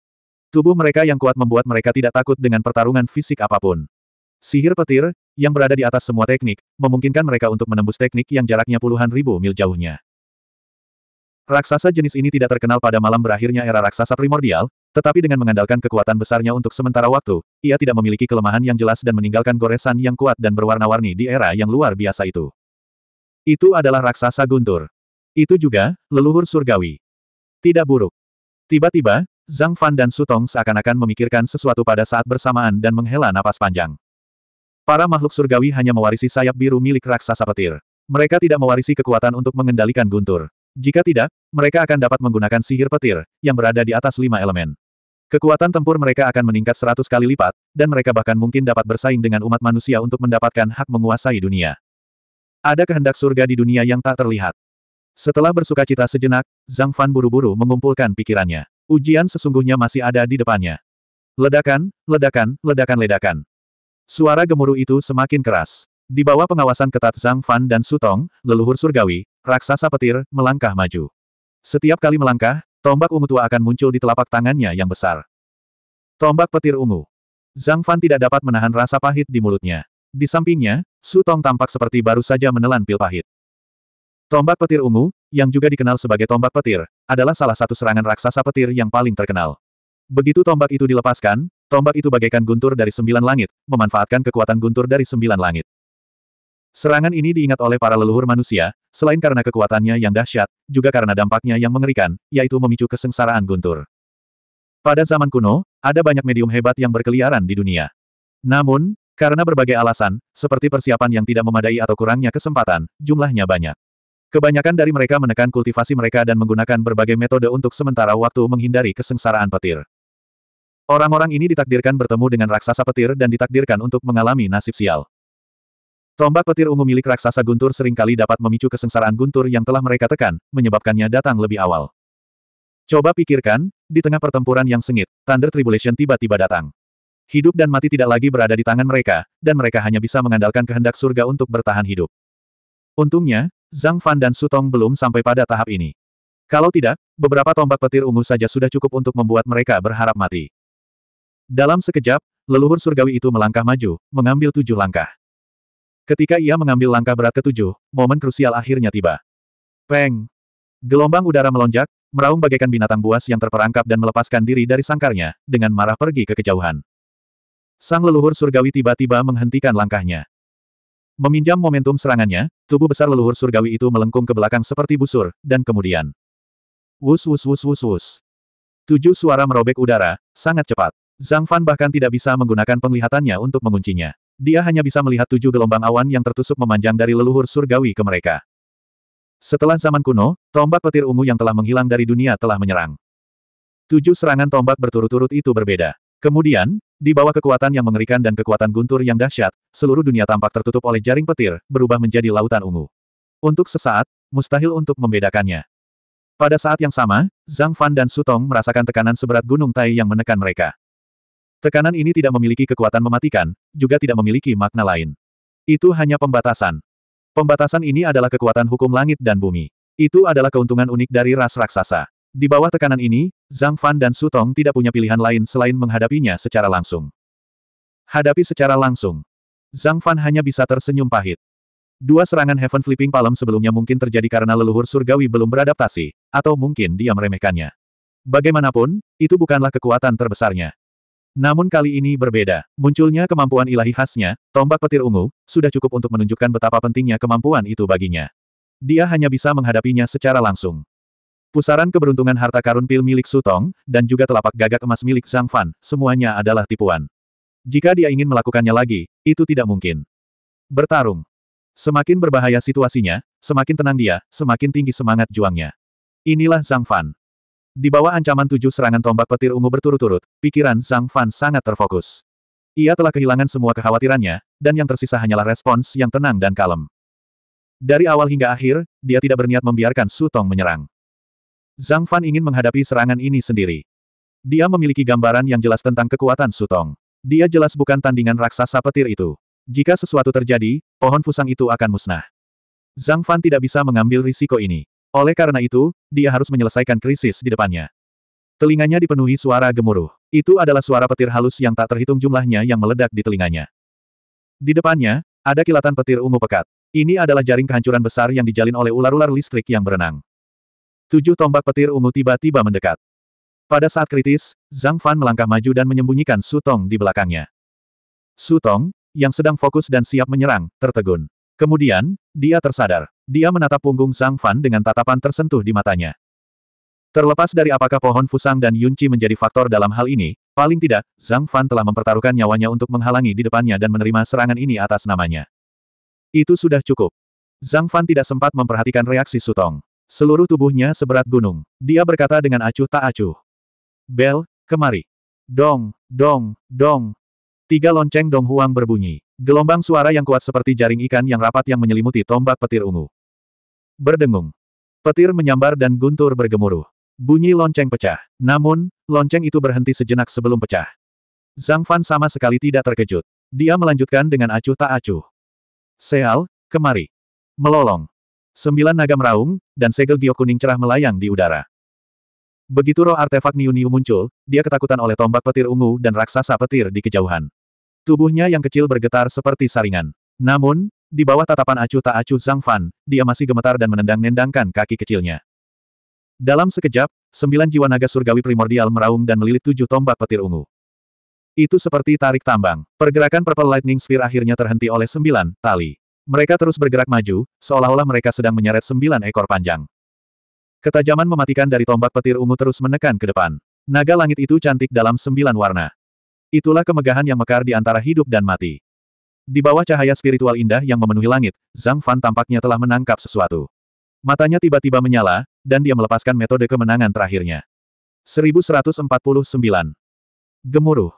Tubuh mereka yang kuat membuat mereka tidak takut dengan pertarungan fisik apapun. Sihir petir, yang berada di atas semua teknik, memungkinkan mereka untuk menembus teknik yang jaraknya puluhan ribu mil jauhnya. Raksasa jenis ini tidak terkenal pada malam berakhirnya era raksasa primordial, tetapi dengan mengandalkan kekuatan besarnya untuk sementara waktu, ia tidak memiliki kelemahan yang jelas dan meninggalkan goresan yang kuat dan berwarna-warni di era yang luar biasa itu. Itu adalah raksasa guntur. Itu juga, leluhur surgawi. Tidak buruk. Tiba-tiba, Zhang Fan dan Sutong seakan-akan memikirkan sesuatu pada saat bersamaan dan menghela napas panjang. Para makhluk surgawi hanya mewarisi sayap biru milik raksasa petir. Mereka tidak mewarisi kekuatan untuk mengendalikan guntur. Jika tidak, mereka akan dapat menggunakan sihir petir, yang berada di atas lima elemen. Kekuatan tempur mereka akan meningkat seratus kali lipat, dan mereka bahkan mungkin dapat bersaing dengan umat manusia untuk mendapatkan hak menguasai dunia. Ada kehendak surga di dunia yang tak terlihat. Setelah bersuka cita sejenak, Zhang Fan buru-buru mengumpulkan pikirannya. Ujian sesungguhnya masih ada di depannya. Ledakan, ledakan, ledakan ledakan. Suara gemuruh itu semakin keras. Di bawah pengawasan ketat Zhang Fan dan Sutong, leluhur surgawi, raksasa petir, melangkah maju. Setiap kali melangkah, Tombak ungu tua akan muncul di telapak tangannya yang besar. Tombak petir ungu. Zhang Fan tidak dapat menahan rasa pahit di mulutnya. Di sampingnya, Su Tong tampak seperti baru saja menelan pil pahit. Tombak petir ungu, yang juga dikenal sebagai tombak petir, adalah salah satu serangan raksasa petir yang paling terkenal. Begitu tombak itu dilepaskan, tombak itu bagaikan guntur dari sembilan langit, memanfaatkan kekuatan guntur dari sembilan langit. Serangan ini diingat oleh para leluhur manusia, selain karena kekuatannya yang dahsyat, juga karena dampaknya yang mengerikan, yaitu memicu kesengsaraan guntur. Pada zaman kuno, ada banyak medium hebat yang berkeliaran di dunia. Namun, karena berbagai alasan, seperti persiapan yang tidak memadai atau kurangnya kesempatan, jumlahnya banyak. Kebanyakan dari mereka menekan kultivasi mereka dan menggunakan berbagai metode untuk sementara waktu menghindari kesengsaraan petir. Orang-orang ini ditakdirkan bertemu dengan raksasa petir dan ditakdirkan untuk mengalami nasib sial. Tombak petir ungu milik raksasa guntur seringkali dapat memicu kesengsaraan guntur yang telah mereka tekan, menyebabkannya datang lebih awal. Coba pikirkan, di tengah pertempuran yang sengit, Thunder Tribulation tiba-tiba datang. Hidup dan mati tidak lagi berada di tangan mereka, dan mereka hanya bisa mengandalkan kehendak surga untuk bertahan hidup. Untungnya, Zhang Fan dan Sutong belum sampai pada tahap ini. Kalau tidak, beberapa tombak petir ungu saja sudah cukup untuk membuat mereka berharap mati. Dalam sekejap, leluhur surgawi itu melangkah maju, mengambil tujuh langkah. Ketika ia mengambil langkah berat ketujuh, momen krusial akhirnya tiba. Peng! Gelombang udara melonjak, meraung bagaikan binatang buas yang terperangkap dan melepaskan diri dari sangkarnya, dengan marah pergi ke kejauhan. Sang leluhur surgawi tiba-tiba menghentikan langkahnya. Meminjam momentum serangannya, tubuh besar leluhur surgawi itu melengkung ke belakang seperti busur, dan kemudian... Wus wus wus wus wus. Tujuh suara merobek udara, sangat cepat. Zhang Fan bahkan tidak bisa menggunakan penglihatannya untuk menguncinya. Dia hanya bisa melihat tujuh gelombang awan yang tertusuk memanjang dari leluhur surgawi ke mereka. Setelah zaman kuno, tombak petir ungu yang telah menghilang dari dunia telah menyerang. Tujuh serangan tombak berturut-turut itu berbeda. Kemudian, di bawah kekuatan yang mengerikan dan kekuatan guntur yang dahsyat, seluruh dunia tampak tertutup oleh jaring petir, berubah menjadi lautan ungu. Untuk sesaat, mustahil untuk membedakannya. Pada saat yang sama, Zhang Fan dan Sutong merasakan tekanan seberat gunung Tai yang menekan mereka. Tekanan ini tidak memiliki kekuatan mematikan, juga tidak memiliki makna lain. Itu hanya pembatasan. Pembatasan ini adalah kekuatan hukum langit dan bumi. Itu adalah keuntungan unik dari ras raksasa. Di bawah tekanan ini, Zhang Fan dan Su Tong tidak punya pilihan lain selain menghadapinya secara langsung. Hadapi secara langsung. Zhang Fan hanya bisa tersenyum pahit. Dua serangan Heaven Flipping Palm sebelumnya mungkin terjadi karena leluhur surgawi belum beradaptasi, atau mungkin dia meremehkannya. Bagaimanapun, itu bukanlah kekuatan terbesarnya. Namun kali ini berbeda. Munculnya kemampuan ilahi khasnya, tombak petir ungu, sudah cukup untuk menunjukkan betapa pentingnya kemampuan itu baginya. Dia hanya bisa menghadapinya secara langsung. Pusaran keberuntungan harta karun pil milik Sutong, dan juga telapak gagak emas milik Zhang Fan, semuanya adalah tipuan. Jika dia ingin melakukannya lagi, itu tidak mungkin. Bertarung. Semakin berbahaya situasinya, semakin tenang dia, semakin tinggi semangat juangnya. Inilah Zhang Fan. Di bawah ancaman tujuh serangan tombak petir ungu berturut-turut, pikiran Zhang Fan sangat terfokus. Ia telah kehilangan semua kekhawatirannya, dan yang tersisa hanyalah respons yang tenang dan kalem. Dari awal hingga akhir, dia tidak berniat membiarkan Sutong menyerang. Zhang Fan ingin menghadapi serangan ini sendiri. Dia memiliki gambaran yang jelas tentang kekuatan Sutong. Dia jelas bukan tandingan raksasa petir itu. Jika sesuatu terjadi, pohon fusang itu akan musnah. Zhang Fan tidak bisa mengambil risiko ini. Oleh karena itu, dia harus menyelesaikan krisis di depannya. Telinganya dipenuhi suara gemuruh. Itu adalah suara petir halus yang tak terhitung jumlahnya yang meledak di telinganya. Di depannya, ada kilatan petir ungu pekat. Ini adalah jaring kehancuran besar yang dijalin oleh ular-ular listrik yang berenang. Tujuh tombak petir ungu tiba-tiba mendekat. Pada saat kritis, Zhang Fan melangkah maju dan menyembunyikan Sutong di belakangnya. Sutong, yang sedang fokus dan siap menyerang, tertegun. Kemudian, dia tersadar. Dia menatap punggung Zhang Fan dengan tatapan tersentuh di matanya. Terlepas dari apakah pohon Fusang dan Yunci menjadi faktor dalam hal ini, paling tidak, Zhang Fan telah mempertaruhkan nyawanya untuk menghalangi di depannya dan menerima serangan ini atas namanya. Itu sudah cukup. Zhang Fan tidak sempat memperhatikan reaksi Sutong. Seluruh tubuhnya seberat gunung. Dia berkata dengan acuh tak acuh. Bel, kemari. Dong, dong, dong. Tiga lonceng Dong Huang berbunyi. Gelombang suara yang kuat seperti jaring ikan yang rapat yang menyelimuti tombak petir ungu. Berdengung. Petir menyambar dan guntur bergemuruh. Bunyi lonceng pecah. Namun, lonceng itu berhenti sejenak sebelum pecah. Zhang Fan sama sekali tidak terkejut. Dia melanjutkan dengan acuh tak acuh. Seal, kemari. Melolong. Sembilan naga meraung, dan segel giok kuning cerah melayang di udara. Begitu roh artefak Niu Niu muncul, dia ketakutan oleh tombak petir ungu dan raksasa petir di kejauhan. Tubuhnya yang kecil bergetar seperti saringan. Namun, di bawah tatapan acuh tak acuh Zhang Fan, dia masih gemetar dan menendang-nendangkan kaki kecilnya. Dalam sekejap, sembilan jiwa naga surgawi primordial meraung dan melilit tujuh tombak petir ungu. Itu seperti tarik tambang. Pergerakan Purple Lightning Sphere akhirnya terhenti oleh sembilan tali. Mereka terus bergerak maju, seolah-olah mereka sedang menyeret sembilan ekor panjang. Ketajaman mematikan dari tombak petir ungu terus menekan ke depan. Naga langit itu cantik dalam sembilan warna. Itulah kemegahan yang mekar di antara hidup dan mati. Di bawah cahaya spiritual indah yang memenuhi langit, Zhang Fan tampaknya telah menangkap sesuatu. Matanya tiba-tiba menyala, dan dia melepaskan metode kemenangan terakhirnya. 1149. Gemuruh.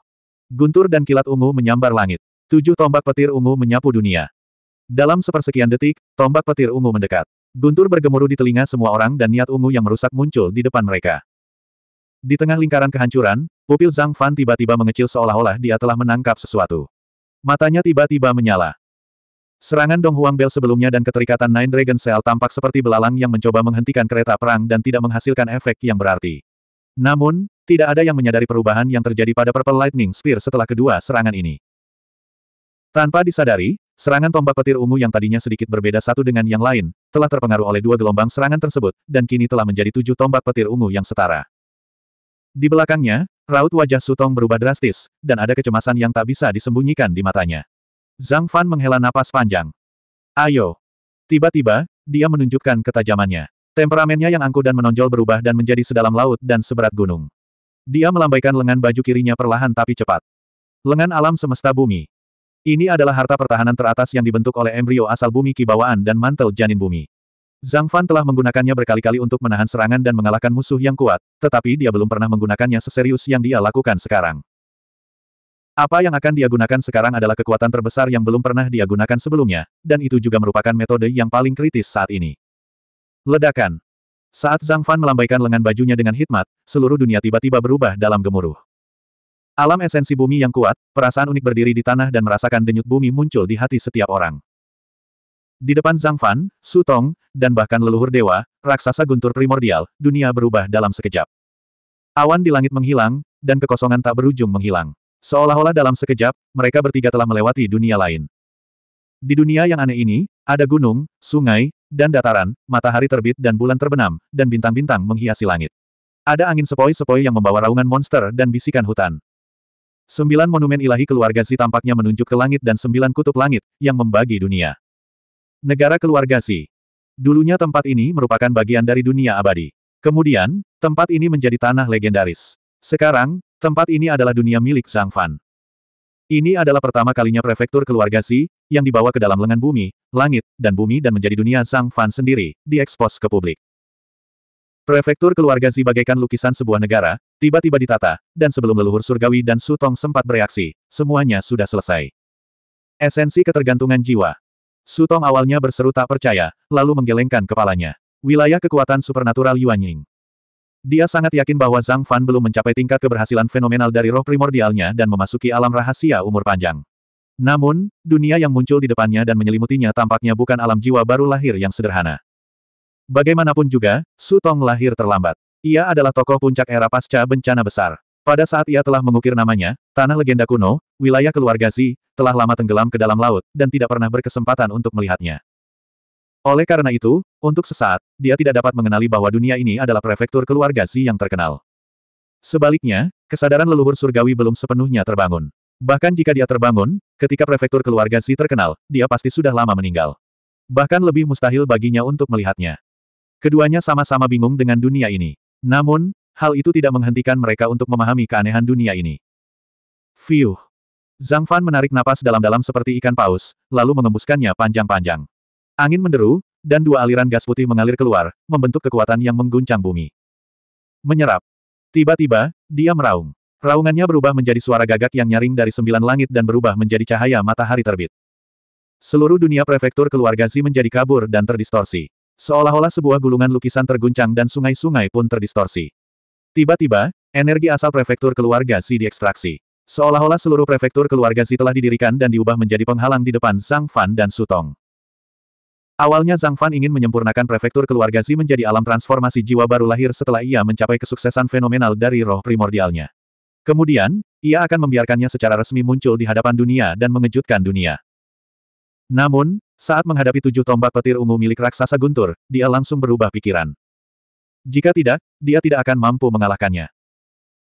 Guntur dan kilat ungu menyambar langit. Tujuh tombak petir ungu menyapu dunia. Dalam sepersekian detik, tombak petir ungu mendekat. Guntur bergemuruh di telinga semua orang dan niat ungu yang merusak muncul di depan mereka. Di tengah lingkaran kehancuran, pupil Zhang Fan tiba-tiba mengecil seolah-olah dia telah menangkap sesuatu. Matanya tiba-tiba menyala. Serangan Dong Huang Bell sebelumnya dan keterikatan Nine Dragon Cell tampak seperti belalang yang mencoba menghentikan kereta perang dan tidak menghasilkan efek yang berarti. Namun, tidak ada yang menyadari perubahan yang terjadi pada Purple Lightning Spear setelah kedua serangan ini. Tanpa disadari, serangan tombak petir ungu yang tadinya sedikit berbeda satu dengan yang lain, telah terpengaruh oleh dua gelombang serangan tersebut, dan kini telah menjadi tujuh tombak petir ungu yang setara. Di belakangnya, Raut wajah Sutong berubah drastis, dan ada kecemasan yang tak bisa disembunyikan di matanya. Zhang Fan menghela napas panjang. Ayo. Tiba-tiba, dia menunjukkan ketajamannya. Temperamennya yang angkuh dan menonjol berubah dan menjadi sedalam laut dan seberat gunung. Dia melambaikan lengan baju kirinya perlahan tapi cepat. Lengan alam semesta bumi. Ini adalah harta pertahanan teratas yang dibentuk oleh embrio asal bumi kibawaan dan mantel janin bumi. Zhang Fan telah menggunakannya berkali-kali untuk menahan serangan dan mengalahkan musuh yang kuat, tetapi dia belum pernah menggunakannya seserius yang dia lakukan sekarang. Apa yang akan dia gunakan sekarang adalah kekuatan terbesar yang belum pernah dia gunakan sebelumnya, dan itu juga merupakan metode yang paling kritis saat ini. Ledakan. Saat Zhang Fan melambaikan lengan bajunya dengan hikmat, seluruh dunia tiba-tiba berubah dalam gemuruh. Alam esensi bumi yang kuat, perasaan unik berdiri di tanah dan merasakan denyut bumi muncul di hati setiap orang. Di depan Zhang Fan, Su Tong, dan bahkan leluhur dewa, raksasa guntur primordial, dunia berubah dalam sekejap. Awan di langit menghilang, dan kekosongan tak berujung menghilang. Seolah-olah dalam sekejap, mereka bertiga telah melewati dunia lain. Di dunia yang aneh ini, ada gunung, sungai, dan dataran, matahari terbit dan bulan terbenam, dan bintang-bintang menghiasi langit. Ada angin sepoi-sepoi yang membawa raungan monster dan bisikan hutan. Sembilan monumen ilahi keluarga Zi tampaknya menunjuk ke langit dan sembilan kutub langit, yang membagi dunia. Negara keluarga Si. Dulunya tempat ini merupakan bagian dari dunia abadi. Kemudian, tempat ini menjadi tanah legendaris. Sekarang, tempat ini adalah dunia milik Zhang Fan. Ini adalah pertama kalinya prefektur keluarga Si, yang dibawa ke dalam lengan bumi, langit, dan bumi dan menjadi dunia Zhang Fan sendiri, diekspos ke publik. Prefektur keluarga Si bagaikan lukisan sebuah negara, tiba-tiba ditata, dan sebelum leluhur surgawi dan Sutong sempat bereaksi, semuanya sudah selesai. Esensi ketergantungan jiwa. Sutong awalnya berseru tak percaya, lalu menggelengkan kepalanya. Wilayah kekuatan supernatural Yuan Ying. Dia sangat yakin bahwa Zhang Fan belum mencapai tingkat keberhasilan fenomenal dari roh primordialnya dan memasuki alam rahasia umur panjang. Namun, dunia yang muncul di depannya dan menyelimutinya tampaknya bukan alam jiwa baru lahir yang sederhana. Bagaimanapun juga, Sutong lahir terlambat. Ia adalah tokoh puncak era pasca bencana besar. Pada saat ia telah mengukir namanya, tanah legenda kuno, wilayah keluarga Zi, telah lama tenggelam ke dalam laut, dan tidak pernah berkesempatan untuk melihatnya. Oleh karena itu, untuk sesaat, dia tidak dapat mengenali bahwa dunia ini adalah prefektur keluarga Zi yang terkenal. Sebaliknya, kesadaran leluhur surgawi belum sepenuhnya terbangun. Bahkan jika dia terbangun, ketika prefektur keluarga Zi terkenal, dia pasti sudah lama meninggal. Bahkan lebih mustahil baginya untuk melihatnya. Keduanya sama-sama bingung dengan dunia ini. Namun, Hal itu tidak menghentikan mereka untuk memahami keanehan dunia ini. Fiuh! Zhang Fan menarik napas dalam-dalam seperti ikan paus, lalu mengembuskannya panjang-panjang. Angin menderu, dan dua aliran gas putih mengalir keluar, membentuk kekuatan yang mengguncang bumi. Menyerap. Tiba-tiba, dia meraung. Raungannya berubah menjadi suara gagak yang nyaring dari sembilan langit dan berubah menjadi cahaya matahari terbit. Seluruh dunia prefektur keluarga Zi menjadi kabur dan terdistorsi. Seolah-olah sebuah gulungan lukisan terguncang dan sungai-sungai pun terdistorsi. Tiba-tiba, energi asal prefektur keluarga Si diekstraksi. Seolah-olah seluruh prefektur keluarga Si telah didirikan dan diubah menjadi penghalang di depan Zhang Fan dan Sutong. Awalnya Zhang Fan ingin menyempurnakan prefektur keluarga Si menjadi alam transformasi jiwa baru lahir setelah ia mencapai kesuksesan fenomenal dari roh primordialnya. Kemudian, ia akan membiarkannya secara resmi muncul di hadapan dunia dan mengejutkan dunia. Namun, saat menghadapi tujuh tombak petir ungu milik raksasa guntur, dia langsung berubah pikiran. Jika tidak, dia tidak akan mampu mengalahkannya.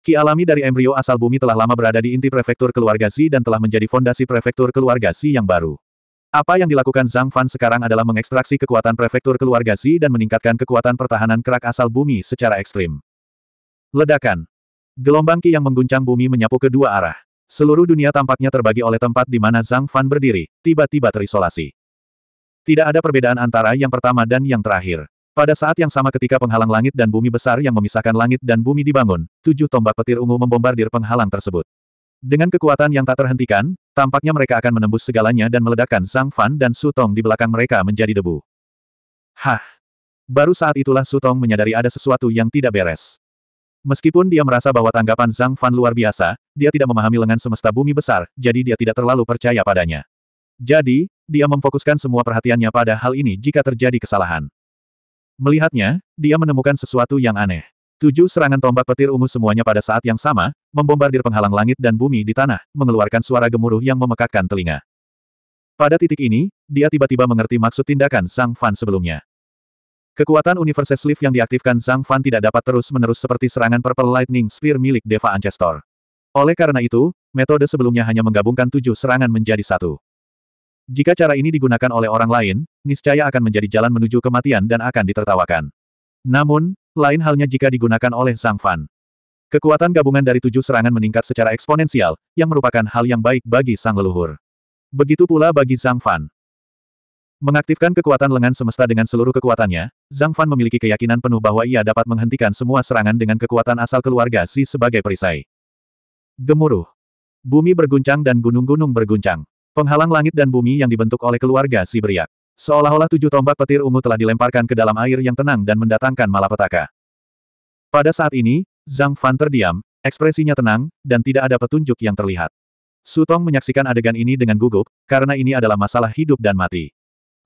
Ki alami dari embrio asal bumi telah lama berada di inti prefektur keluarga Xi dan telah menjadi fondasi prefektur keluarga Xi yang baru. Apa yang dilakukan Zhang Fan sekarang adalah mengekstraksi kekuatan prefektur keluarga Xi dan meningkatkan kekuatan pertahanan kerak asal bumi secara ekstrim. Ledakan. Gelombang Ki yang mengguncang bumi menyapu ke dua arah. Seluruh dunia tampaknya terbagi oleh tempat di mana Zhang Fan berdiri, tiba-tiba terisolasi. Tidak ada perbedaan antara yang pertama dan yang terakhir. Pada saat yang sama ketika penghalang langit dan bumi besar yang memisahkan langit dan bumi dibangun, tujuh tombak petir ungu membombardir penghalang tersebut. Dengan kekuatan yang tak terhentikan, tampaknya mereka akan menembus segalanya dan meledakkan Zhang Fan dan Sutong di belakang mereka menjadi debu. Hah! Baru saat itulah Sutong menyadari ada sesuatu yang tidak beres. Meskipun dia merasa bahwa tanggapan Zhang Fan luar biasa, dia tidak memahami lengan semesta bumi besar, jadi dia tidak terlalu percaya padanya. Jadi, dia memfokuskan semua perhatiannya pada hal ini jika terjadi kesalahan. Melihatnya, dia menemukan sesuatu yang aneh. Tujuh serangan tombak petir ungu semuanya pada saat yang sama, membombardir penghalang langit dan bumi di tanah, mengeluarkan suara gemuruh yang memekakkan telinga. Pada titik ini, dia tiba-tiba mengerti maksud tindakan Sang Fan sebelumnya. Kekuatan Universe Sleeve yang diaktifkan Sang Fan tidak dapat terus-menerus seperti serangan Purple Lightning Spear milik Deva Ancestor. Oleh karena itu, metode sebelumnya hanya menggabungkan tujuh serangan menjadi satu. Jika cara ini digunakan oleh orang lain, niscaya akan menjadi jalan menuju kematian dan akan ditertawakan. Namun, lain halnya jika digunakan oleh Zhang Fan. Kekuatan gabungan dari tujuh serangan meningkat secara eksponensial, yang merupakan hal yang baik bagi sang leluhur. Begitu pula bagi Zhang Fan. Mengaktifkan kekuatan lengan semesta dengan seluruh kekuatannya, Zhang Fan memiliki keyakinan penuh bahwa ia dapat menghentikan semua serangan dengan kekuatan asal keluarga Si sebagai perisai. Gemuruh. Bumi berguncang dan gunung-gunung berguncang. Penghalang langit dan bumi yang dibentuk oleh keluarga si beriak, Seolah-olah tujuh tombak petir ungu telah dilemparkan ke dalam air yang tenang dan mendatangkan malapetaka. Pada saat ini, Zhang Fan terdiam, ekspresinya tenang, dan tidak ada petunjuk yang terlihat. Sutong menyaksikan adegan ini dengan gugup, karena ini adalah masalah hidup dan mati.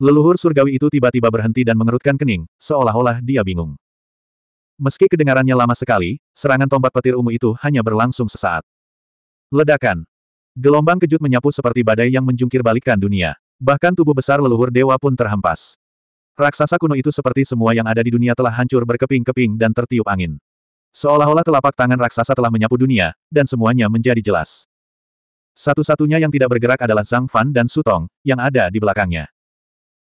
Leluhur surgawi itu tiba-tiba berhenti dan mengerutkan kening, seolah-olah dia bingung. Meski kedengarannya lama sekali, serangan tombak petir ungu itu hanya berlangsung sesaat. Ledakan. Gelombang kejut menyapu seperti badai yang menjungkir balikkan dunia. Bahkan tubuh besar leluhur dewa pun terhempas. Raksasa kuno itu seperti semua yang ada di dunia telah hancur berkeping-keping dan tertiup angin. Seolah-olah telapak tangan raksasa telah menyapu dunia, dan semuanya menjadi jelas. Satu-satunya yang tidak bergerak adalah Zhang Fan dan Sutong, yang ada di belakangnya.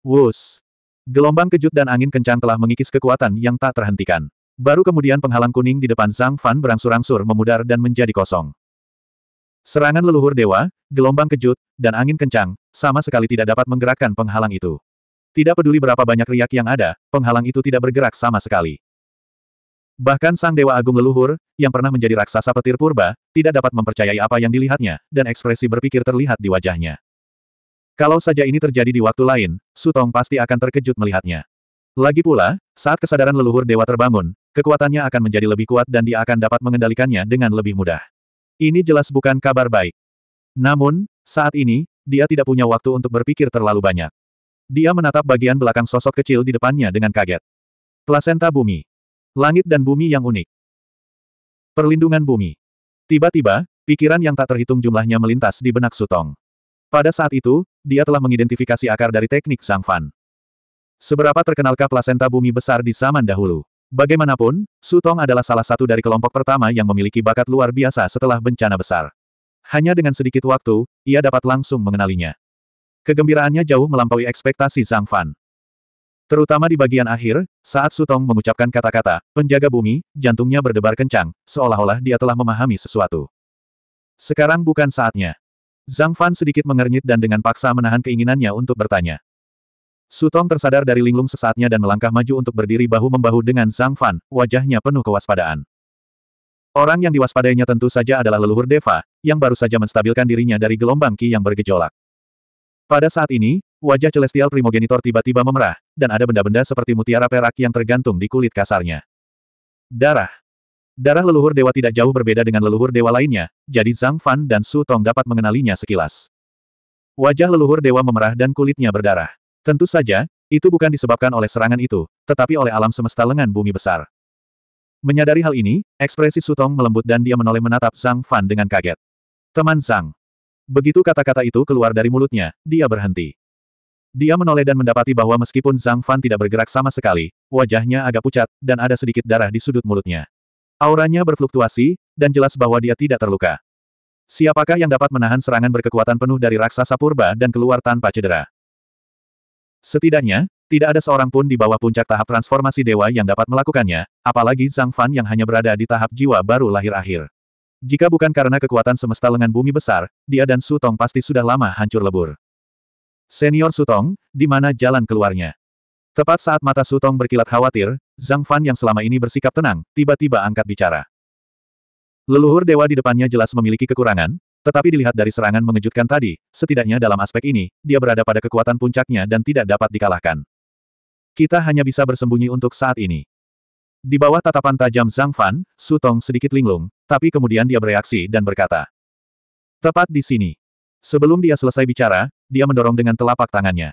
Wus! Gelombang kejut dan angin kencang telah mengikis kekuatan yang tak terhentikan. Baru kemudian penghalang kuning di depan Zhang Fan berangsur-angsur memudar dan menjadi kosong. Serangan leluhur dewa, gelombang kejut, dan angin kencang, sama sekali tidak dapat menggerakkan penghalang itu. Tidak peduli berapa banyak riak yang ada, penghalang itu tidak bergerak sama sekali. Bahkan sang dewa agung leluhur, yang pernah menjadi raksasa petir purba, tidak dapat mempercayai apa yang dilihatnya, dan ekspresi berpikir terlihat di wajahnya. Kalau saja ini terjadi di waktu lain, Sutong pasti akan terkejut melihatnya. Lagi pula, saat kesadaran leluhur dewa terbangun, kekuatannya akan menjadi lebih kuat dan dia akan dapat mengendalikannya dengan lebih mudah. Ini jelas bukan kabar baik. Namun, saat ini, dia tidak punya waktu untuk berpikir terlalu banyak. Dia menatap bagian belakang sosok kecil di depannya dengan kaget. Plasenta bumi. Langit dan bumi yang unik. Perlindungan bumi. Tiba-tiba, pikiran yang tak terhitung jumlahnya melintas di benak Sutong. Pada saat itu, dia telah mengidentifikasi akar dari teknik Sang Fan. Seberapa terkenalkah plasenta bumi besar di zaman dahulu? Bagaimanapun, Sutong adalah salah satu dari kelompok pertama yang memiliki bakat luar biasa setelah bencana besar. Hanya dengan sedikit waktu, ia dapat langsung mengenalinya. Kegembiraannya jauh melampaui ekspektasi Zhang Fan. Terutama di bagian akhir, saat Sutong mengucapkan kata-kata, penjaga bumi, jantungnya berdebar kencang, seolah-olah dia telah memahami sesuatu. Sekarang bukan saatnya. Zhang Fan sedikit mengernyit dan dengan paksa menahan keinginannya untuk bertanya. Sutong tersadar dari linglung sesaatnya dan melangkah maju untuk berdiri bahu-membahu dengan Sang Fan, wajahnya penuh kewaspadaan. Orang yang diwaspadainya tentu saja adalah leluhur Deva, yang baru saja menstabilkan dirinya dari gelombang Ki yang bergejolak. Pada saat ini, wajah Celestial Primogenitor tiba-tiba memerah, dan ada benda-benda seperti mutiara perak yang tergantung di kulit kasarnya. Darah. Darah leluhur dewa tidak jauh berbeda dengan leluhur dewa lainnya, jadi Zhang Fan dan Su Tong dapat mengenalinya sekilas. Wajah leluhur dewa memerah dan kulitnya berdarah. Tentu saja, itu bukan disebabkan oleh serangan itu, tetapi oleh alam semesta lengan bumi besar. Menyadari hal ini, ekspresi Sutong melembut dan dia menoleh menatap Sang Fan dengan kaget. Teman Sang. Begitu kata-kata itu keluar dari mulutnya, dia berhenti. Dia menoleh dan mendapati bahwa meskipun Zhang Fan tidak bergerak sama sekali, wajahnya agak pucat, dan ada sedikit darah di sudut mulutnya. Auranya berfluktuasi, dan jelas bahwa dia tidak terluka. Siapakah yang dapat menahan serangan berkekuatan penuh dari raksasa purba dan keluar tanpa cedera? Setidaknya, tidak ada seorang pun di bawah puncak tahap transformasi dewa yang dapat melakukannya, apalagi Zhang Fan yang hanya berada di tahap jiwa baru lahir akhir. Jika bukan karena kekuatan semesta lengan bumi besar, dia dan Sutong pasti sudah lama hancur lebur. Senior Sutong, di mana jalan keluarnya? Tepat saat mata Sutong berkilat khawatir, Zhang Fan yang selama ini bersikap tenang, tiba-tiba angkat bicara. Leluhur dewa di depannya jelas memiliki kekurangan, tetapi dilihat dari serangan mengejutkan tadi, setidaknya dalam aspek ini, dia berada pada kekuatan puncaknya dan tidak dapat dikalahkan. Kita hanya bisa bersembunyi untuk saat ini. Di bawah tatapan tajam Zhang Fan, Su Tong sedikit linglung, tapi kemudian dia bereaksi dan berkata. Tepat di sini. Sebelum dia selesai bicara, dia mendorong dengan telapak tangannya.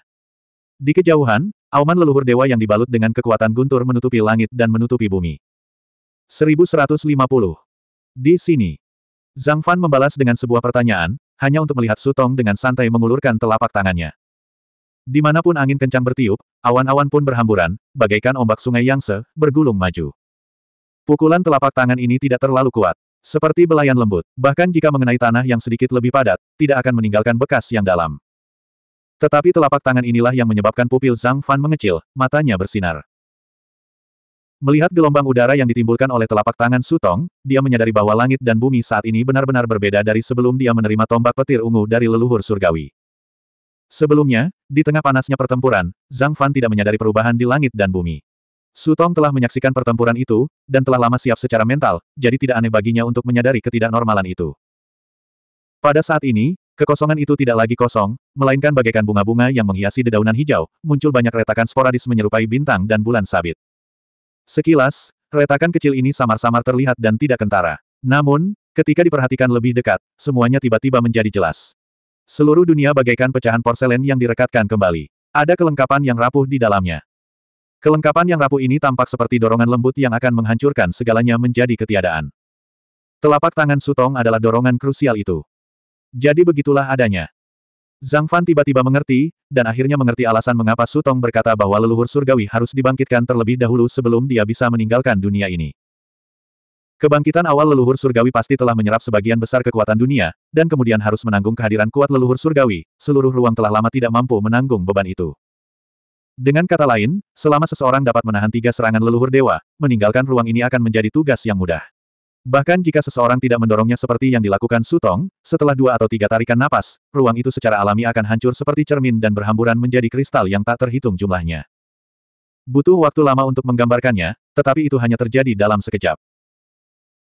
Di kejauhan, auman leluhur dewa yang dibalut dengan kekuatan guntur menutupi langit dan menutupi bumi. 1150. Di sini. Zhang Fan membalas dengan sebuah pertanyaan, hanya untuk melihat Sutong dengan santai mengulurkan telapak tangannya. Dimanapun angin kencang bertiup, awan-awan pun berhamburan, bagaikan ombak sungai se, bergulung maju. Pukulan telapak tangan ini tidak terlalu kuat. Seperti belayan lembut, bahkan jika mengenai tanah yang sedikit lebih padat, tidak akan meninggalkan bekas yang dalam. Tetapi telapak tangan inilah yang menyebabkan pupil Zhang Fan mengecil, matanya bersinar. Melihat gelombang udara yang ditimbulkan oleh telapak tangan Sutong, dia menyadari bahwa langit dan bumi saat ini benar-benar berbeda dari sebelum dia menerima tombak petir ungu dari leluhur surgawi. Sebelumnya, di tengah panasnya pertempuran, Zhang Fan tidak menyadari perubahan di langit dan bumi. Sutong telah menyaksikan pertempuran itu, dan telah lama siap secara mental, jadi tidak aneh baginya untuk menyadari ketidaknormalan itu. Pada saat ini, kekosongan itu tidak lagi kosong, melainkan bagaikan bunga-bunga yang menghiasi dedaunan hijau, muncul banyak retakan sporadis menyerupai bintang dan bulan sabit. Sekilas, retakan kecil ini samar-samar terlihat dan tidak kentara. Namun, ketika diperhatikan lebih dekat, semuanya tiba-tiba menjadi jelas. Seluruh dunia bagaikan pecahan porselen yang direkatkan kembali. Ada kelengkapan yang rapuh di dalamnya. Kelengkapan yang rapuh ini tampak seperti dorongan lembut yang akan menghancurkan segalanya menjadi ketiadaan. Telapak tangan Sutong adalah dorongan krusial itu. Jadi begitulah adanya. Zhang Fan tiba-tiba mengerti, dan akhirnya mengerti alasan mengapa Sutong berkata bahwa leluhur surgawi harus dibangkitkan terlebih dahulu sebelum dia bisa meninggalkan dunia ini. Kebangkitan awal leluhur surgawi pasti telah menyerap sebagian besar kekuatan dunia, dan kemudian harus menanggung kehadiran kuat leluhur surgawi, seluruh ruang telah lama tidak mampu menanggung beban itu. Dengan kata lain, selama seseorang dapat menahan tiga serangan leluhur dewa, meninggalkan ruang ini akan menjadi tugas yang mudah. Bahkan jika seseorang tidak mendorongnya seperti yang dilakukan Sutong, setelah dua atau tiga tarikan napas, ruang itu secara alami akan hancur seperti cermin dan berhamburan menjadi kristal yang tak terhitung jumlahnya. Butuh waktu lama untuk menggambarkannya, tetapi itu hanya terjadi dalam sekejap.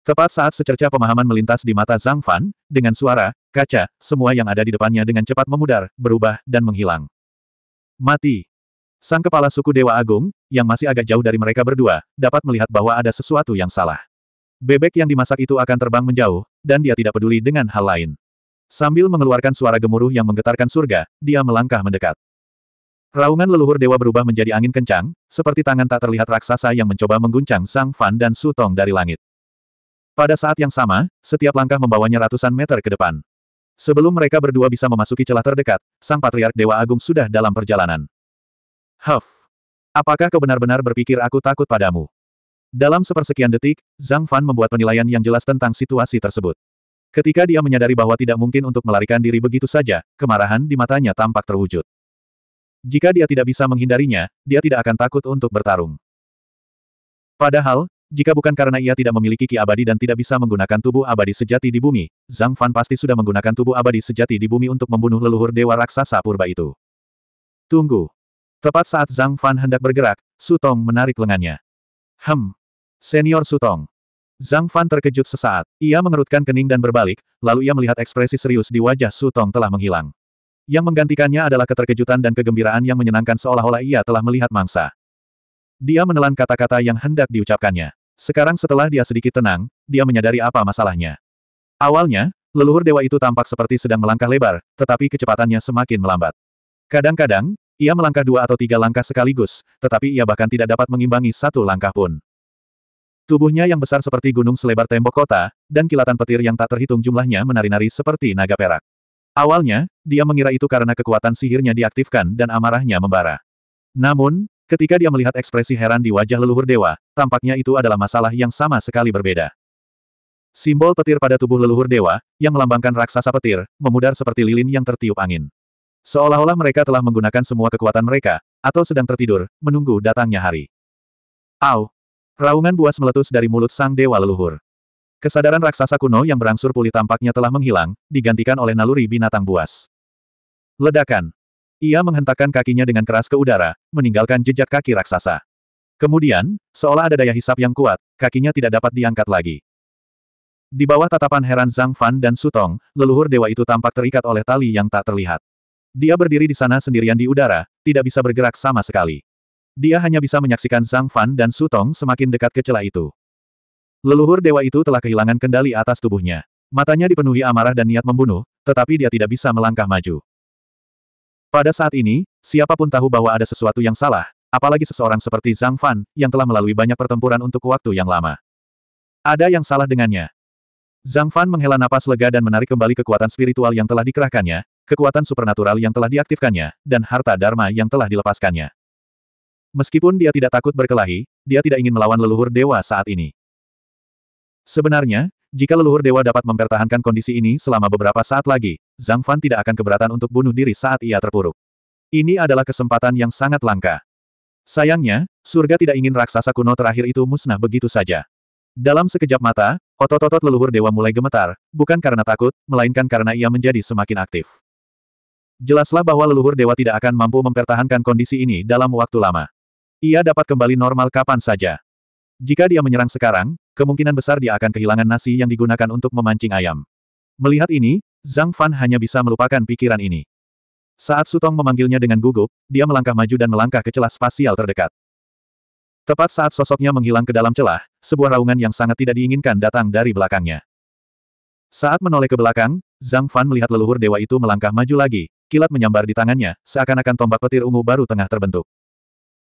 Tepat saat secerca pemahaman melintas di mata Zhang Fan, dengan suara, kaca, semua yang ada di depannya dengan cepat memudar, berubah, dan menghilang. Mati. Sang kepala suku Dewa Agung, yang masih agak jauh dari mereka berdua, dapat melihat bahwa ada sesuatu yang salah. Bebek yang dimasak itu akan terbang menjauh, dan dia tidak peduli dengan hal lain. Sambil mengeluarkan suara gemuruh yang menggetarkan surga, dia melangkah mendekat. Raungan leluhur dewa berubah menjadi angin kencang, seperti tangan tak terlihat raksasa yang mencoba mengguncang Sang Fan dan Sutong dari langit. Pada saat yang sama, setiap langkah membawanya ratusan meter ke depan. Sebelum mereka berdua bisa memasuki celah terdekat, Sang Patriark Dewa Agung sudah dalam perjalanan. Huff! Apakah kau benar-benar berpikir aku takut padamu? Dalam sepersekian detik, Zhang Fan membuat penilaian yang jelas tentang situasi tersebut. Ketika dia menyadari bahwa tidak mungkin untuk melarikan diri begitu saja, kemarahan di matanya tampak terwujud. Jika dia tidak bisa menghindarinya, dia tidak akan takut untuk bertarung. Padahal, jika bukan karena ia tidak memiliki ki abadi dan tidak bisa menggunakan tubuh abadi sejati di bumi, Zhang Fan pasti sudah menggunakan tubuh abadi sejati di bumi untuk membunuh leluhur dewa raksasa purba itu. Tunggu. Tepat saat Zhang Fan hendak bergerak, Su Tong menarik lengannya. Hem, Senior Sutong. Zhang Fan terkejut sesaat. Ia mengerutkan kening dan berbalik, lalu ia melihat ekspresi serius di wajah Sutong telah menghilang. Yang menggantikannya adalah keterkejutan dan kegembiraan yang menyenangkan seolah-olah ia telah melihat mangsa. Dia menelan kata-kata yang hendak diucapkannya. Sekarang setelah dia sedikit tenang, dia menyadari apa masalahnya. Awalnya, leluhur dewa itu tampak seperti sedang melangkah lebar, tetapi kecepatannya semakin melambat. Kadang-kadang, ia melangkah dua atau tiga langkah sekaligus, tetapi ia bahkan tidak dapat mengimbangi satu langkah pun. Tubuhnya yang besar seperti gunung selebar tembok kota, dan kilatan petir yang tak terhitung jumlahnya menari-nari seperti naga perak. Awalnya, dia mengira itu karena kekuatan sihirnya diaktifkan dan amarahnya membara. Namun, ketika dia melihat ekspresi heran di wajah leluhur dewa, tampaknya itu adalah masalah yang sama sekali berbeda. Simbol petir pada tubuh leluhur dewa, yang melambangkan raksasa petir, memudar seperti lilin yang tertiup angin. Seolah-olah mereka telah menggunakan semua kekuatan mereka, atau sedang tertidur, menunggu datangnya hari. Au, Raungan buas meletus dari mulut sang dewa leluhur. Kesadaran raksasa kuno yang berangsur pulih tampaknya telah menghilang, digantikan oleh naluri binatang buas. Ledakan. Ia menghentakkan kakinya dengan keras ke udara, meninggalkan jejak kaki raksasa. Kemudian, seolah ada daya hisap yang kuat, kakinya tidak dapat diangkat lagi. Di bawah tatapan heran Zhang Fan dan Sutong, leluhur dewa itu tampak terikat oleh tali yang tak terlihat. Dia berdiri di sana sendirian di udara, tidak bisa bergerak sama sekali. Dia hanya bisa menyaksikan Zhang Fan dan Sutong semakin dekat ke celah itu. Leluhur dewa itu telah kehilangan kendali atas tubuhnya. Matanya dipenuhi amarah dan niat membunuh, tetapi dia tidak bisa melangkah maju. Pada saat ini, siapapun tahu bahwa ada sesuatu yang salah, apalagi seseorang seperti Zhang Fan, yang telah melalui banyak pertempuran untuk waktu yang lama. Ada yang salah dengannya. Zhang Fan menghela napas lega dan menarik kembali kekuatan spiritual yang telah dikerahkannya, kekuatan supernatural yang telah diaktifkannya, dan harta dharma yang telah dilepaskannya. Meskipun dia tidak takut berkelahi, dia tidak ingin melawan leluhur dewa saat ini. Sebenarnya, jika leluhur dewa dapat mempertahankan kondisi ini selama beberapa saat lagi, Zhang Fan tidak akan keberatan untuk bunuh diri saat ia terpuruk. Ini adalah kesempatan yang sangat langka. Sayangnya, surga tidak ingin raksasa kuno terakhir itu musnah begitu saja. Dalam sekejap mata, otot-otot leluhur dewa mulai gemetar, bukan karena takut, melainkan karena ia menjadi semakin aktif. Jelaslah bahwa leluhur dewa tidak akan mampu mempertahankan kondisi ini dalam waktu lama. Ia dapat kembali normal kapan saja. Jika dia menyerang sekarang, kemungkinan besar dia akan kehilangan nasi yang digunakan untuk memancing ayam. Melihat ini, Zhang Fan hanya bisa melupakan pikiran ini. Saat Sutong memanggilnya dengan gugup, dia melangkah maju dan melangkah ke celah spasial terdekat. Tepat saat sosoknya menghilang ke dalam celah, sebuah raungan yang sangat tidak diinginkan datang dari belakangnya. Saat menoleh ke belakang, Zhang Fan melihat leluhur dewa itu melangkah maju lagi, kilat menyambar di tangannya, seakan-akan tombak petir ungu baru tengah terbentuk.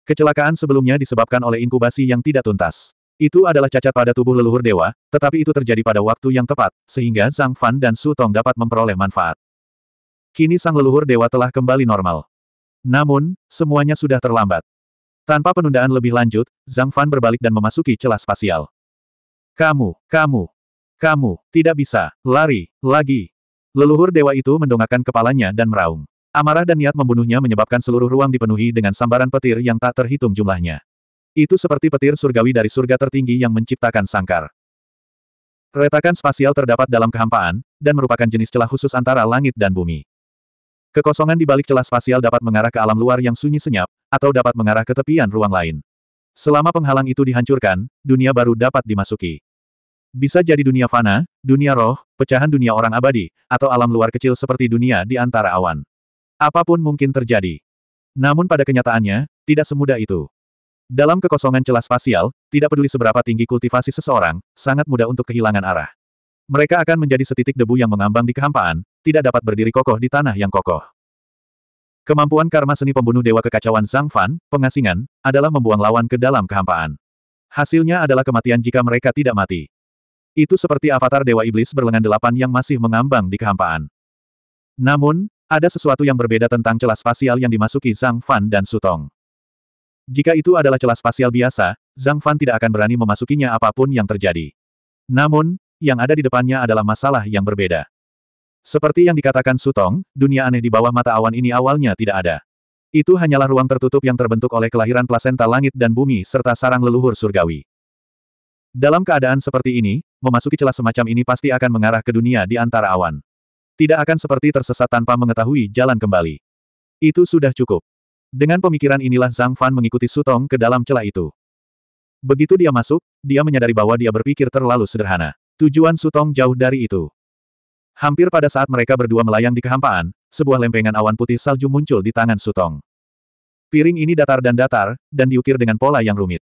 Kecelakaan sebelumnya disebabkan oleh inkubasi yang tidak tuntas. Itu adalah cacat pada tubuh leluhur dewa, tetapi itu terjadi pada waktu yang tepat, sehingga Zhang Fan dan Su Tong dapat memperoleh manfaat. Kini sang leluhur dewa telah kembali normal. Namun, semuanya sudah terlambat. Tanpa penundaan lebih lanjut, Zhang Fan berbalik dan memasuki celah spasial. Kamu, kamu, kamu, tidak bisa, lari, lagi. Leluhur dewa itu mendongakkan kepalanya dan meraung. Amarah dan niat membunuhnya menyebabkan seluruh ruang dipenuhi dengan sambaran petir yang tak terhitung jumlahnya. Itu seperti petir surgawi dari surga tertinggi yang menciptakan sangkar. Retakan spasial terdapat dalam kehampaan, dan merupakan jenis celah khusus antara langit dan bumi. Kekosongan di balik celah spasial dapat mengarah ke alam luar yang sunyi senyap, atau dapat mengarah ke tepian ruang lain. Selama penghalang itu dihancurkan, dunia baru dapat dimasuki. Bisa jadi dunia fana, dunia roh, pecahan dunia orang abadi, atau alam luar kecil seperti dunia di antara awan. Apapun mungkin terjadi. Namun pada kenyataannya, tidak semudah itu. Dalam kekosongan celah spasial, tidak peduli seberapa tinggi kultivasi seseorang, sangat mudah untuk kehilangan arah. Mereka akan menjadi setitik debu yang mengambang di kehampaan, tidak dapat berdiri kokoh di tanah yang kokoh. Kemampuan karma seni pembunuh dewa kekacauan Zhang Fan, pengasingan, adalah membuang lawan ke dalam kehampaan. Hasilnya adalah kematian jika mereka tidak mati. Itu seperti avatar dewa iblis berlengan delapan yang masih mengambang di kehampaan. Namun, ada sesuatu yang berbeda tentang celah spasial yang dimasuki Zhang Fan dan Sutong. Jika itu adalah celah spasial biasa, Zhang Fan tidak akan berani memasukinya apapun yang terjadi. Namun, yang ada di depannya adalah masalah yang berbeda. Seperti yang dikatakan Sutong, dunia aneh di bawah mata awan ini awalnya tidak ada. Itu hanyalah ruang tertutup yang terbentuk oleh kelahiran plasenta langit dan bumi serta sarang leluhur surgawi. Dalam keadaan seperti ini, memasuki celah semacam ini pasti akan mengarah ke dunia di antara awan. Tidak akan seperti tersesat tanpa mengetahui jalan kembali. Itu sudah cukup. Dengan pemikiran inilah Zhang Fan mengikuti Sutong ke dalam celah itu. Begitu dia masuk, dia menyadari bahwa dia berpikir terlalu sederhana. Tujuan Sutong jauh dari itu. Hampir pada saat mereka berdua melayang di kehampaan, sebuah lempengan awan putih salju muncul di tangan Sutong. Piring ini datar dan datar, dan diukir dengan pola yang rumit.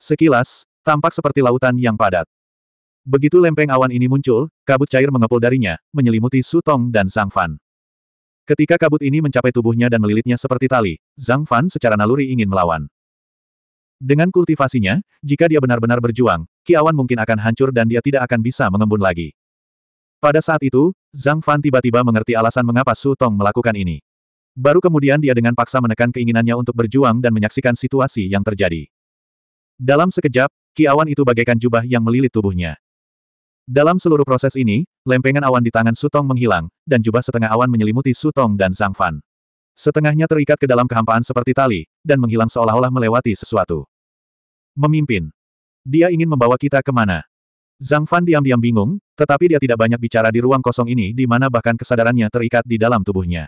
Sekilas, tampak seperti lautan yang padat. Begitu lempeng awan ini muncul, kabut cair mengepul darinya, menyelimuti Su Tong dan Zhang Fan. Ketika kabut ini mencapai tubuhnya dan melilitnya seperti tali, Zhang Fan secara naluri ingin melawan. Dengan kultivasinya, jika dia benar-benar berjuang, Ki Awan mungkin akan hancur dan dia tidak akan bisa mengembun lagi. Pada saat itu, Zhang Fan tiba-tiba mengerti alasan mengapa Su Tong melakukan ini. Baru kemudian dia dengan paksa menekan keinginannya untuk berjuang dan menyaksikan situasi yang terjadi. Dalam sekejap, Ki Awan itu bagaikan jubah yang melilit tubuhnya. Dalam seluruh proses ini, lempengan awan di tangan Sutong menghilang, dan jubah setengah awan menyelimuti Sutong dan Zhang Fan. Setengahnya terikat ke dalam kehampaan seperti tali, dan menghilang seolah-olah melewati sesuatu. Memimpin. Dia ingin membawa kita kemana? Zhang Fan diam-diam bingung, tetapi dia tidak banyak bicara di ruang kosong ini di mana bahkan kesadarannya terikat di dalam tubuhnya.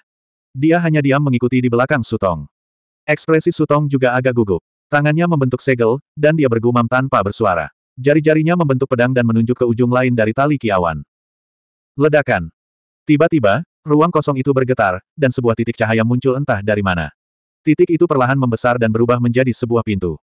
Dia hanya diam mengikuti di belakang Sutong. Ekspresi Sutong juga agak gugup. Tangannya membentuk segel, dan dia bergumam tanpa bersuara. Jari-jarinya membentuk pedang dan menunjuk ke ujung lain dari tali kiawan. Ledakan. Tiba-tiba, ruang kosong itu bergetar, dan sebuah titik cahaya muncul entah dari mana. Titik itu perlahan membesar dan berubah menjadi sebuah pintu.